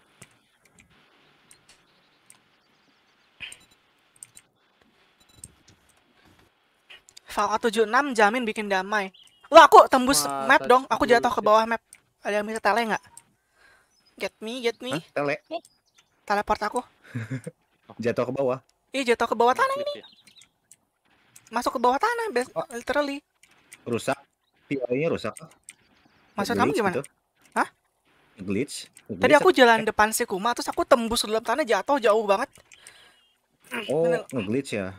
VA76 jamin bikin damai. Wah, aku tembus Wah, map dong, aku jatuh ke bawah map. Ada yang bisa tele nggak? Get me, get me. Hah? Tele. Teleport aku. jatuh ke bawah. Ih jatuh ke bawah tanah ini. Ya? Masuk ke bawah tanah, best, oh. literally. Rusak. Teorinya rusak. Maksud kamu gimana? Gitu. Hah? Glitch. glitch. Tadi aku jalan depan si Kuma, terus aku tembus dalam tanah jatuh jauh banget. Oh, nge-glitch ya.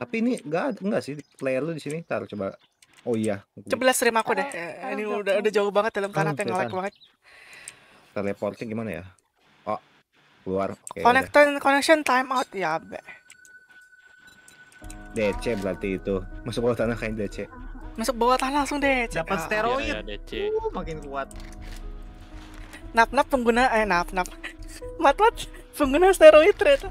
Tapi ini enggak enggak sih player lu di sini. Taruh coba Oh iya. Ceblas stream aku deh. Oh, ini oh, udah oh. udah jauh banget dalam tanah yang like banget. Teleporting gimana ya? Oh, keluar. Okay, connection udah. connection time out ya, Be. DC berarti itu. Masuk bawah tanah kayak DC. Masuk bawah tanah langsung deh. Dapat ah. steroid. Ya, ya, DC. Uh, makin kuat. Nap-nap pengguna eh nap-nap. Mat-mat pengguna steroid ternyata.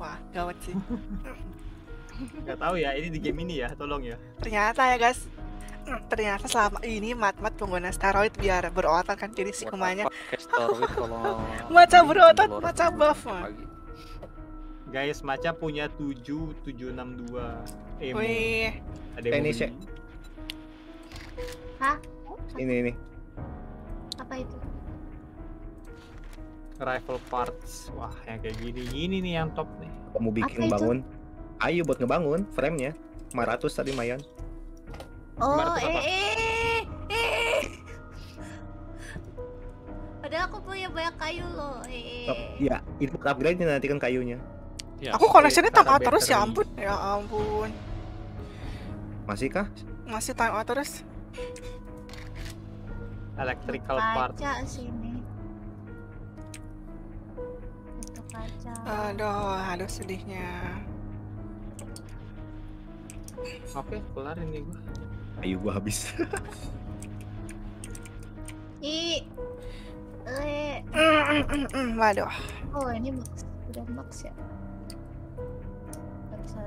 Wah, gawat sih. Gak tahu ya, ini di game ini ya, tolong ya. Ternyata ya, guys. Hmm, ternyata selama ini mat-mat pengguna steroid biar berotot kan jadi si kumanya maca berotot maca buff mah guys maca punya tujuh tujuh enam dua emo ada ini sih ya? hah ini ini apa itu rifle parts wah yang kayak gini gini nih yang top nih mau bikin bangun ayo buat ngebangun frame nya 500 tadi mayan Oh, eh, eh, eh. Padahal aku punya banyak kayu loh. Eh. eh. Oh, ya, itu upgrade nanti kan kayunya. Ya, aku koleksinya time out terus ya ampun, ya ampun. Masih kah? Masih time out terus. Electrical part. Kaca sini. kaca. Aduh, aduh sedihnya. Oke, okay, kelar ini gua. Ayo gua habis. I. Eh. Waduh. Oh ini max udah max ya.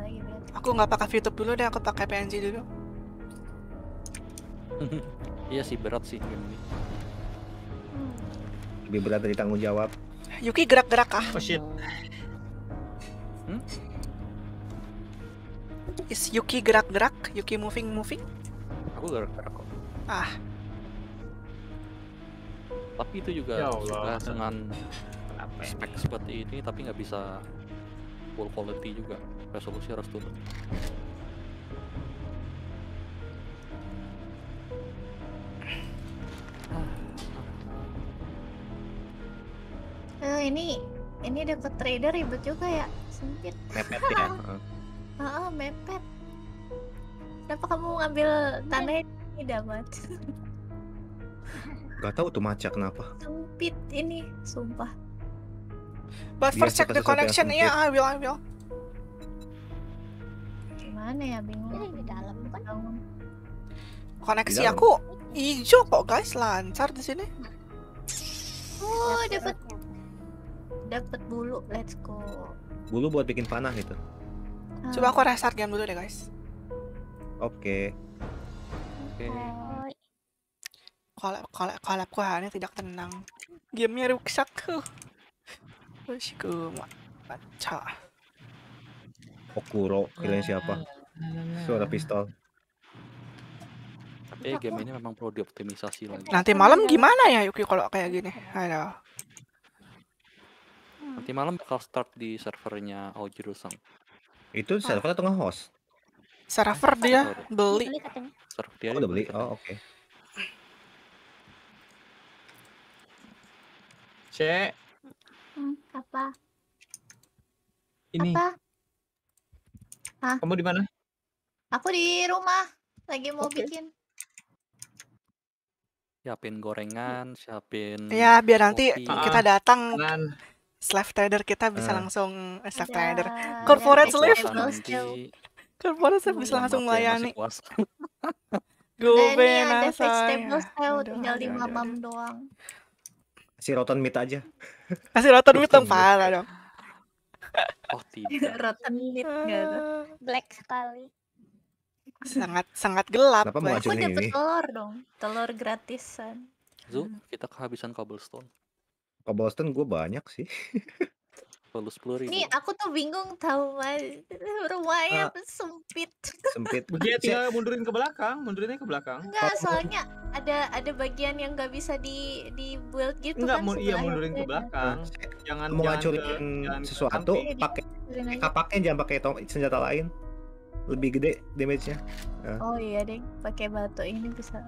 lagi Aku nggak pakai YouTube dulu deh, aku pakai PNG dulu. iya sih berat sih game ini. Hmm. Lebih berat dari tanggung jawab. Yuki gerak-gerak ah. Oh shit. Hmm? Is Yuki gerak-gerak? Yuki moving moving? aku lurker ah tapi itu juga ya suka dengan spek seperti ini tapi nggak bisa full quality juga resolusi harus turun ah. eh, ini ini dapat trader ribet juga ya sempit mepet ya oh, uh, mepet Kenapa kamu ngambil tanah ini damat? Gak tahu tuh maca kenapa. Sempit ini, sumpah. But first check the connection, iya, yeah, I will, I Gimana ya, bingung. Ini di dalam, bukan? Koneksi dalam. aku hijau kok guys, lancar di sini. Oh, dapat dapat bulu. Let's go. Bulu buat bikin panah gitu. Coba aku restart game dulu deh, guys. Oke. Oke. Kolab, kolab, hari ini tidak tenang. Gamenya rusak. Terusku baca. Okuro, kalian hmm. siapa? Suara pistol. Eh, game ini memang perlu dioptimisasi lagi. Nanti malam gimana ya Yuki kalau kayak gini? ada. Nanti malam bakal start di servernya Ojirusang. Itu server atau nge-host? server dia beli. Server dia oh, udah beli. Oh, oke. Okay. Cek. Hmm, apa? Ini. Apa? Hah? Kamu di mana? Aku di rumah. Lagi mau okay. bikin. Siapin gorengan, siapin. Ya, biar nanti kopi. kita datang. Slave trader kita bisa ah. langsung eh, slave iya. trader. Corporate iya, slave. Teleponnya kan saya bisa ya langsung melayani. Gue nah, ada vegetable saya tinggal di mamam doang. Kasih rotan meat aja. Kasih rotan meat yang parah dong. Oh tidak. rotan meat enggak ah. Black sekali. Sangat sangat gelap. Kenapa mau ini? dapat telur dong. Telur gratisan. Zu, kita kehabisan cobblestone. Cobblestone gue banyak sih. perlu sepuluh ribu. Nih aku tuh bingung tahu mas rumahnya ah. sempit. Sempit. Dia tinggal mundurin ke belakang, mundurinnya ke belakang. Enggak, soalnya ada ada bagian yang nggak bisa di di build gitu Enggak, kan. Enggak, iya mundurin ke belakang. Ah, jangan mau ngacurin sesuatu iya, pakai kapaknya jangan pakai senjata lain. Lebih gede damage-nya. Ah. Oh iya deh, pakai batu ini bisa.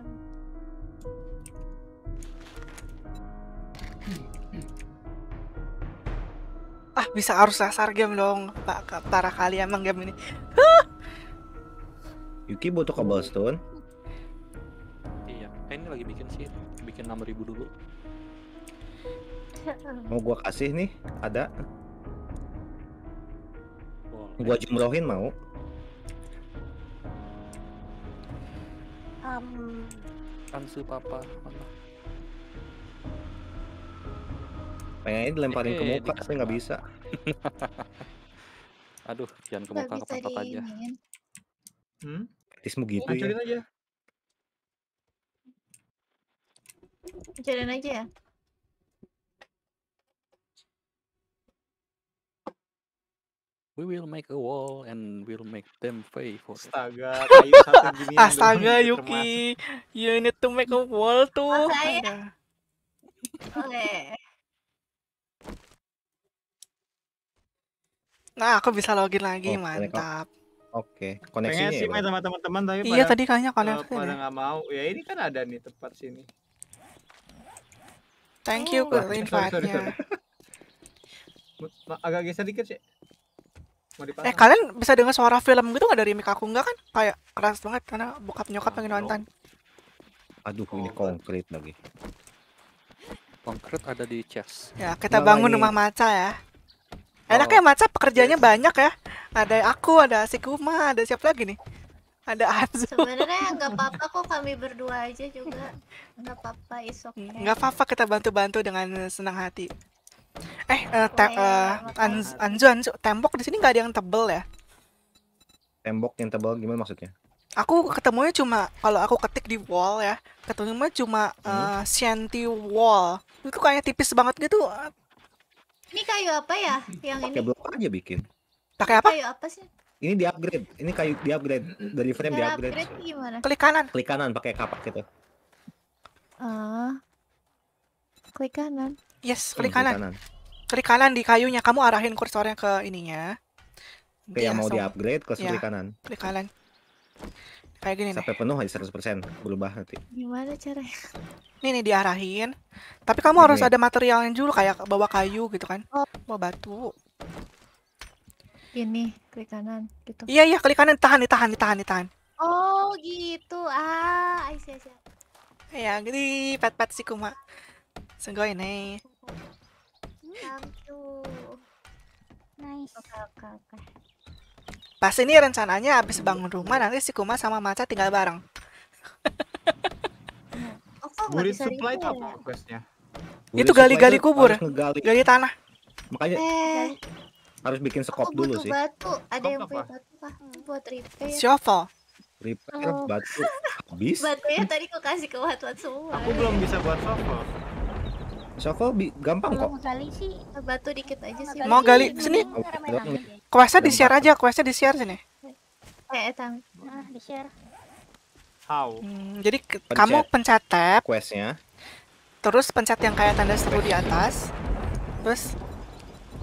ah bisa harus sasar game dong pak para kali emang game ini Yuki butuh cobblestone iya eh, ini lagi bikin sih bikin 6000 dulu mau gua kasih nih ada Boleh. gua jumrohin mau um... kan Kansu papa mana pengen dilemparin ke eh, muka tapi nggak bisa aduh jangan ke muka ke pantat aja hmm? fetismu gitu ya aja. Jalan aja ya We will make a wall and we'll make them pay for it. Astaga, gini. Astaga, Yuki. You need to make a wall tuh. Oke. Okay. Nah, aku bisa login lagi, oh, mantap. Oke, okay. koneksinya Pengen ya, sih main sama teman-teman tapi Iya, pada, tadi kayaknya koneksi. Uh, pada nggak mau. Ya ini kan ada nih tempat sini. Thank you oh, invite-nya. Agak geser dikit sih. Eh kalian bisa dengar suara film gitu nggak dari mic aku nggak kan? Kayak keras banget karena bokap nyokap pengen ah, nonton. Aduh oh, ini konkret lagi. Konkret ada di chest. Ya kita bangun rumah maca ya. Enaknya oh. Matsa pekerjaannya banyak ya. Ada aku, ada si Kuma, ada siapa lagi nih? Ada Anzu. Sebenarnya nggak apa-apa kok kami berdua aja juga. Nggak apa-apa, isok. okay. Iya. Nggak apa-apa kita bantu-bantu dengan senang hati. Eh, uh, te- uh, iya, eh, Anzu, Anzu, Anzu, tembok di sini nggak ada yang tebel ya? Tembok yang tebel gimana maksudnya? Aku ketemunya cuma kalau aku ketik di wall ya, ketemunya cuma uh, hmm. Eh, shanty wall. Itu kayaknya tipis banget gitu, ini kayu apa ya yang Pake ini? Pakai aja bikin. Pakai apa? Kayu apa sih? Ini di upgrade. Ini kayu di upgrade dari frame di upgrade. Klik kanan. Klik kanan pakai kapak gitu. Uh, Klik kanan. Yes, klik, klik kanan. Klik kanan di kayunya. Kamu arahin kursornya ke ininya. Oke, yang mau di upgrade, ke ya, kanan. Klik kanan. Kayak gini Sampai nih. penuh aja 100% berubah nanti. Gimana caranya? ini nih diarahin. Tapi kamu gini. harus ada materialnya dulu kayak bawa kayu gitu kan. Oh. Bawa batu. Ini klik kanan gitu. Iya iya klik kanan tahan nih tahan nih tahan nih tahan. Oh gitu. Ah, iya iya iya gini pet-pet si Kuma. Sungguh nih Thank you. Nice. Oke, oke, Pas ini rencananya habis bangun rumah nanti si Kuma sama Maca tinggal bareng. oh, supply itu apa questnya? Itu gali-gali kubur, gali. gali tanah. Makanya eh. harus bikin sekop dulu sih. batu, ada yang punya batu pak buat repair. Shovel. Repair oh. batu habis. Batunya tadi kok kasih ke Watwat semua. Aku belum bisa buat shovel. Shovel gampang kok. Mau gali sih batu dikit aja sih. Mau gali sini. Questnya di share aja, questnya di share sini. Eh, eh, tang, ah, di share. How? Hmm, jadi pencet. kamu pencet tab. Questnya. Terus pencet yang kayak tanda seru di atas. Terus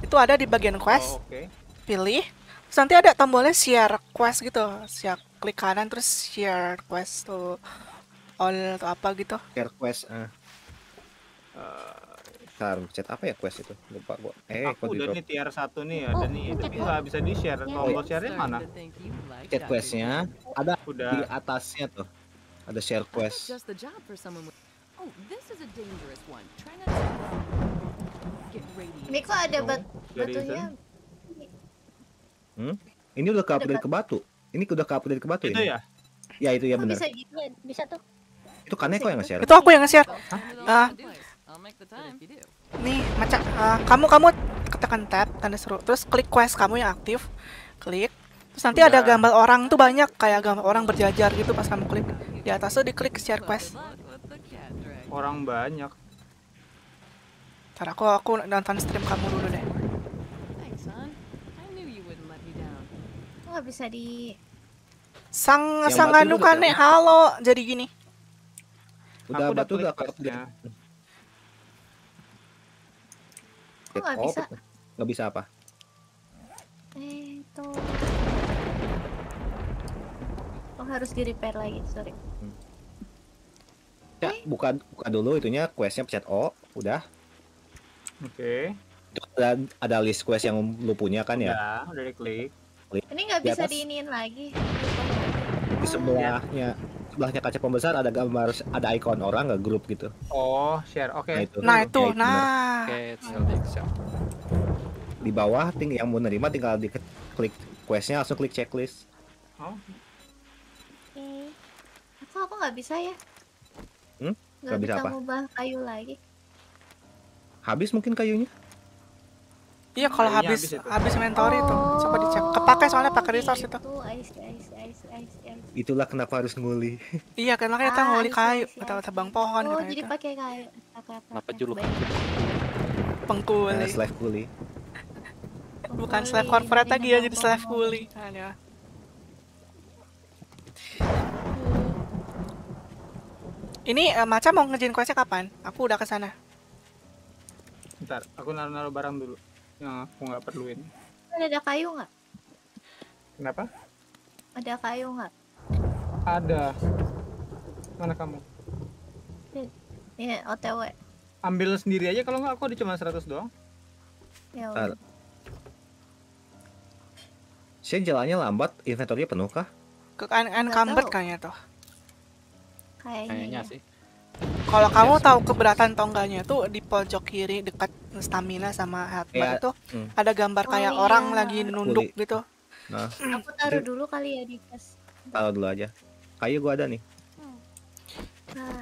itu ada di bagian oh, quest. Oh, okay. Pilih. Terus nanti ada tombolnya share quest gitu. Siap klik kanan terus share quest tuh all atau apa gitu. Share quest. Uh. Uh, bentar chat apa ya quest itu lupa gua eh aku udah nih tier satu nih ya oh, itu ini nggak bisa di share tombol share nya mana chat questnya ada udah. di atasnya tuh ada share quest oh, ini kok ada oh, bat batunya hmm? ini udah ke dari ke batu ini udah ke dari ke batu itu ya ya itu ya benar bisa gitu ya bisa tuh itu Kaneko yang nge-share. Itu aku yang nge-share. Ah. Uh, nih maca uh, eh, kamu kamu tekan tab tanda seru terus klik quest kamu yang aktif klik terus nanti Udah. ada gambar orang tuh banyak kayak gambar orang berjajar gitu pas kamu klik di atas tuh diklik share quest orang banyak ntar aku aku nonton stream kamu dulu deh nggak bisa di sang yang sang anu halo jadi gini udah aku udah batu udah kartunya Gak oh, nggak bisa. Gak bisa apa? Eh, itu. Oh, harus di repair lagi, sorry. Hmm. Ya, buka buka dulu itunya questnya pencet O, udah. Oke. Okay. ada, ada list quest yang lu punya kan ya? Udah, udah diklik. Ini nggak bisa diinin lagi. Di sebelahnya sebelahnya kaca pembesar ada gambar ada ikon orang nggak grup gitu. Oh, share. Oke. Okay. Nah itu. Nah, nah. Di bawah tinggi yang mau nerima tinggal klik questnya langsung klik checklist. Oh. Oke. Okay. Aku nggak bisa ya. Hmm? Nggak bisa, bisa apa? kayu lagi. Habis mungkin kayunya? Iya kalau habis habis, habis mentor oh. itu coba dicek. Oh. Kepakai soalnya pakai resource iya, itu. Itu ice ice ice ice itulah kenapa harus nguli iya karena kita ah, nguli kayu iya iya atau tebang pohon oh, gitu jadi gitu. pakai kayu kenapa julukan pengkuli nah, slave kuli bukan slave corporate lagi ya jadi slave kuli ini uh, maca mau ngerjain questnya kapan aku udah ke sana ntar aku naruh-naruh barang dulu yang aku nggak perluin ada kayu nggak kenapa ada kayu nggak ada. Mana kamu? yeah, OTW. Ambil sendiri aja kalau nggak aku ada cuma 100 doang. Ya. Saya jalannya lambat, inventory penuh kah? Ke kan, kan kambat kayaknya tuh. Kayaknya, iya. sih. Kalau ya, kamu tahu keberatan tongganya tuh di pojok kiri dekat stamina sama health ya. itu hmm. ada gambar oh kayak oh, iya. orang lagi nunduk Kuli. gitu. Nah. Aku taruh dulu kali ya di tas. Taruh dulu aja kayu gua ada nih hmm. nggak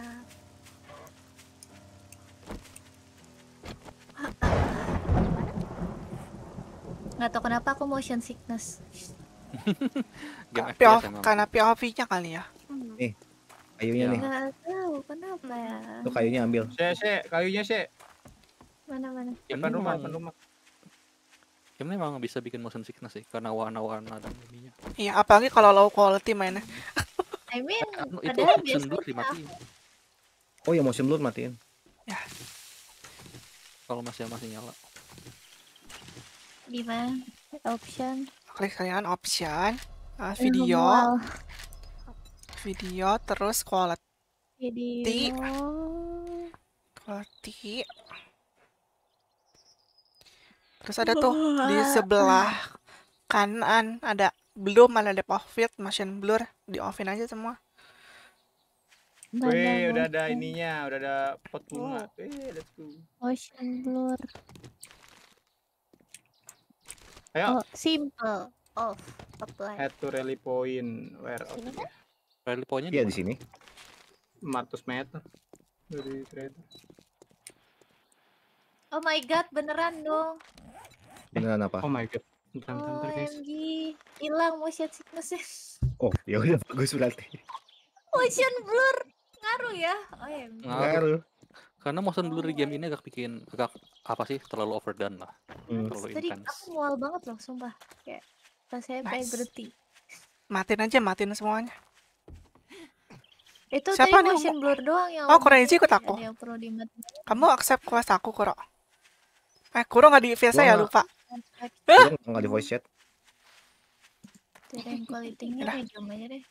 tahu Gak tau kenapa aku motion sickness Karena POV-nya kali ya hmm. Nih Kayunya nih Gak tau kenapa ya Tuh kayunya ambil Se, se, kayunya sih Mana, mana Depan rumah, depan rumah Game memang bisa bikin motion sickness sih karena warna-warna dan ininya. Iya, apalagi kalau low quality mainnya. I mean, nah, itu motion blur dimatiin. Oh ya motion blur matiin. Ya. Kalau masih masih nyala. Di mana? Option. Klik kalian option, uh, video, Manual. video terus quality. Video. Quality. Terus ada tuh di sebelah kanan ada belum malah ada profit motion blur di offin aja semua Wih udah ada ininya, udah ada pot bunga. Oh. Weh, let's go. Motion blur. Ayo. Oh, simple. Off. Apply. Head to rally point. Where? of kan? Rally pointnya Iya, di sini. 400 meter dari trader. Oh my god, beneran dong. Beneran apa? Oh my god. Bentar, bentar, bentar guys. Hilang motion sicknessnya. Oh, ya udah bagus berarti. motion blur ngaruh ya? Oh iya, Ngaruh. Karena motion blur di oh, game iya. ini agak bikin agak apa sih terlalu overdone lah. Hmm. Terlalu Tadi intense. aku mual banget loh, sumpah. Kayak pas saya nice. pengen berhenti. Matiin aja, matiin semuanya. Itu Siapa tadi motion blur doang yang Oh, Korenji ikut aku. Kamu accept quest aku, Kuro. Eh, Kuro nggak di VSA ya, lupa. Enggak nggak di voice chat. Turun quality aja deh.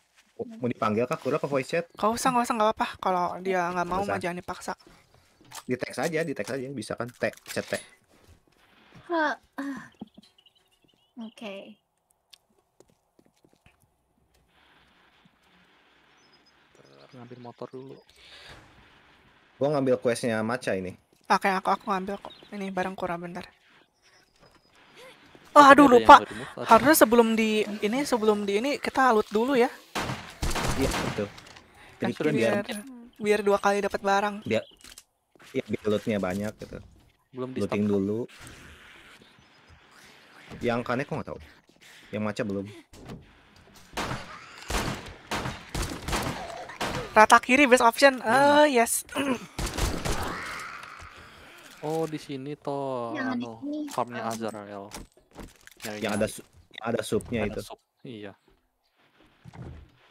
Mau dipanggil kak Kura ke voice chat? Kau usah nggak usah nggak apa-apa. Kalau dia nggak mau mah jangan dipaksa. Di teks aja, di teks aja bisa kan? Tek, chat tek. Ah. Oke. Ngambil motor dulu. Gua ngambil questnya Maca ini. Oke, aku aku ngambil kok ini bareng Kura bentar. Oh, aduh lupa. Harusnya sebelum di ini sebelum di ini kita loot dulu ya. Iya, betul. Jadi kan biar, biar biar dua kali dapat barang. Biar ya, biar lootnya banyak gitu. Belum di looting dulu. Yang kane kok nggak tahu. Yang macam belum. Rata kiri best option. Eh, oh, yes. Oh, di sini toh anu farmnya ah. Azrael. Nyari yang, ada su yang ada supnya itu. Sup. Iya.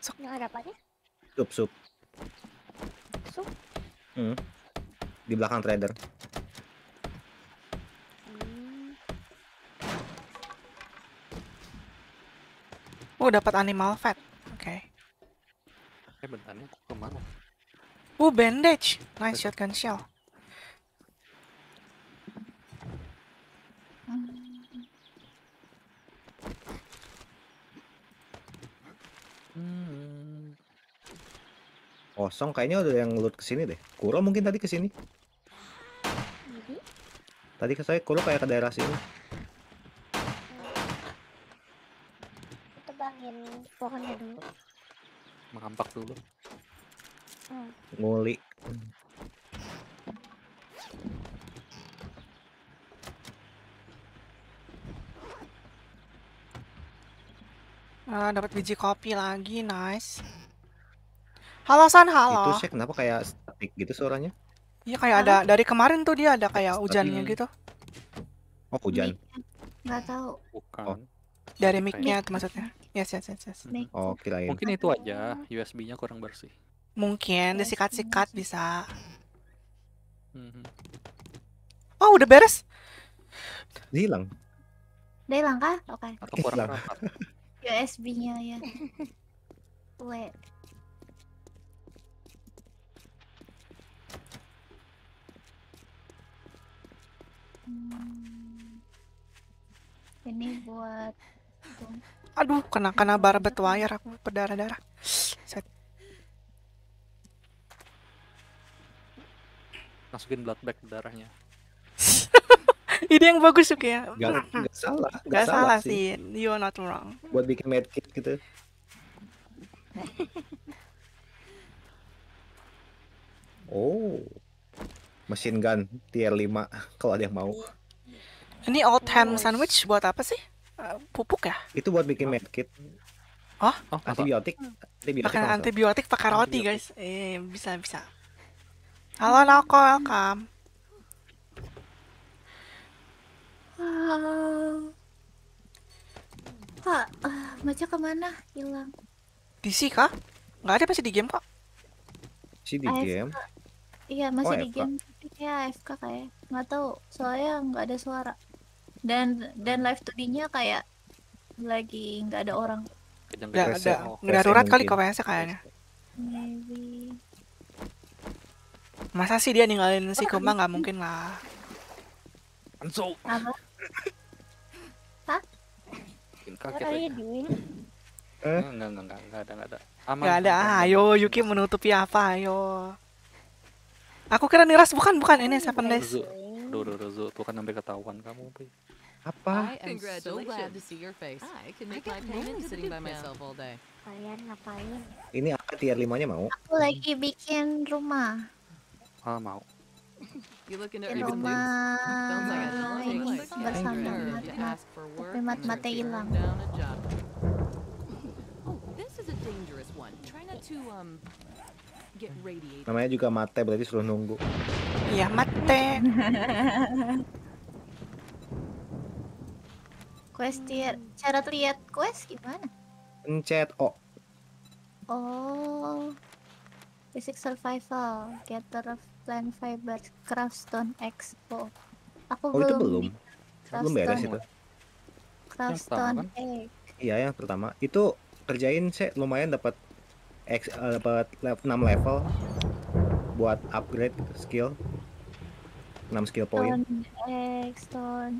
Supnya ada apa nih Sup sup. Sup. Hmm. Di belakang trader. Hmm. Oh dapat animal fat, oke. Okay. Eh bentar nih kemana? Oh bandage, nice shotgun shell. Hmm. Hmm. Kosong kayaknya udah yang loot sini deh. Kuro mungkin tadi kesini. sini. Tadi ke saya Kuro kayak ke daerah sini. Tebangin pohonnya dulu. Mengampak dulu. Hmm. Nguli. Ah, dapat biji kopi lagi, nice. Halo San, halo. Itu sih kenapa kayak statik gitu suaranya? Iya kayak ada dari kemarin tuh dia ada kayak statik. hujannya gitu. Oh, hujan. Enggak tahu. Bukan. Oh. Dari mic-nya tuh maksudnya. Yes, yes, yes, yes. Oh kira-kira. Mungkin itu aja, USB-nya kurang bersih. Mungkin disikat-sikat bisa. Mm-hmm. Oh, udah beres. Hilang. Udah hilang kah? Oke. Okay. Atau kurang rapat. USB-nya ya. Wait. Hmm. Ini buat Aduh, kena kena barbet wire aku berdarah-darah. Set. Masukin blood bag darahnya. ide yang bagus juga ya gak, hmm, hmm. gak salah gak, gak salah, salah sih. sih you are not wrong buat bikin medkit gitu oh mesin gun tier 5 kalau ada yang mau ini old ham sandwich buat apa sih eh, pupuk ya itu buat bikin medkit Oh, oh antibiotik. Pakai antibiotik pakai roti, guys. Eh, bisa bisa. Halo Noko, welcome. Ah. Kak, uh, kemana? Hilang. DC kah? Gak ada masih di game kok. si di AFK. game? Iya masih oh, di FK. game. Ya AFK kayak Gak tau. Soalnya nggak ada suara. Dan dan live tudinya kayak lagi nggak ada orang. Gak ada. Oh, Gak Darurat kali kok kayaknya kayaknya. Maybe. Masa sih dia ninggalin si Koma Gak mungkin lah. Anso. Apa? Eh? Enggak, ada, ada. ayo Yuki menutupi apa? Ayo. Aku kira niras bukan, bukan ini Seven Days. duh, Tuh kan sampai ketahuan kamu, Apa? I am so Ini apa tier 5 mau? Aku lagi bikin rumah. Ah, mau. You look into urban news. Bersama Matma. mat. mati hilang. Namanya juga mate berarti suruh nunggu. Iya, mate. quest Cara lihat quest gimana? Pencet O. Oh. Basic survival, gather Plant Fiber Craftstone Expo. Aku oh, belum. itu belum. Craftstone. Belum beres itu. Craftstone Egg. Iya, yang pertama. Itu kerjain sih lumayan dapat X uh, dapat 6 level buat upgrade skill 6 skill point stone X stone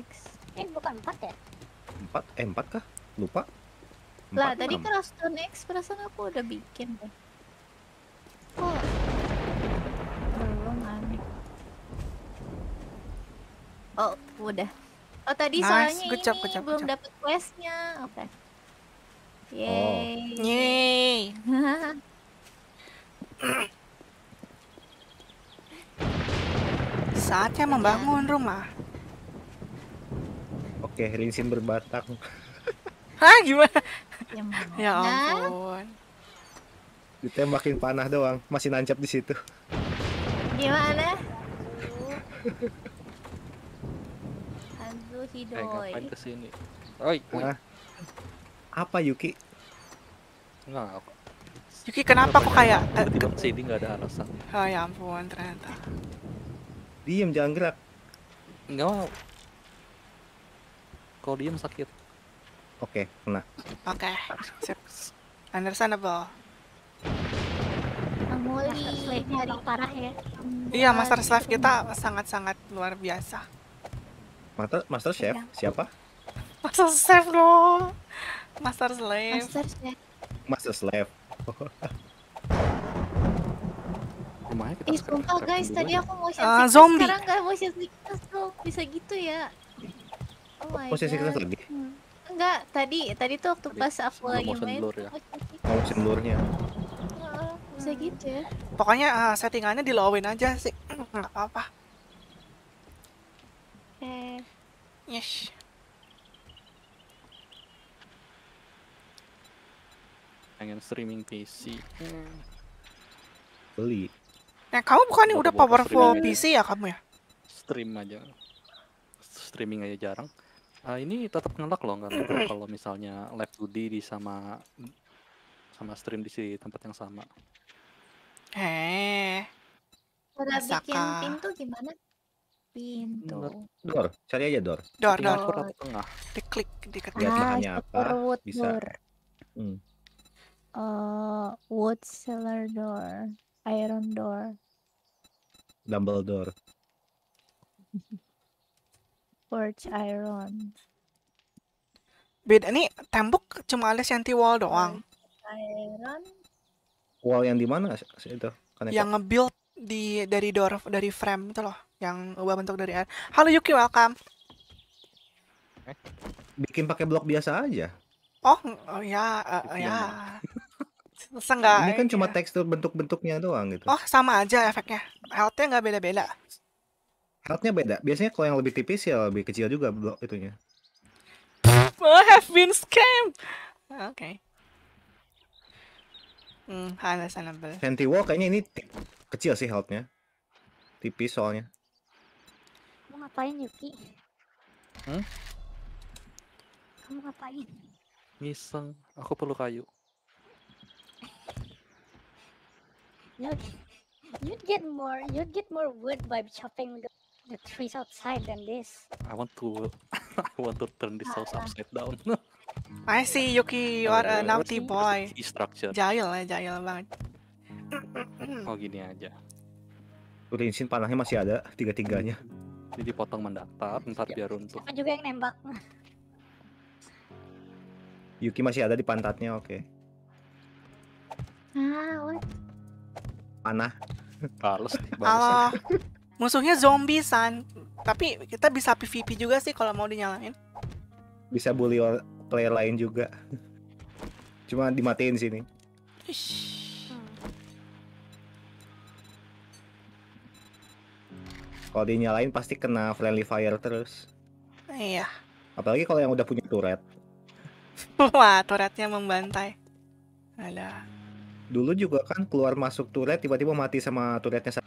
X eh bukan 4 ya 4 eh 4 kah lupa Empat lah tadi kalau X perasaan aku udah bikin deh oh Oh, udah. Oh, tadi nice. soalnya good job, good job, belum dapat questnya. Oke. Okay. Yeay. Oh. Yeay. Saatnya membangun rumah. Oke, okay, rinsin berbatang. Hah, gimana? Ya, ya nah. ampun. makin panah doang, masih nancap di situ. Gimana? Doi. Eh, ngapain kesini? Oi, Hah? apa Yuki? Enggak, Yuki kenapa kok kayak tiba-tiba eh, kesini nggak ada alasan? Oh ya ampun ternyata. Diem jangan gerak. Enggak mau. Kalau diem sakit. Oke, okay, nah. Oke, okay. sip. Understandable. slave nyari parah ya. Iya, Master Slave kita sangat-sangat luar biasa. Master Master Chef ya. siapa? Master Chef dong. Master Slave. Master Chef. Master Slave. Ih, sumpah guys, tadi aku mau share uh, ah, zombie. sekarang gak mau share sickness dong. Bisa gitu ya? Oh my Posisi god. lagi? Hmm. Enggak, tadi tadi tuh waktu pas aku lagi main. Ya. mau ya? sendurnya. bisa hmm. gitu ya. Pokoknya uh, settingannya dilowin aja sih. Enggak apa-apa. Hmm. Yes. Pengen streaming PC. Hmm. Beli. Nah, kamu bukannya udah powerful PC ya kamu ya? Stream aja. Streaming aja jarang. Uh, ini tetap ngelak loh kan kalau misalnya live duty di sama sama stream di tempat yang sama. Eh. Cara bikin pintu gimana? Pintu. Door, cari aja door. Door, door. door. tengah. Diklik, di ah, apa, wood bisa. Door. Hmm. Uh, wood cellar door, iron door. Dumbledore. Forge iron. Beda ini tembok cuma ada anti wall doang. Iron. Wall yang di mana itu? Kan yang ngebuild di dari door dari frame itu loh yang ubah bentuk dari air. Halo Yuki, welcome. Eh, bikin pakai blok biasa aja. Oh, oh ya, uh, ya. enggak Ini kan ya. cuma iya. tekstur bentuk-bentuknya doang gitu. Oh, sama aja efeknya. Health-nya nggak beda-beda. Health-nya beda. Biasanya kalau yang lebih tipis ya lebih kecil juga blok itunya. I have been scammed. Oke. Okay. Hmm, understandable. Wall kayaknya ini kecil sih health-nya. Tipis soalnya ngapain Yuki? Hmm? Kamu ngapain? Ngiseng, aku perlu kayu. Look, you'd get more, you'd get more wood by chopping the, the trees outside than this. I want to, I want to turn this house ah. upside down. I see Yuki, you are a naughty boy. Structure. Jail lah, ya, jail banget. Oh gini aja. Udah insin panahnya masih ada tiga tiganya. Ini dipotong mendaftar, ntar iya. biar untuk. Siapa juga yang nembak? Yuki masih ada di pantatnya, oke. Okay. Ah, what? Panah. Males Halo. Musuhnya zombie san, tapi kita bisa PVP juga sih kalau mau dinyalain. Bisa bully player lain juga. Cuma dimatiin sini. Ish. Kalau dinyalain pasti kena friendly fire terus. Iya. Apalagi kalau yang udah punya turret. Wah, turretnya membantai. Ada. Dulu juga kan keluar masuk turret tiba-tiba mati sama turretnya.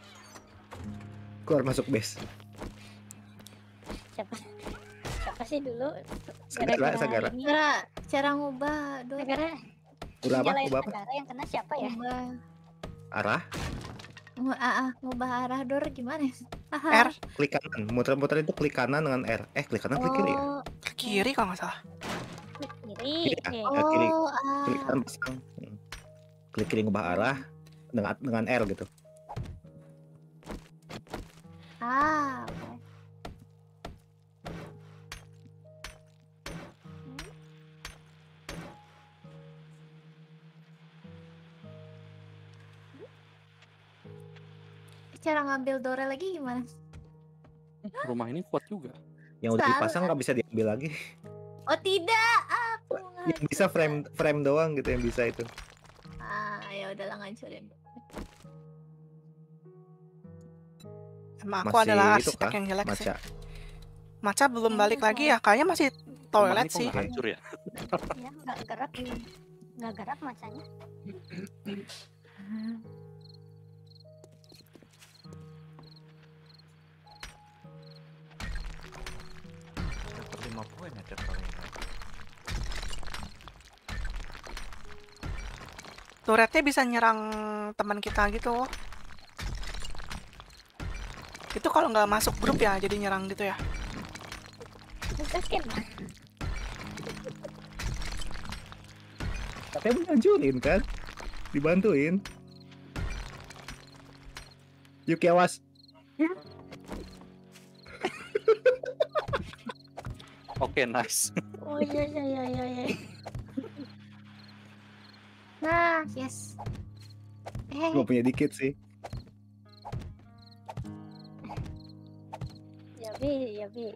Keluar masuk base. Siapa? Siapa sih dulu? Segara, ini. Segara, cara ngubah. segera Udah apa? Udah apa? yang kena siapa ya? Arah? uh, ngubah arah door gimana? Ya? R, klik kanan. Muter-muter itu klik kanan dengan R. Eh, klik kanan, oh, klik kiri ya? Oh, Ke kiri kalau nggak salah. Klik kiri. Ya, okay. oh, kiri. Ah. Klik kanan hmm. Klik kiri ngubah arah dengan dengan R gitu. Ah, cara ngambil Dore lagi gimana? Eh, rumah ini kuat juga. Yang udah dipasang nggak bisa diambil lagi. Oh tidak, aku Yang bisa frame frame doang gitu yang bisa itu. Ah, ya udahlah ngancurin. Emang aku masih adalah arsitek yang jelek maca. sih. Maca belum balik iya. lagi ya, kayaknya masih toilet sih. Hancur ya. ya nggak gerak, nggak gerak macanya. lima poin ada paling Turretnya bisa nyerang teman kita gitu itu kalau nggak masuk grup ya jadi nyerang gitu ya Tapi mau ngajuin kan dibantuin ya was. ya. okay, nice. oh iya iya iya iya. iya. Nah, yes. Hey. Eh. Gue punya dikit sih. Ya bi, ya bi.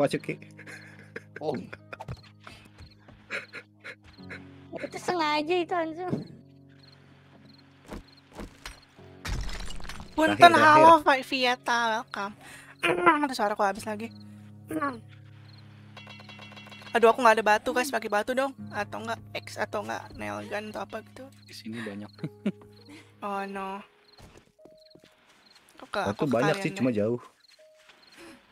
cuki. Oh. Ya, itu sengaja itu Anzu. Punten, halo Pak Vieta, welcome. Ada suara kok habis lagi. Nah. Aduh aku nggak ada batu guys, pakai batu dong atau nggak X atau nggak nail gun atau apa gitu. Di sini banyak. oh no. Aku, aku banyak sih cuma jauh.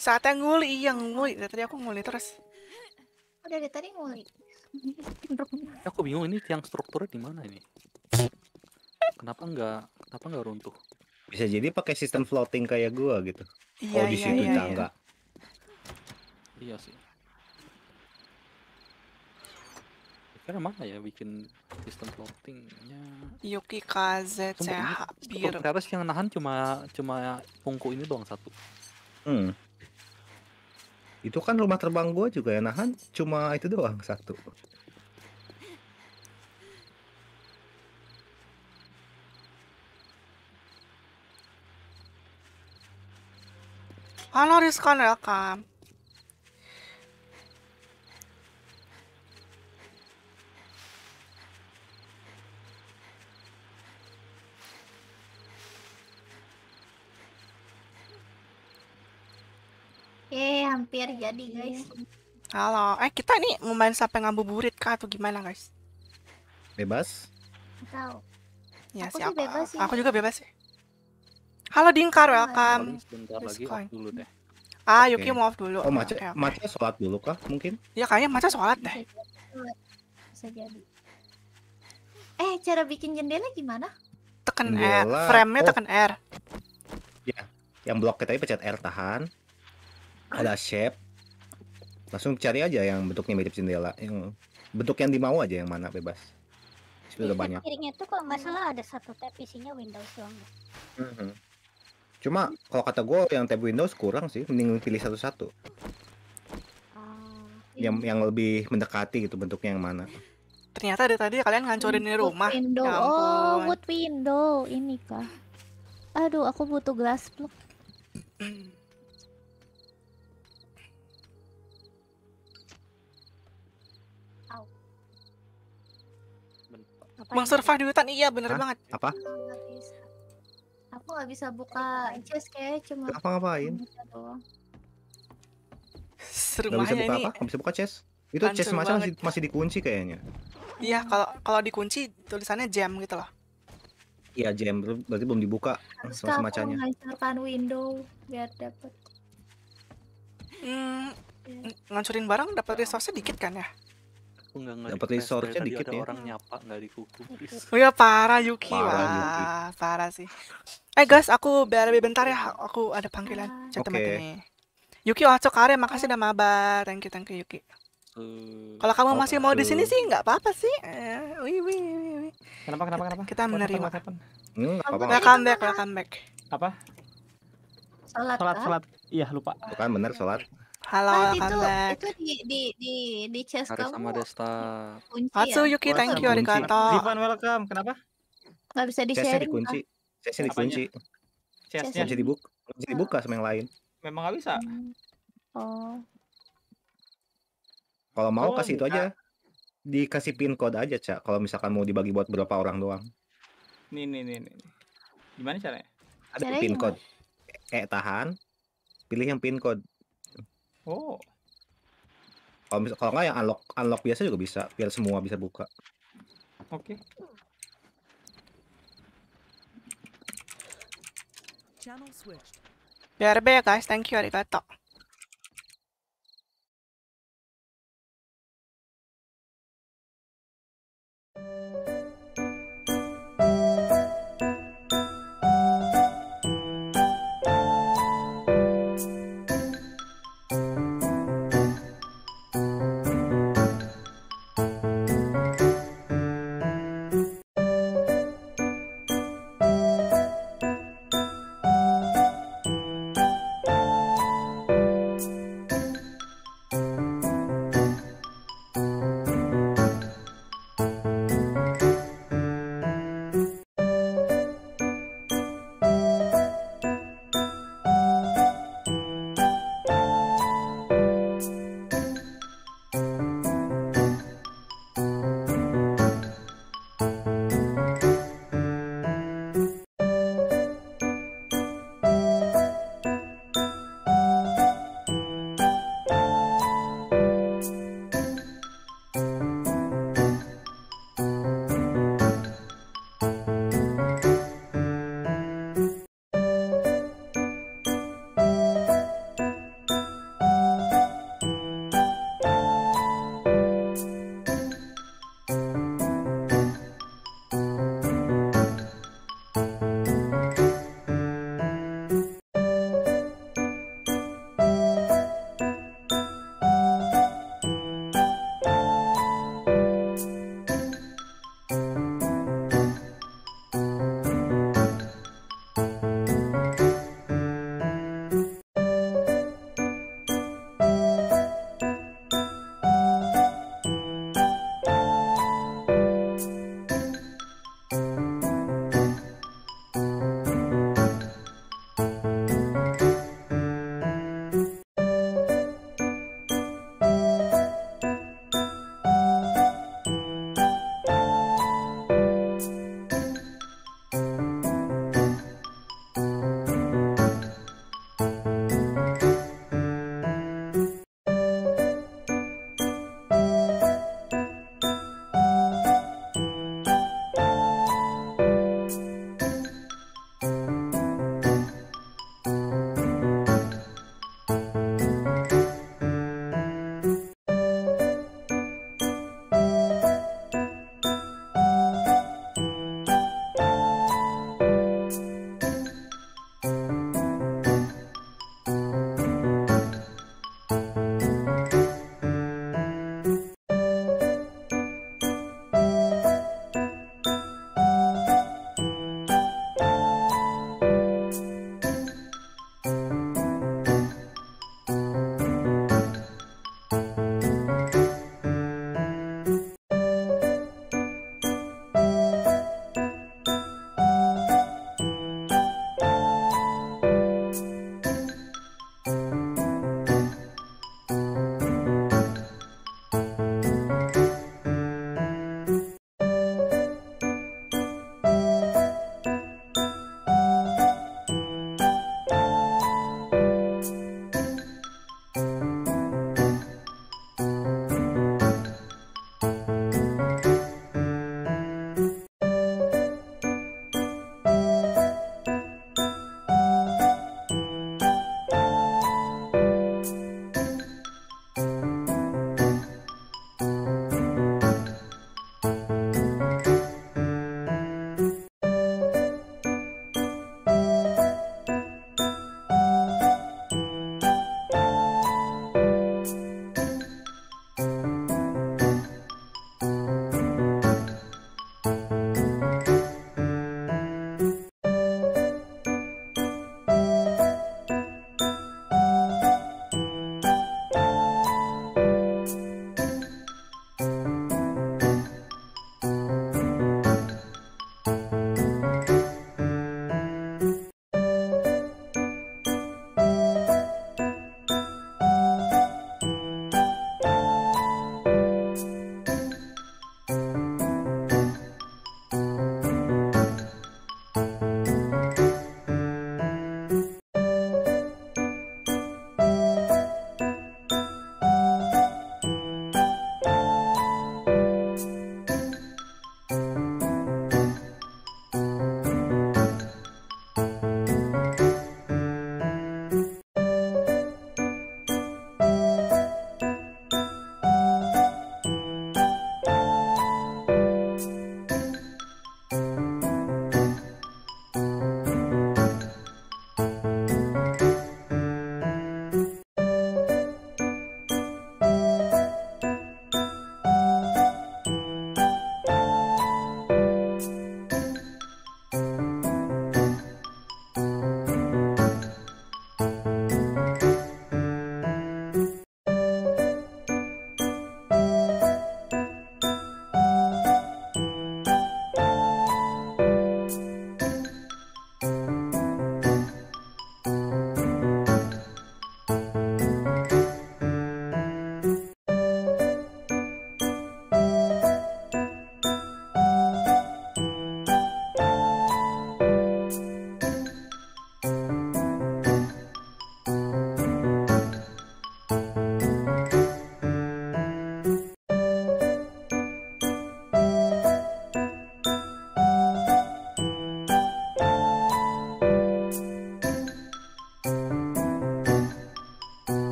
Saatnya nguli, iya nguli. Dari tadi aku nguli terus. Oh, dari tadi nguli. aku bingung ini tiang strukturnya di mana ini? Kenapa nggak kenapa nggak runtuh? Bisa jadi pakai sistem floating kayak gua gitu. Iya, oh di iya, situ iya, tangga. Iya. enggak. Iya sih. Karena mana ya bikin sistem floatingnya? Yuki Kaze CH biru. Terus yang nahan cuma cuma pungku ini doang satu. Hmm. Itu kan rumah terbang gua juga yang nahan cuma itu doang satu. Halo Rizkon welcome. eh hampir jadi iya. guys. Halo, eh kita nih mau main sampai ngabuburit kah atau gimana guys? Bebas. Tahu. Ya, aku siapa? bebas sih. Aku juga bebas sih. Halo Dingkar, welcome. Sebentar lagi off dulu deh. Ah, okay. mau off dulu. Oh, Maca, okay, okay. Maca sholat dulu kah mungkin? Ya, kayaknya Maca sholat deh. Bisa jadi. Eh, cara bikin jendela gimana? Tekan R, frame-nya oh. tekan R. Ya, yang blok kita ini pencet R tahan ada shape langsung cari aja yang bentuknya mirip jendela yang bentuk yang dimau aja yang mana bebas sudah udah iya, banyak tuh kalau nggak salah ada satu tab isinya Windows doang mm -hmm. cuma kalau kata gue yang tab Windows kurang sih mending pilih satu-satu uh, yang iya. yang lebih mendekati gitu bentuknya yang mana ternyata dari tadi kalian ngancurin di rumah window. Ya oh wood window ini kah aduh aku butuh glass block Bang survive di hutan iya bener banget. Apa? Aku nggak bisa buka chest kayak cuma. Apa ngapain? Seru gak bisa buka apa? Gak bisa buka chest. Itu Ancur chest macam masih, masih dikunci kayaknya. Iya, kalau kalau dikunci tulisannya jam gitu loh. Iya, jam berarti belum dibuka Haruskah sama macamnya. Menghancurkan window biar dapat. Hmm, iya. ngancurin barang dapat resource dikit kan ya? aku nggak ngerti dapat resource-nya dikit ada ya orang nyapa nggak dikukupis oh ya parah Yuki parah, wah Yuki. parah sih eh guys aku biar lebih bentar ya aku ada panggilan ah. chat okay. ini Yuki oh, Kare, makasih ah. udah mabar thank you thank you Yuki hmm, kalau kamu masih mau di sini sih nggak apa-apa sih. Eh, wih, wih, wih. Kenapa, kenapa, kenapa? Kita menerima. Hmm, apa -apa. Welcome back, welcome back. Apa? Sholat, sholat, sholat. Iya, lupa. Bukan bener sholat. Halo, Mas, itu, itu di di di di chest kamu. sama Desta. Kunci, Atsu ya? Yuki, thank you Arigato. Divan welcome. Kenapa? Gak bisa di sharing. Chestnya dikunci. Chestnya dikunci. Chestnya jadi dibuka. Bisa dibuka sama yang lain. Memang gak bisa. Hmm. Oh. Kalau mau oh, kasih itu aja. Dikasih pin code aja, Cak. Kalau misalkan mau dibagi buat berapa orang doang. Nih, nih, nih, nih. Gimana caranya? Ada caranya pin code. Eh, tahan. Pilih yang pin code Oh. Kalau kalau nggak yang unlock unlock biasa juga bisa, biar semua bisa buka. Oke. Okay. Channel ya, guys, thank you. arigato.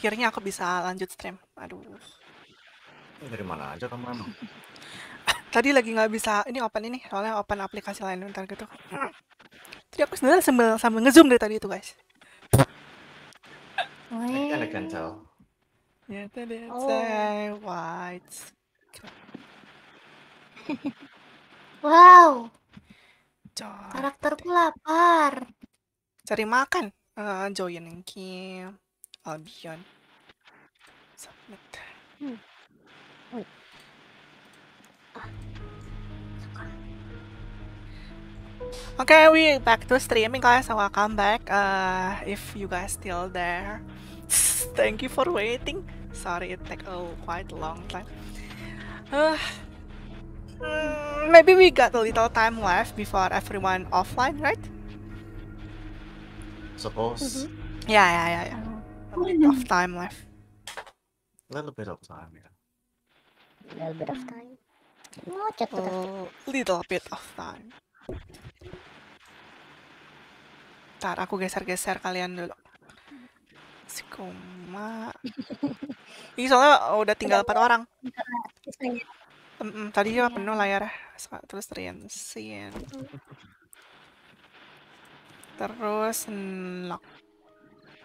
akhirnya aku bisa lanjut stream. Aduh. Dari mana aja kamu emang? Tadi lagi nggak bisa, ini open ini, soalnya open aplikasi lain bentar gitu. Jadi aku sebenarnya sambil, sambil ngezoom dari tadi itu guys. Kan ada cancel. Ya tadi saya oh. white. Wow. Karakterku lapar. Cari makan. Uh, eh, join Kim. Hmm. Wait. okay, we back to streaming guys. Welcome back. Uh, if you guys still there, thank you for waiting. Sorry, it took a quite long time. Uh, mm, maybe we got a little time left before everyone offline, right? Suppose. Mm -hmm. Yeah, yeah, yeah, yeah. bit of time left. A little bit of time, yeah. A little bit of time. Oh, just a oh, little bit of time. Ntar aku geser-geser kalian dulu. Si koma. Ini soalnya udah tinggal empat orang. Mm -mm, tadi juga penuh layar. Terus terus Terus lock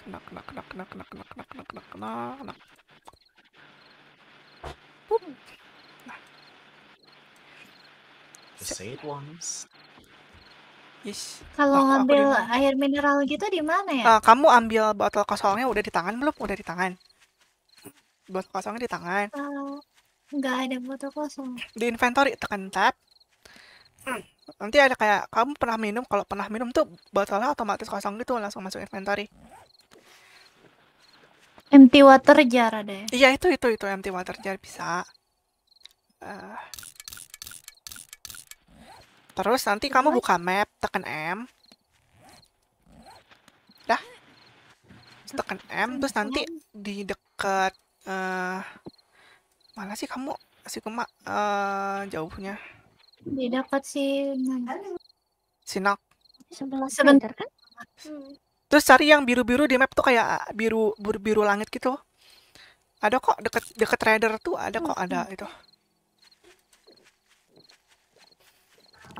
knock, knock, knock, knock, knock, knock, knock, knock, knock, knock, knock. Boom. The said ones. Yes. Kalau nah, ngambil air mineral gitu di mana ya? Uh, kamu ambil botol kosongnya udah di tangan belum? Udah di tangan. Botol kosongnya di tangan. Uh, ada botol kosong. Di inventory tekan tab. Nanti ada kayak kamu pernah minum, kalau pernah minum tuh botolnya otomatis kosong gitu langsung masuk inventory. Empty water jar ada ya? Iya itu itu itu empty water jar bisa. Uh. Terus nanti kamu buka map, tekan M. Dah. tekan M, terus nanti di dekat uh, mana sih kamu si kema uh, eh, jauhnya? Di dekat si Sinok. Sebelah sebentar kan? Hmm terus cari yang biru-biru di map tuh kayak ah, biru biru, biru langit gitu ada kok deket deket trader tuh ada kok ada itu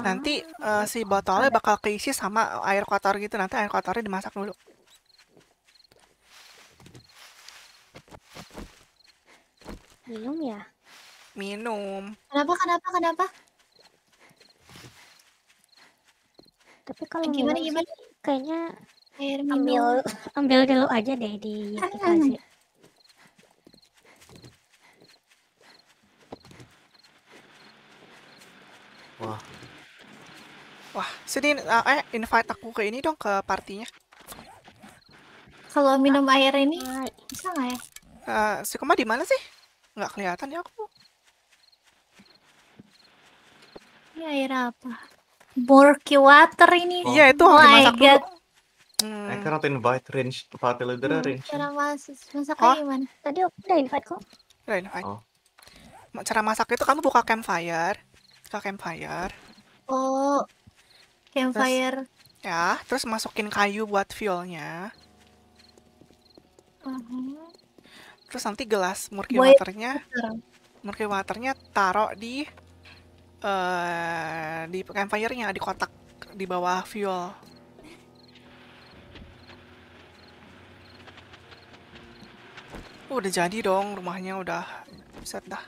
nanti uh, si botolnya bakal keisi sama air kotor gitu nanti air kotornya dimasak dulu minum ya minum kenapa kenapa kenapa tapi kalau eh, gimana gimana sih, kayaknya air minum. ambil ambil dulu aja deh di wah wah sini uh, eh invite aku ke ini dong ke partinya kalau minum ah. air ini bisa nggak ya uh, si koma di mana sih nggak kelihatan ya aku ini air apa Borky water ini. Iya, oh. itu oh, dimasak dulu. Hmm. I cannot invite range party leader Hmm, range. cara mas masak gimana? Tadi aku udah invite kok. Udah invite. Oh. Cara masak itu kamu buka campfire, buka campfire, Oh, campfire. ya, terus masukin kayu buat fuelnya, -huh. Mm-hmm. terus nanti gelas murky Boy. waternya, murky waternya taruh di eh di campfirenya di kotak di bawah fuel. Oh, udah jadi dong rumahnya udah set dah.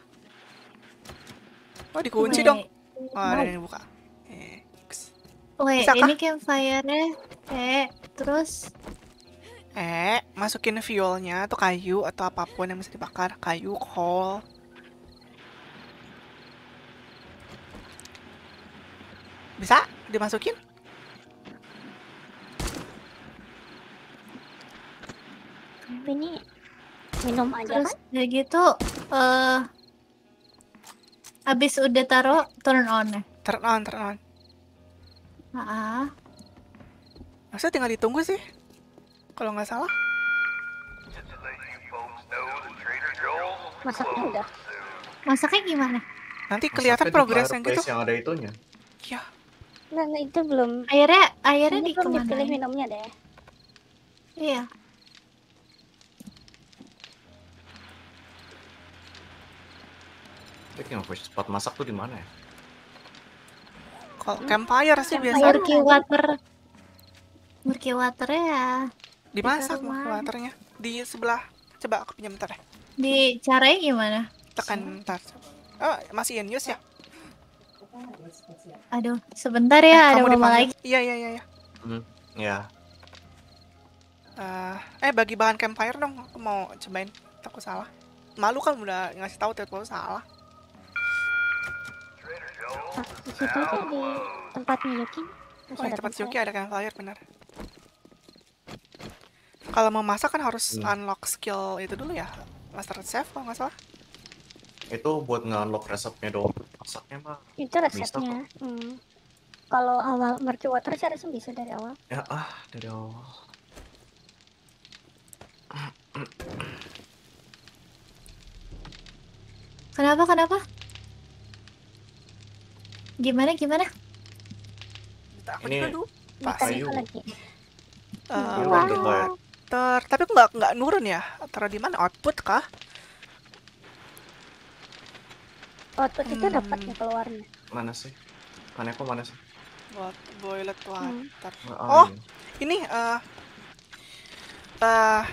Oh dikunci dong. Oh, ada yang dibuka. Eh. ini campfire-nya. Eh, terus Eh, masukin fuelnya atau kayu atau apapun yang bisa dibakar, kayu, coal. Bisa dimasukin? Ini minum aja Terus, kan? Terus gitu uh, abis udah taro turn on ya? Turn on, turn on. Ah. Masa tinggal ditunggu sih? Kalau nggak salah. Masaknya udah. Masaknya gimana? Nanti kelihatan progresnya gitu. yang ada itunya. Ya. Nah, itu belum. Airnya, airnya di belum dipilih ya? minumnya deh. Iya. Tapi yang push spot masak tuh di mana ya? Kok campfire sih biasa. Murky water. Murky water ya. Dimasak murky waternya. Di sebelah. Coba aku pinjam bentar deh. Ya. Di caranya gimana? Tekan bentar. Oh, masih in use ya? Aduh, sebentar ya, eh, ada mau lagi. Iya, iya, iya, iya. Hmm, ya. Uh, eh, bagi bahan campfire dong, aku mau cobain. takut salah. Malu kan udah ngasih tahu tiap salah di situ di tempatnya Yuki. Masih oh, ada tempat Yuki ada campfire kan, benar. Kalau mau masak kan harus hmm. unlock skill itu dulu ya, Master Chef kalau nggak salah. Itu buat nge-unlock resepnya doang. Masaknya mah. Itu resepnya. Hmm. Kalau awal mercu water sih harus bisa dari awal. Ya ah, dari awal. Kenapa? Kenapa? Gimana gimana? ini ah, Pak Ayu. Ter, tapi nggak nggak nurun ya? terus di mana? Output kah? Output itu dapat hmm. dapatnya keluarnya. Mana sih? mana aku mana sih? Buat boiler water. Hmm. Oh, oh iya. ini uh, uh,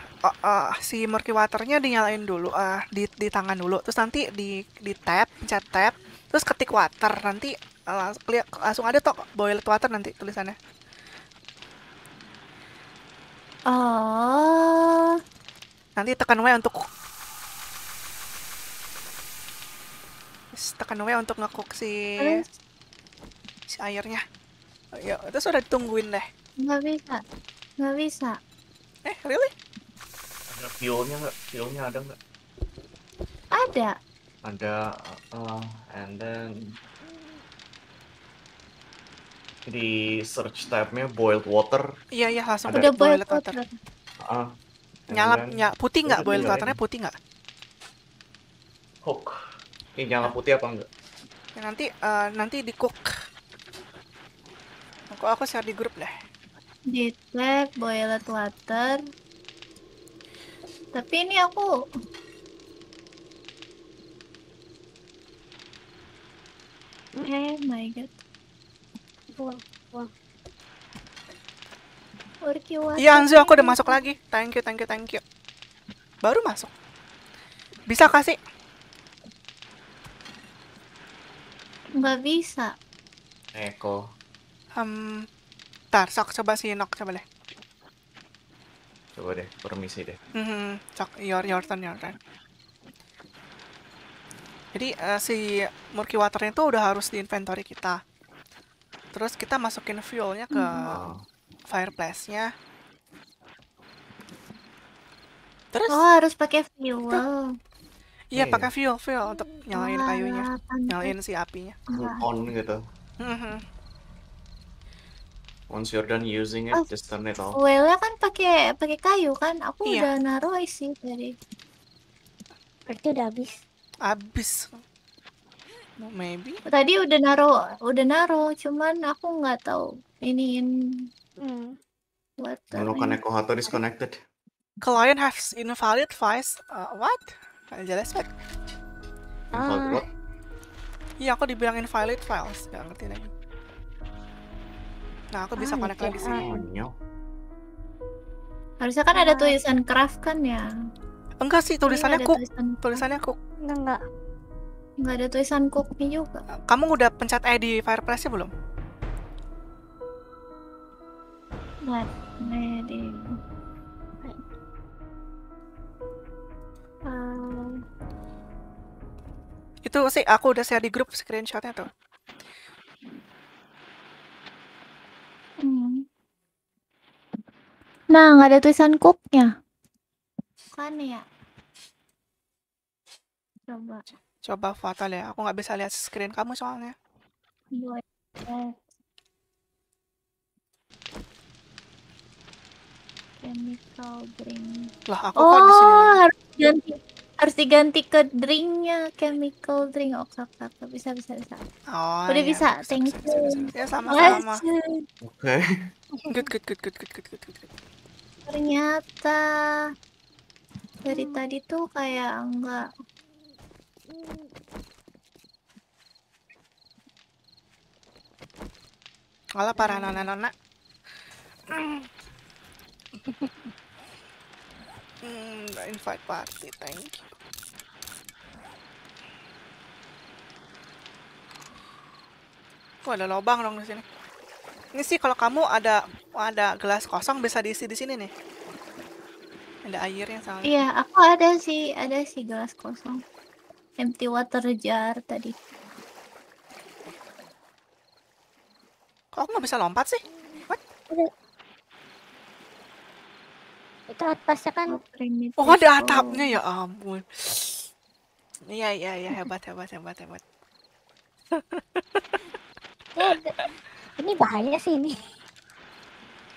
uh, si murky waternya dinyalain dulu uh, di di tangan dulu terus nanti di di tap pencet tap terus ketik water nanti langsung ada tok boiled water nanti tulisannya. Oh. Nanti tekan W untuk tekan W untuk ngekuk si Aduh. si airnya. ya, itu sudah ditungguin deh. Nggak bisa. Nggak bisa. Eh, really? Ada fuelnya nggak? Fuelnya ada nggak? Ada. Ada. Uh, uh and then di search tabnya boiled water. Iya iya langsung ada. udah boiled, water. water. Ah. nyala then, putih nggak boiled waternya putih nggak? Cook. Ini nyala putih apa enggak? Ya, nanti uh, nanti di cook. Aku aku share di grup deh. Detect boiled water. Tapi ini aku Oh my god. Iya Anzu aku udah masuk lagi thank you thank you thank you baru masuk bisa kasih Gak bisa Eko um, tar sok coba sih nok coba deh coba deh permisi deh mm -hmm. sok your your turn your turn jadi uh, si murky waternya itu udah harus di inventory kita Terus kita masukin fuelnya ke hmm. fireplace-nya. Terus Oh, harus pakai fuel. Iya, yeah, iya. pakai fuel, fuel untuk nyalain ah, kayunya. Nyalain si apinya. On gitu. Mm-hmm. Once you're done using it, oh, just turn it off. ya kan pakai pakai kayu kan? Aku yeah. udah naruh sih dari. Berarti udah habis. Habis. Maybe. Tadi udah naruh, udah naruh, cuman aku nggak tahu iniin. Hmm. What? kalau Kaneko Hato disconnected. Client has invalid files. Uh, what? Kalian jelas banget Ah. Iya, aku dibilang invalid files. Gak ngerti lagi. Nah, aku bisa ah, connect lagi gitu. sini. Oh, Harusnya kan ada ah. tulisan craft kan ya? Enggak sih, tulisannya iya, cook. Tulisannya cook. Enggak, enggak. Nggak ada tulisan cookie juga. Kamu udah pencet E di fireplace-nya belum? Nggak ada. Uh. Itu sih aku udah share di grup screenshotnya tuh. Hmm. Nah, nggak ada tulisan cook-nya. Kan ya. Coba. Coba fatal ya. Aku nggak bisa lihat screen kamu soalnya. Iya, iya. Chemical drink. Lah aku oh, kan di oh, harus ganti harus diganti ke drinknya chemical drink oh oke bisa bisa bisa oh, udah ya, bisa, bisa thank bisa, you bisa, bisa. ya sama sama oke okay. good good good good good good good good ternyata dari hmm. tadi tuh kayak enggak Hola para nona nona. Mm, invite party, thank you. Kok ada lubang dong di sini. Ini sih kalau kamu ada ada gelas kosong bisa diisi di sini nih. Ada airnya sama. Iya, aku ada sih, ada sih gelas kosong empty water jar tadi. Kok aku nggak bisa lompat sih? What? Itu atasnya kan Oh, oh ada atapnya oh. ya ampun. Iya iya iya hebat hebat hebat hebat. ini bahaya sih ini.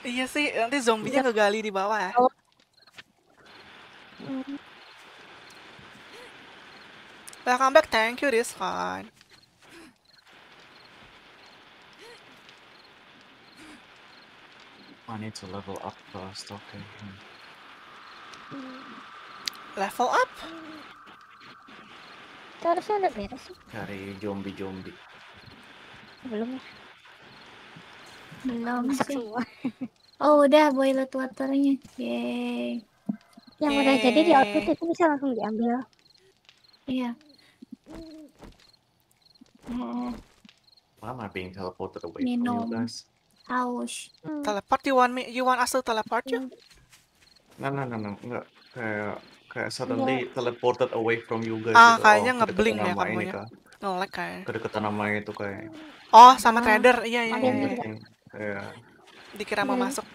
Iya sih nanti zombinya kegali iya. di bawah ya. Oh. Welcome back, thank you this fine. I need to level up first, okay. Level up? harusnya udah beres Cari zombie-zombie. Belum ya? Belum sih. Semua. oh udah boiler waternya. Yeay. Yang udah jadi di output itu bisa langsung diambil. Iya. Mm. Why am I being teleported away from you guys? Ouch. Mm. Teleport? You want me? You want us to teleport you? No, no, no, no. Enggak. Kayak kayak suddenly yeah. teleported away from you guys. Ah, gitu. oh, kayaknya oh, ya kamu ya. Ngelek kayak. Kedekatan nama itu kayak. Oh, sama ah. trader. Iya, iya, iya. iya. Dikira mau iya. masuk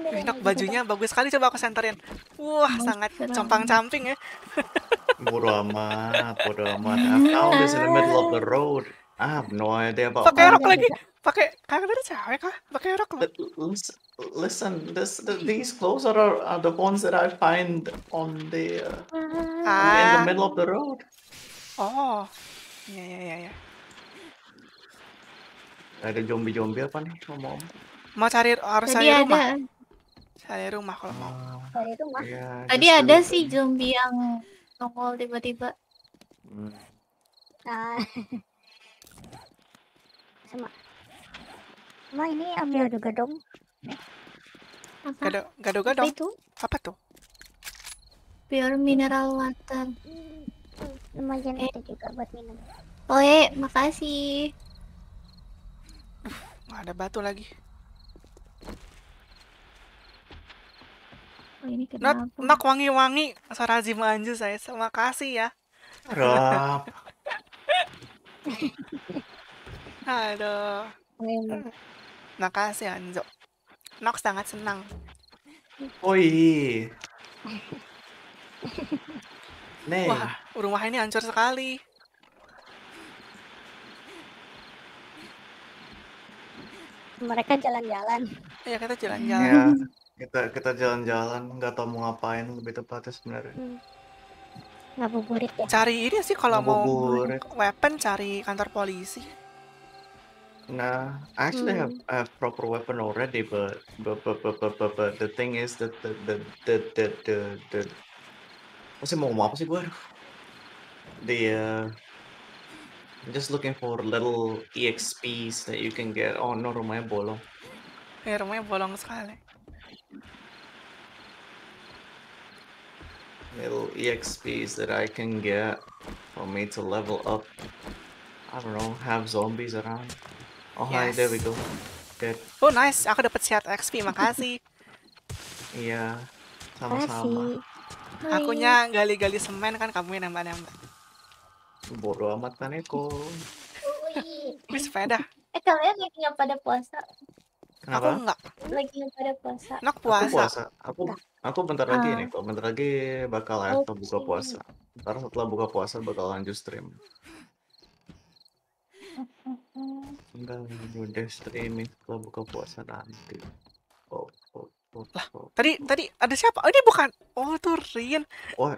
enak bajunya bagus sekali coba aku senterin wah Mas, sangat compang camping ya bodo amat bodo amat aku udah this in the middle of the road I have ah, no idea about pakai rok lagi pakai tadi cewek kah pakai rok listen, listen this the, these clothes are, are the ones that I find on the uh, ah. in the ah. middle of the road oh ya ya ya ya ada zombie-zombie apa nih ngomong? Mau cari harus cari rumah. Ada. Tadi rumah kalau mau. Oh. Iya, Tadi rumah. Ya, Tadi ada itu. sih zombie yang nongol tiba-tiba. Hmm. Nah. Sama. Ma ini ambil gadong. Apa? Gado, gado gadong. Apa itu? Apa tuh? Pure mineral water. Lumayan eh. itu juga buat minum. Oke, makasih. Duh, ada batu lagi. ini nah, kenapa? Not, not wangi-wangi Azim Anju saya. Terima kasih ya. Rob. Halo. Makasih Anjo. Nok sangat senang. Oi. Nih. Wah, rumah ini hancur sekali. Mereka jalan-jalan. Iya, kita jalan-jalan. Yeah kita kita jalan-jalan nggak tahu mau ngapain lebih tepatnya sebenarnya hmm. ngabuburit ya cari ini sih kalau mau weapon cari kantor polisi Nah, I actually hmm. have, have proper weapon already, but but, but, but, but, but, but the thing is that the the the the the, the... Masih mau ngomong apa sih gue? The uh, just looking for little exps that you can get. Oh no, rumahnya bolong. Ya, rumahnya bolong sekali. little EXPs that I can get for me to level up. I don't know, have zombies around. Oh yes. hi, there we go. Dead. Oh nice, aku dapat sehat XP, makasih. Iya, sama-sama. Akunya gali-gali semen kan kamu yang nembak-nembak. Bodoh amat Taneko. Ini sepeda. Eh kalian lagi nggak pada puasa? Kenapa? Aku enggak. Lagi nggak pada puasa. Nggak puasa. Aku puasa. Aku, nah. Aku bentar lagi ini nih, ah. kok, bentar lagi bakal ya? okay. Oh, buka puasa. Iya. Ntar setelah buka puasa bakal lanjut stream. Enggak, udah streaming setelah buka puasa nanti. Oh, oh, oh, oh. Tadi tadi ada siapa? Oh, ini bukan. Oh, itu Rian. Oh.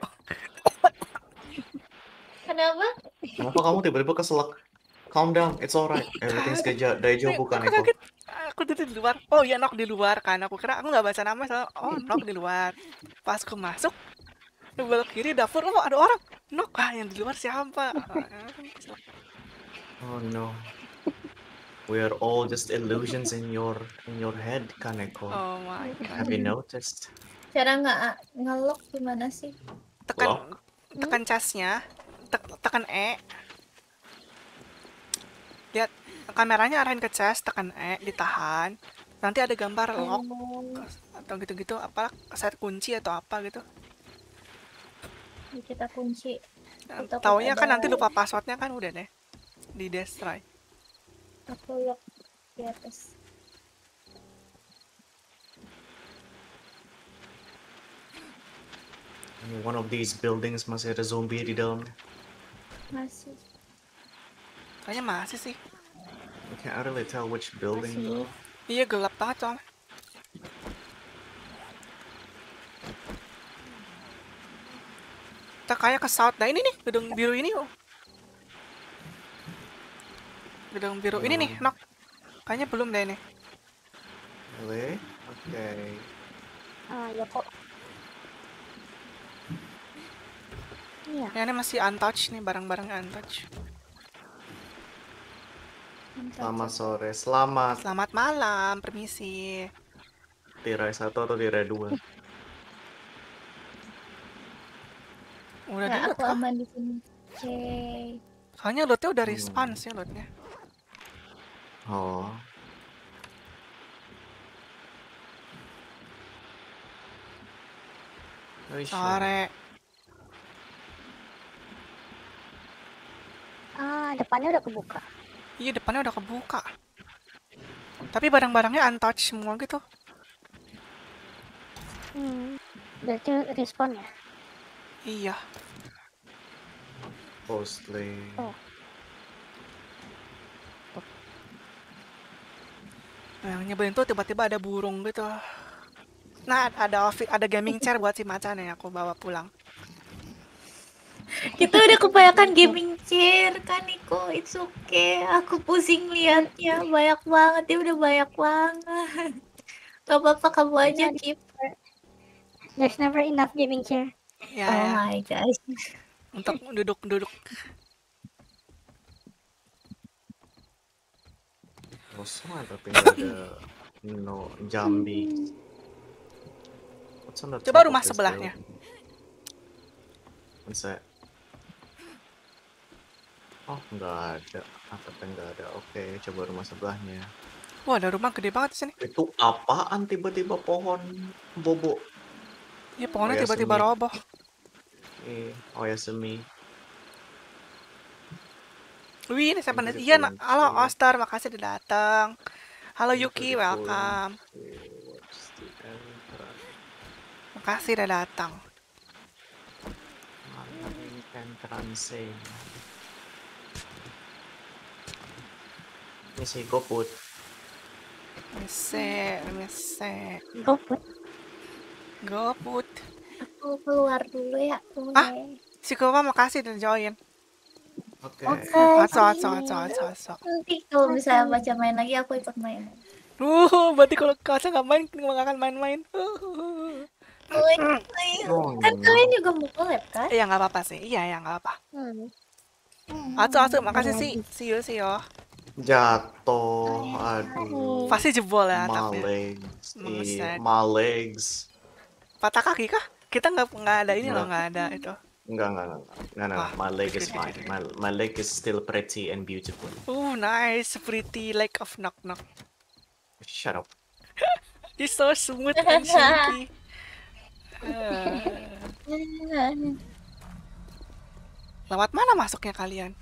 Kenapa? kenapa kamu tiba-tiba keselak? Calm down, it's alright. Everything's good. deja, bukan itu aku duduk di luar oh iya nok di luar kan aku kira aku nggak baca nama soalnya oh nok di luar pas aku masuk belok kiri dapur oh ada orang nok ah yang di luar siapa oh no we are all just illusions in your in your head Kaneko oh my god have you noticed cara nggak ngelok gimana sih tekan Lock? tekan casnya tekan e lihat kameranya arahin ke chest tekan E ditahan nanti ada gambar lock oh. atau gitu-gitu apa set kunci atau apa gitu kita kunci nah, taunya kan nanti lupa passwordnya kan udah deh di destroy aku lock di atas Ini one of these buildings masih ada zombie di dalamnya masih kayaknya masih sih I can't really tell which building though. Iya gelap banget soalnya. Kita kayak ke south. Nah ini nih gedung biru ini. Oh. Gedung biru oh. ini nih, nok. Kayaknya belum deh ini. Really? Oke. Okay. Ah, ya kok. Ya, ini masih untouched nih, barang-barang untouched. Selamat sore, selamat. Selamat malam, permisi. Tirai satu atau tirai dua? udah ya, aku aman di sini. Cey. Soalnya lotnya udah respawn hmm. sih lotnya. Oh. Sore. Ah, depannya udah kebuka. Iya depannya udah kebuka. Tapi barang-barangnya untouched semua gitu. Hmm, berarti respon ya? Iya. Mostly. Oh. Nah, yang nyebelin tuh tiba-tiba ada burung gitu. Nah, ada ada gaming chair buat si macan yang aku bawa pulang kita udah kebanyakan gaming chair kan Niko it's okay aku pusing liatnya banyak banget dia udah banyak banget gak apa-apa kamu aja keep there's never enough gaming chair ya, oh ya. my gosh untuk duduk duduk kosong tapi ada no jambi coba rumah sebelahnya Oh, nggak ada. Apartemen kan nggak ada. Oke, coba rumah sebelahnya. Wah, ada rumah gede banget di sini. Itu apaan tiba-tiba pohon bobo? Iya, pohonnya oh, ya tiba-tiba roboh. Eh, oh ya semi. Wih, ini siapa nih? Iya, halo Oster, makasih udah datang. Halo iya, Yuki, welcome. Makasih udah datang. Entrance. Let me see, GoFood. Let me see, let me see. Aku keluar dulu ya. Ah, si koma makasih dan join. Oke. Okay. aso Okay. Aso, aso, aso, Nanti kalau misalnya baca main lagi aku ikut main. Uh, berarti kalau kaca nggak main, nggak akan main-main. Hmm. Oh, kan iya, iya. kalian juga mau collab kan? Iya nggak apa-apa sih, iya ya nggak apa. Hmm. Aso, aso, makasih sih, see you, see you jatuh aduh pasti jebol ya malings si, malegs patah kaki kah kita nggak nggak ada ini loh nggak ada itu Enggak, enggak, enggak. nggak ah, My leg is fine. My, my leg is still pretty and beautiful. Oh, nice. Pretty like of knock knock. Shut up. You're so smooth and silky. Lewat mana masuknya kalian?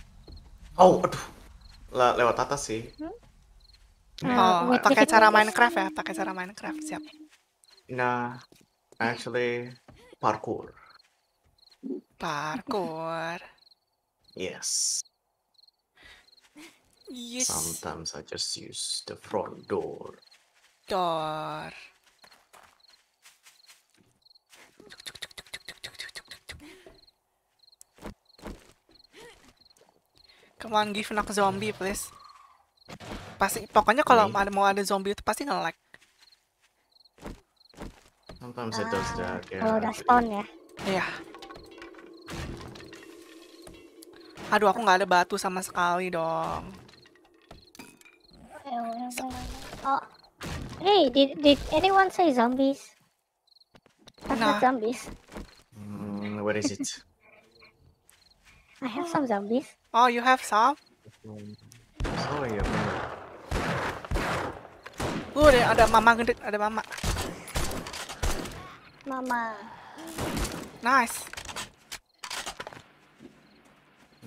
Oh, aduh. Le lewat atas sih. Hmm? Oh, oh, pakai cara Minecraft ya, pakai cara Minecraft siap. Nah, actually parkour. Parkour. Yes. Yes. Sometimes I just use the front door. Door. Come on, give knock zombie, please. Pasti, pokoknya kalau ada mau ada zombie itu pasti nge-lag. Sometimes it does that, ah, yeah. Kalau udah spawn ya? Iya. Aduh, aku nggak ada batu sama sekali dong. Eh, eh, eh, oh, hey, did, did anyone say zombies? That's nah. zombies. Mm, where is it? I have some zombies. Oh, you have soft? Oh iya benar. Tuh ada, ada mama gede, ada mama. Mama. Nice.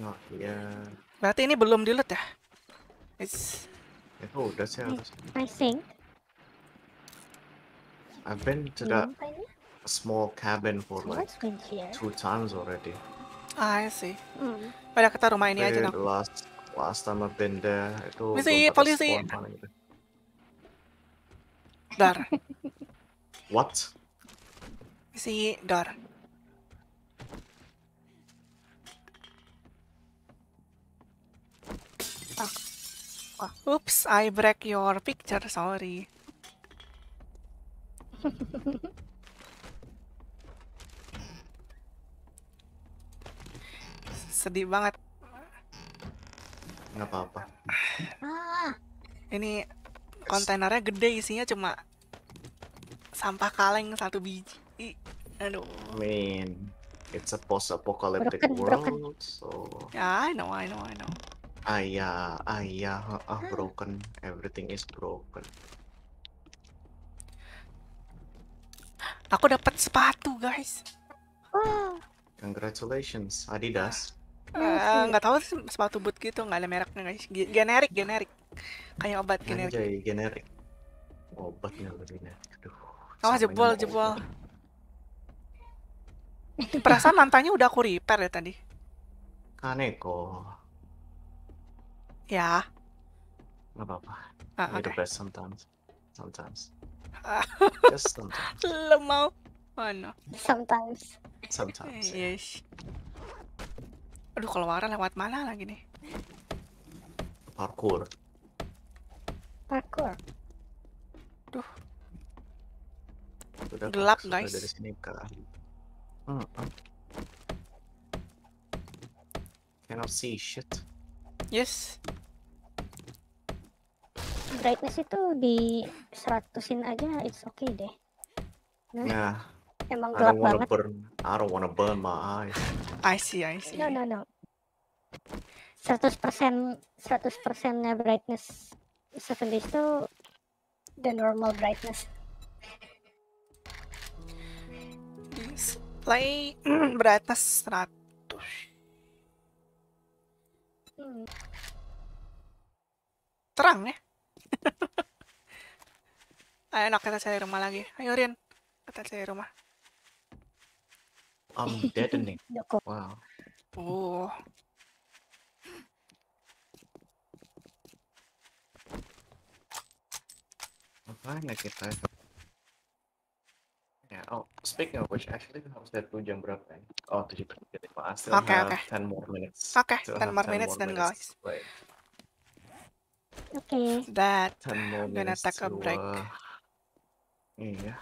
Oh iya. Berarti ini belum di loot ya? It's... Itu udah sih harus. I think. I've been to that small cabin for like two times already. Ah, I see. Mm. Pada kata rumah ini aja dong. Last, last sama there itu. Polisi, polisi. Gitu. Dar. What? Si Dar. Ah, ah. oops, I break your picture, sorry. sedih banget. Nggak apa-apa. Ah. Ini kontainernya gede isinya cuma sampah kaleng satu biji. I, aduh. mean, It's a post-apocalyptic world, so. Yeah, I know, I know, I know. Ayah, ayah, ah, broken. Everything is broken. Aku dapat sepatu, guys. Congratulations, Adidas. Ah, nggak tahu sih sepatu boot gitu nggak ada mereknya guys generik generik kayak obat generik Anjay, generik obatnya lebih generik aduh oh, jebol jebol perasaan lantainya udah aku repair ya tadi aneh kok ya nggak apa-apa ah, okay. the best sometimes sometimes just sometimes lemau oh no sometimes sometimes eh, yes Aduh, kalau Wara lewat mana lagi nih? Parkour. Parkour. Duh. Sudah gelap, guys. Dari sini ke. Cannot see shit. Yes. Brightness itu di seratusin aja, it's okay deh. Nah. Yeah. Emang I gelap banget. Burn. I don't wanna burn my eyes. I see, I see. No, no, no. 100% 100 persennya brightness 70 itu the normal brightness. Display mm, brightness 100. Hmm. Terang ya? Ayo, nak kita cari rumah lagi. Ayo, Rin. Kita cari rumah. I'm deadening. Wow. Oh. Apaan ya kita? Ya, yeah, oh, speaking of which, actually harus that jam berapa ya? Oh, 7.35. I still okay, have okay. 10 more minutes. Oke, okay, 10 more minutes then, guys. Oke. Okay. That, I'm gonna take a break. Uh, yeah.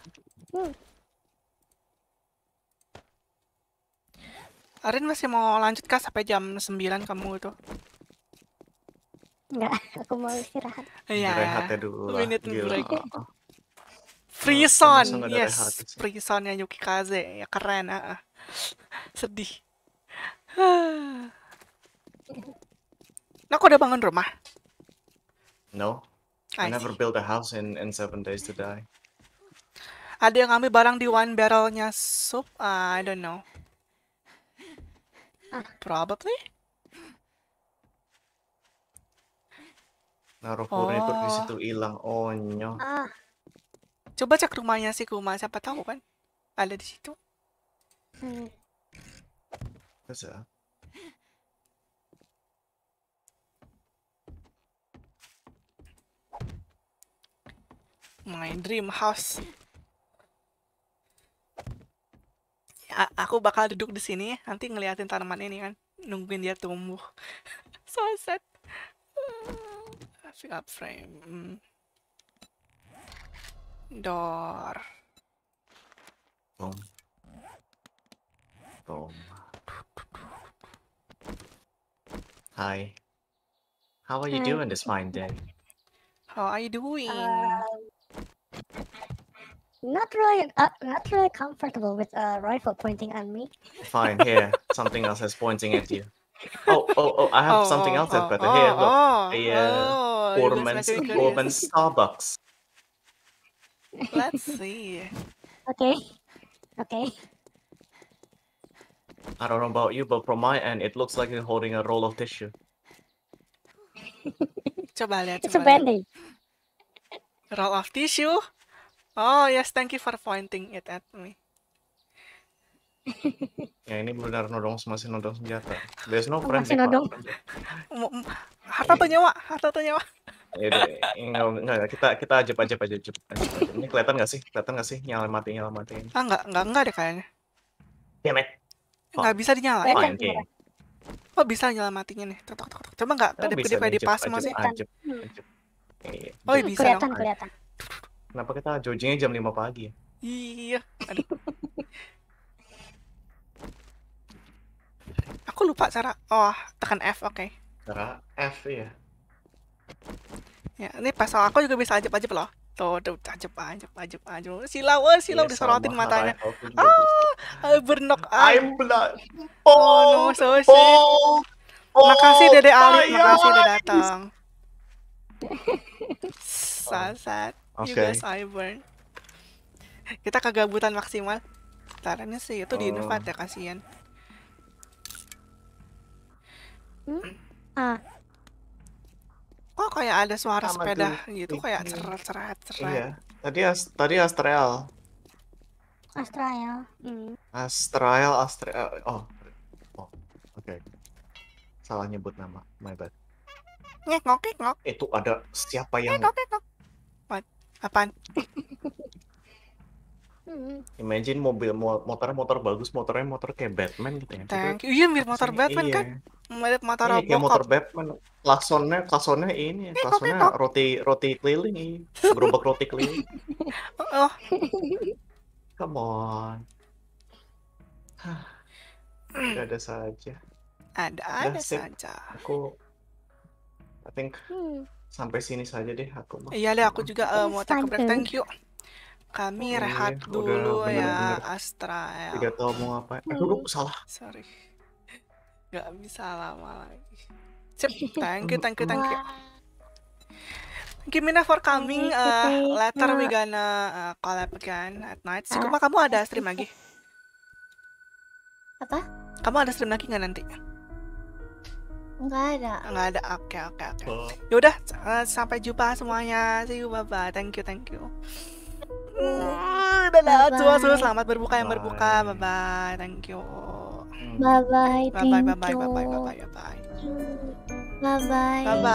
Hmm. Arin masih mau lanjut kah sampai jam 9 kamu itu? Enggak, aku mau istirahat. Iya. Rehat dulu lah. Gila. Free Free Oh, oh. yes. Free yang Yuki Kaze, ya keren. ah. -uh. Sedih. nah, aku udah bangun rumah? No. I, I never build a house in in seven days to die. Ada yang ngambil barang di one barrelnya sup? Uh, ah, I don't know. Probably. Naruh furnitur oh. di situ oh. hilang. Onyo. Ah. Coba cek rumahnya si Kuma, siapa tahu kan ada di situ. Hmm. My dream house. aku bakal duduk di sini nanti ngeliatin tanaman ini kan nungguin dia tumbuh so sad ah, fill up frame hmm. door tom Boom. hi how are you doing this fine day how are you doing um, not really, uh, not really comfortable with a rifle pointing at me. Fine, here, something else is pointing at you. Oh, oh, oh! I have oh, something oh, else, oh, but oh, here, look, oh, the uh, Borman, oh, Borman Starbucks. Let's see. okay, okay. I don't know about you, but from my end, it looks like you're holding a roll of tissue. coba lihat, it's a bandage. Roll of tissue. Oh, yes, thank you for pointing it at me. ya ini benar nodong masih nodong senjata. There's no friends. Masih nodong. harta tuh nyawa, harta tuh nyawa. Ya enggak ya, kita kita aja aja aja aja. Ini kelihatan nggak sih? Kelihatan nggak sih nyala mati nyala mati? Ah nggak nggak nggak deh kayaknya. Ya nek. Nggak bisa dinyalain. Oh, okay. Oh bisa nyala matinya nih. Tok tok tok. Coba nggak kedip kedip di pas masih. Oh bisa. Iya. Kelihatan kelihatan. Kenapa kita joggingnya jam 5 pagi ya? Iya. Aduh. Aku lupa cara. Oh, tekan F, oke. Okay. Cara F ya. Ya, ini pasal aku juga bisa aja aja loh. Tuh, tuh, aja aja aja aja. Silau, oh, silau iya, yeah, disorotin matanya. Ah, bernok. I'm blood. Oh, no, oh, so shit. Oh, oh, makasih Dede Ali, makasih udah datang. Sasat. Okay. You guys burn. Kita kegabutan maksimal. Caranya sih itu oh. di invite ya kasihan. Hmm? Ah. Oh kayak ada suara Sama sepeda tuh. gitu kayak cerah cerah cerah. Iya. Tadi as tadi Astral. Astral. Hmm. Astral Astral. Oh. Oh. Oke. Okay. Salah nyebut nama. My bad. Ngek ngok ngok. Itu ada siapa yang Ngek ngok ngok. Apaan? Imagine mobil motor motor bagus, motornya motor kayak Batman gitu ya. Thank you. Iya mirip motor Batman iya. kan? Mirip motor iya, motor Batman. Klaksonnya klaksonnya ini, ya, iya, klaksonnya roti roti keliling, gerobak roti keliling. oh. Come on. Ada ada saja. Ada ada saja. Aku I think hmm sampai sini saja deh aku mah. Iya deh aku iya. juga uh, mau take break. Thank you. Kami okay, iya, rehat dulu bener, ya bener. Astra. Ya. Tidak tahu mau apa. Aku eh, duduk hmm. salah. Sorry. Gak bisa lama lagi. Cep, Thank you, thank you, thank you. Thank you Mina for coming. Uh, eh, later we gonna uh, collab again at night. Sikupa ah. kamu ada stream lagi? Apa? Kamu ada stream lagi nggak nanti? Enggak ada. Enggak ada. Oke, oke, oke. Oh. Ya udah, eh, sampai jumpa semuanya. See you, bye-bye. Thank you, thank you. Udah mm, lah, selamat berbuka yang berbuka. Bye-bye. Thank hmm. you. Bye-bye, bye-bye, bye-bye, bye-bye. Bye-bye. Bye-bye.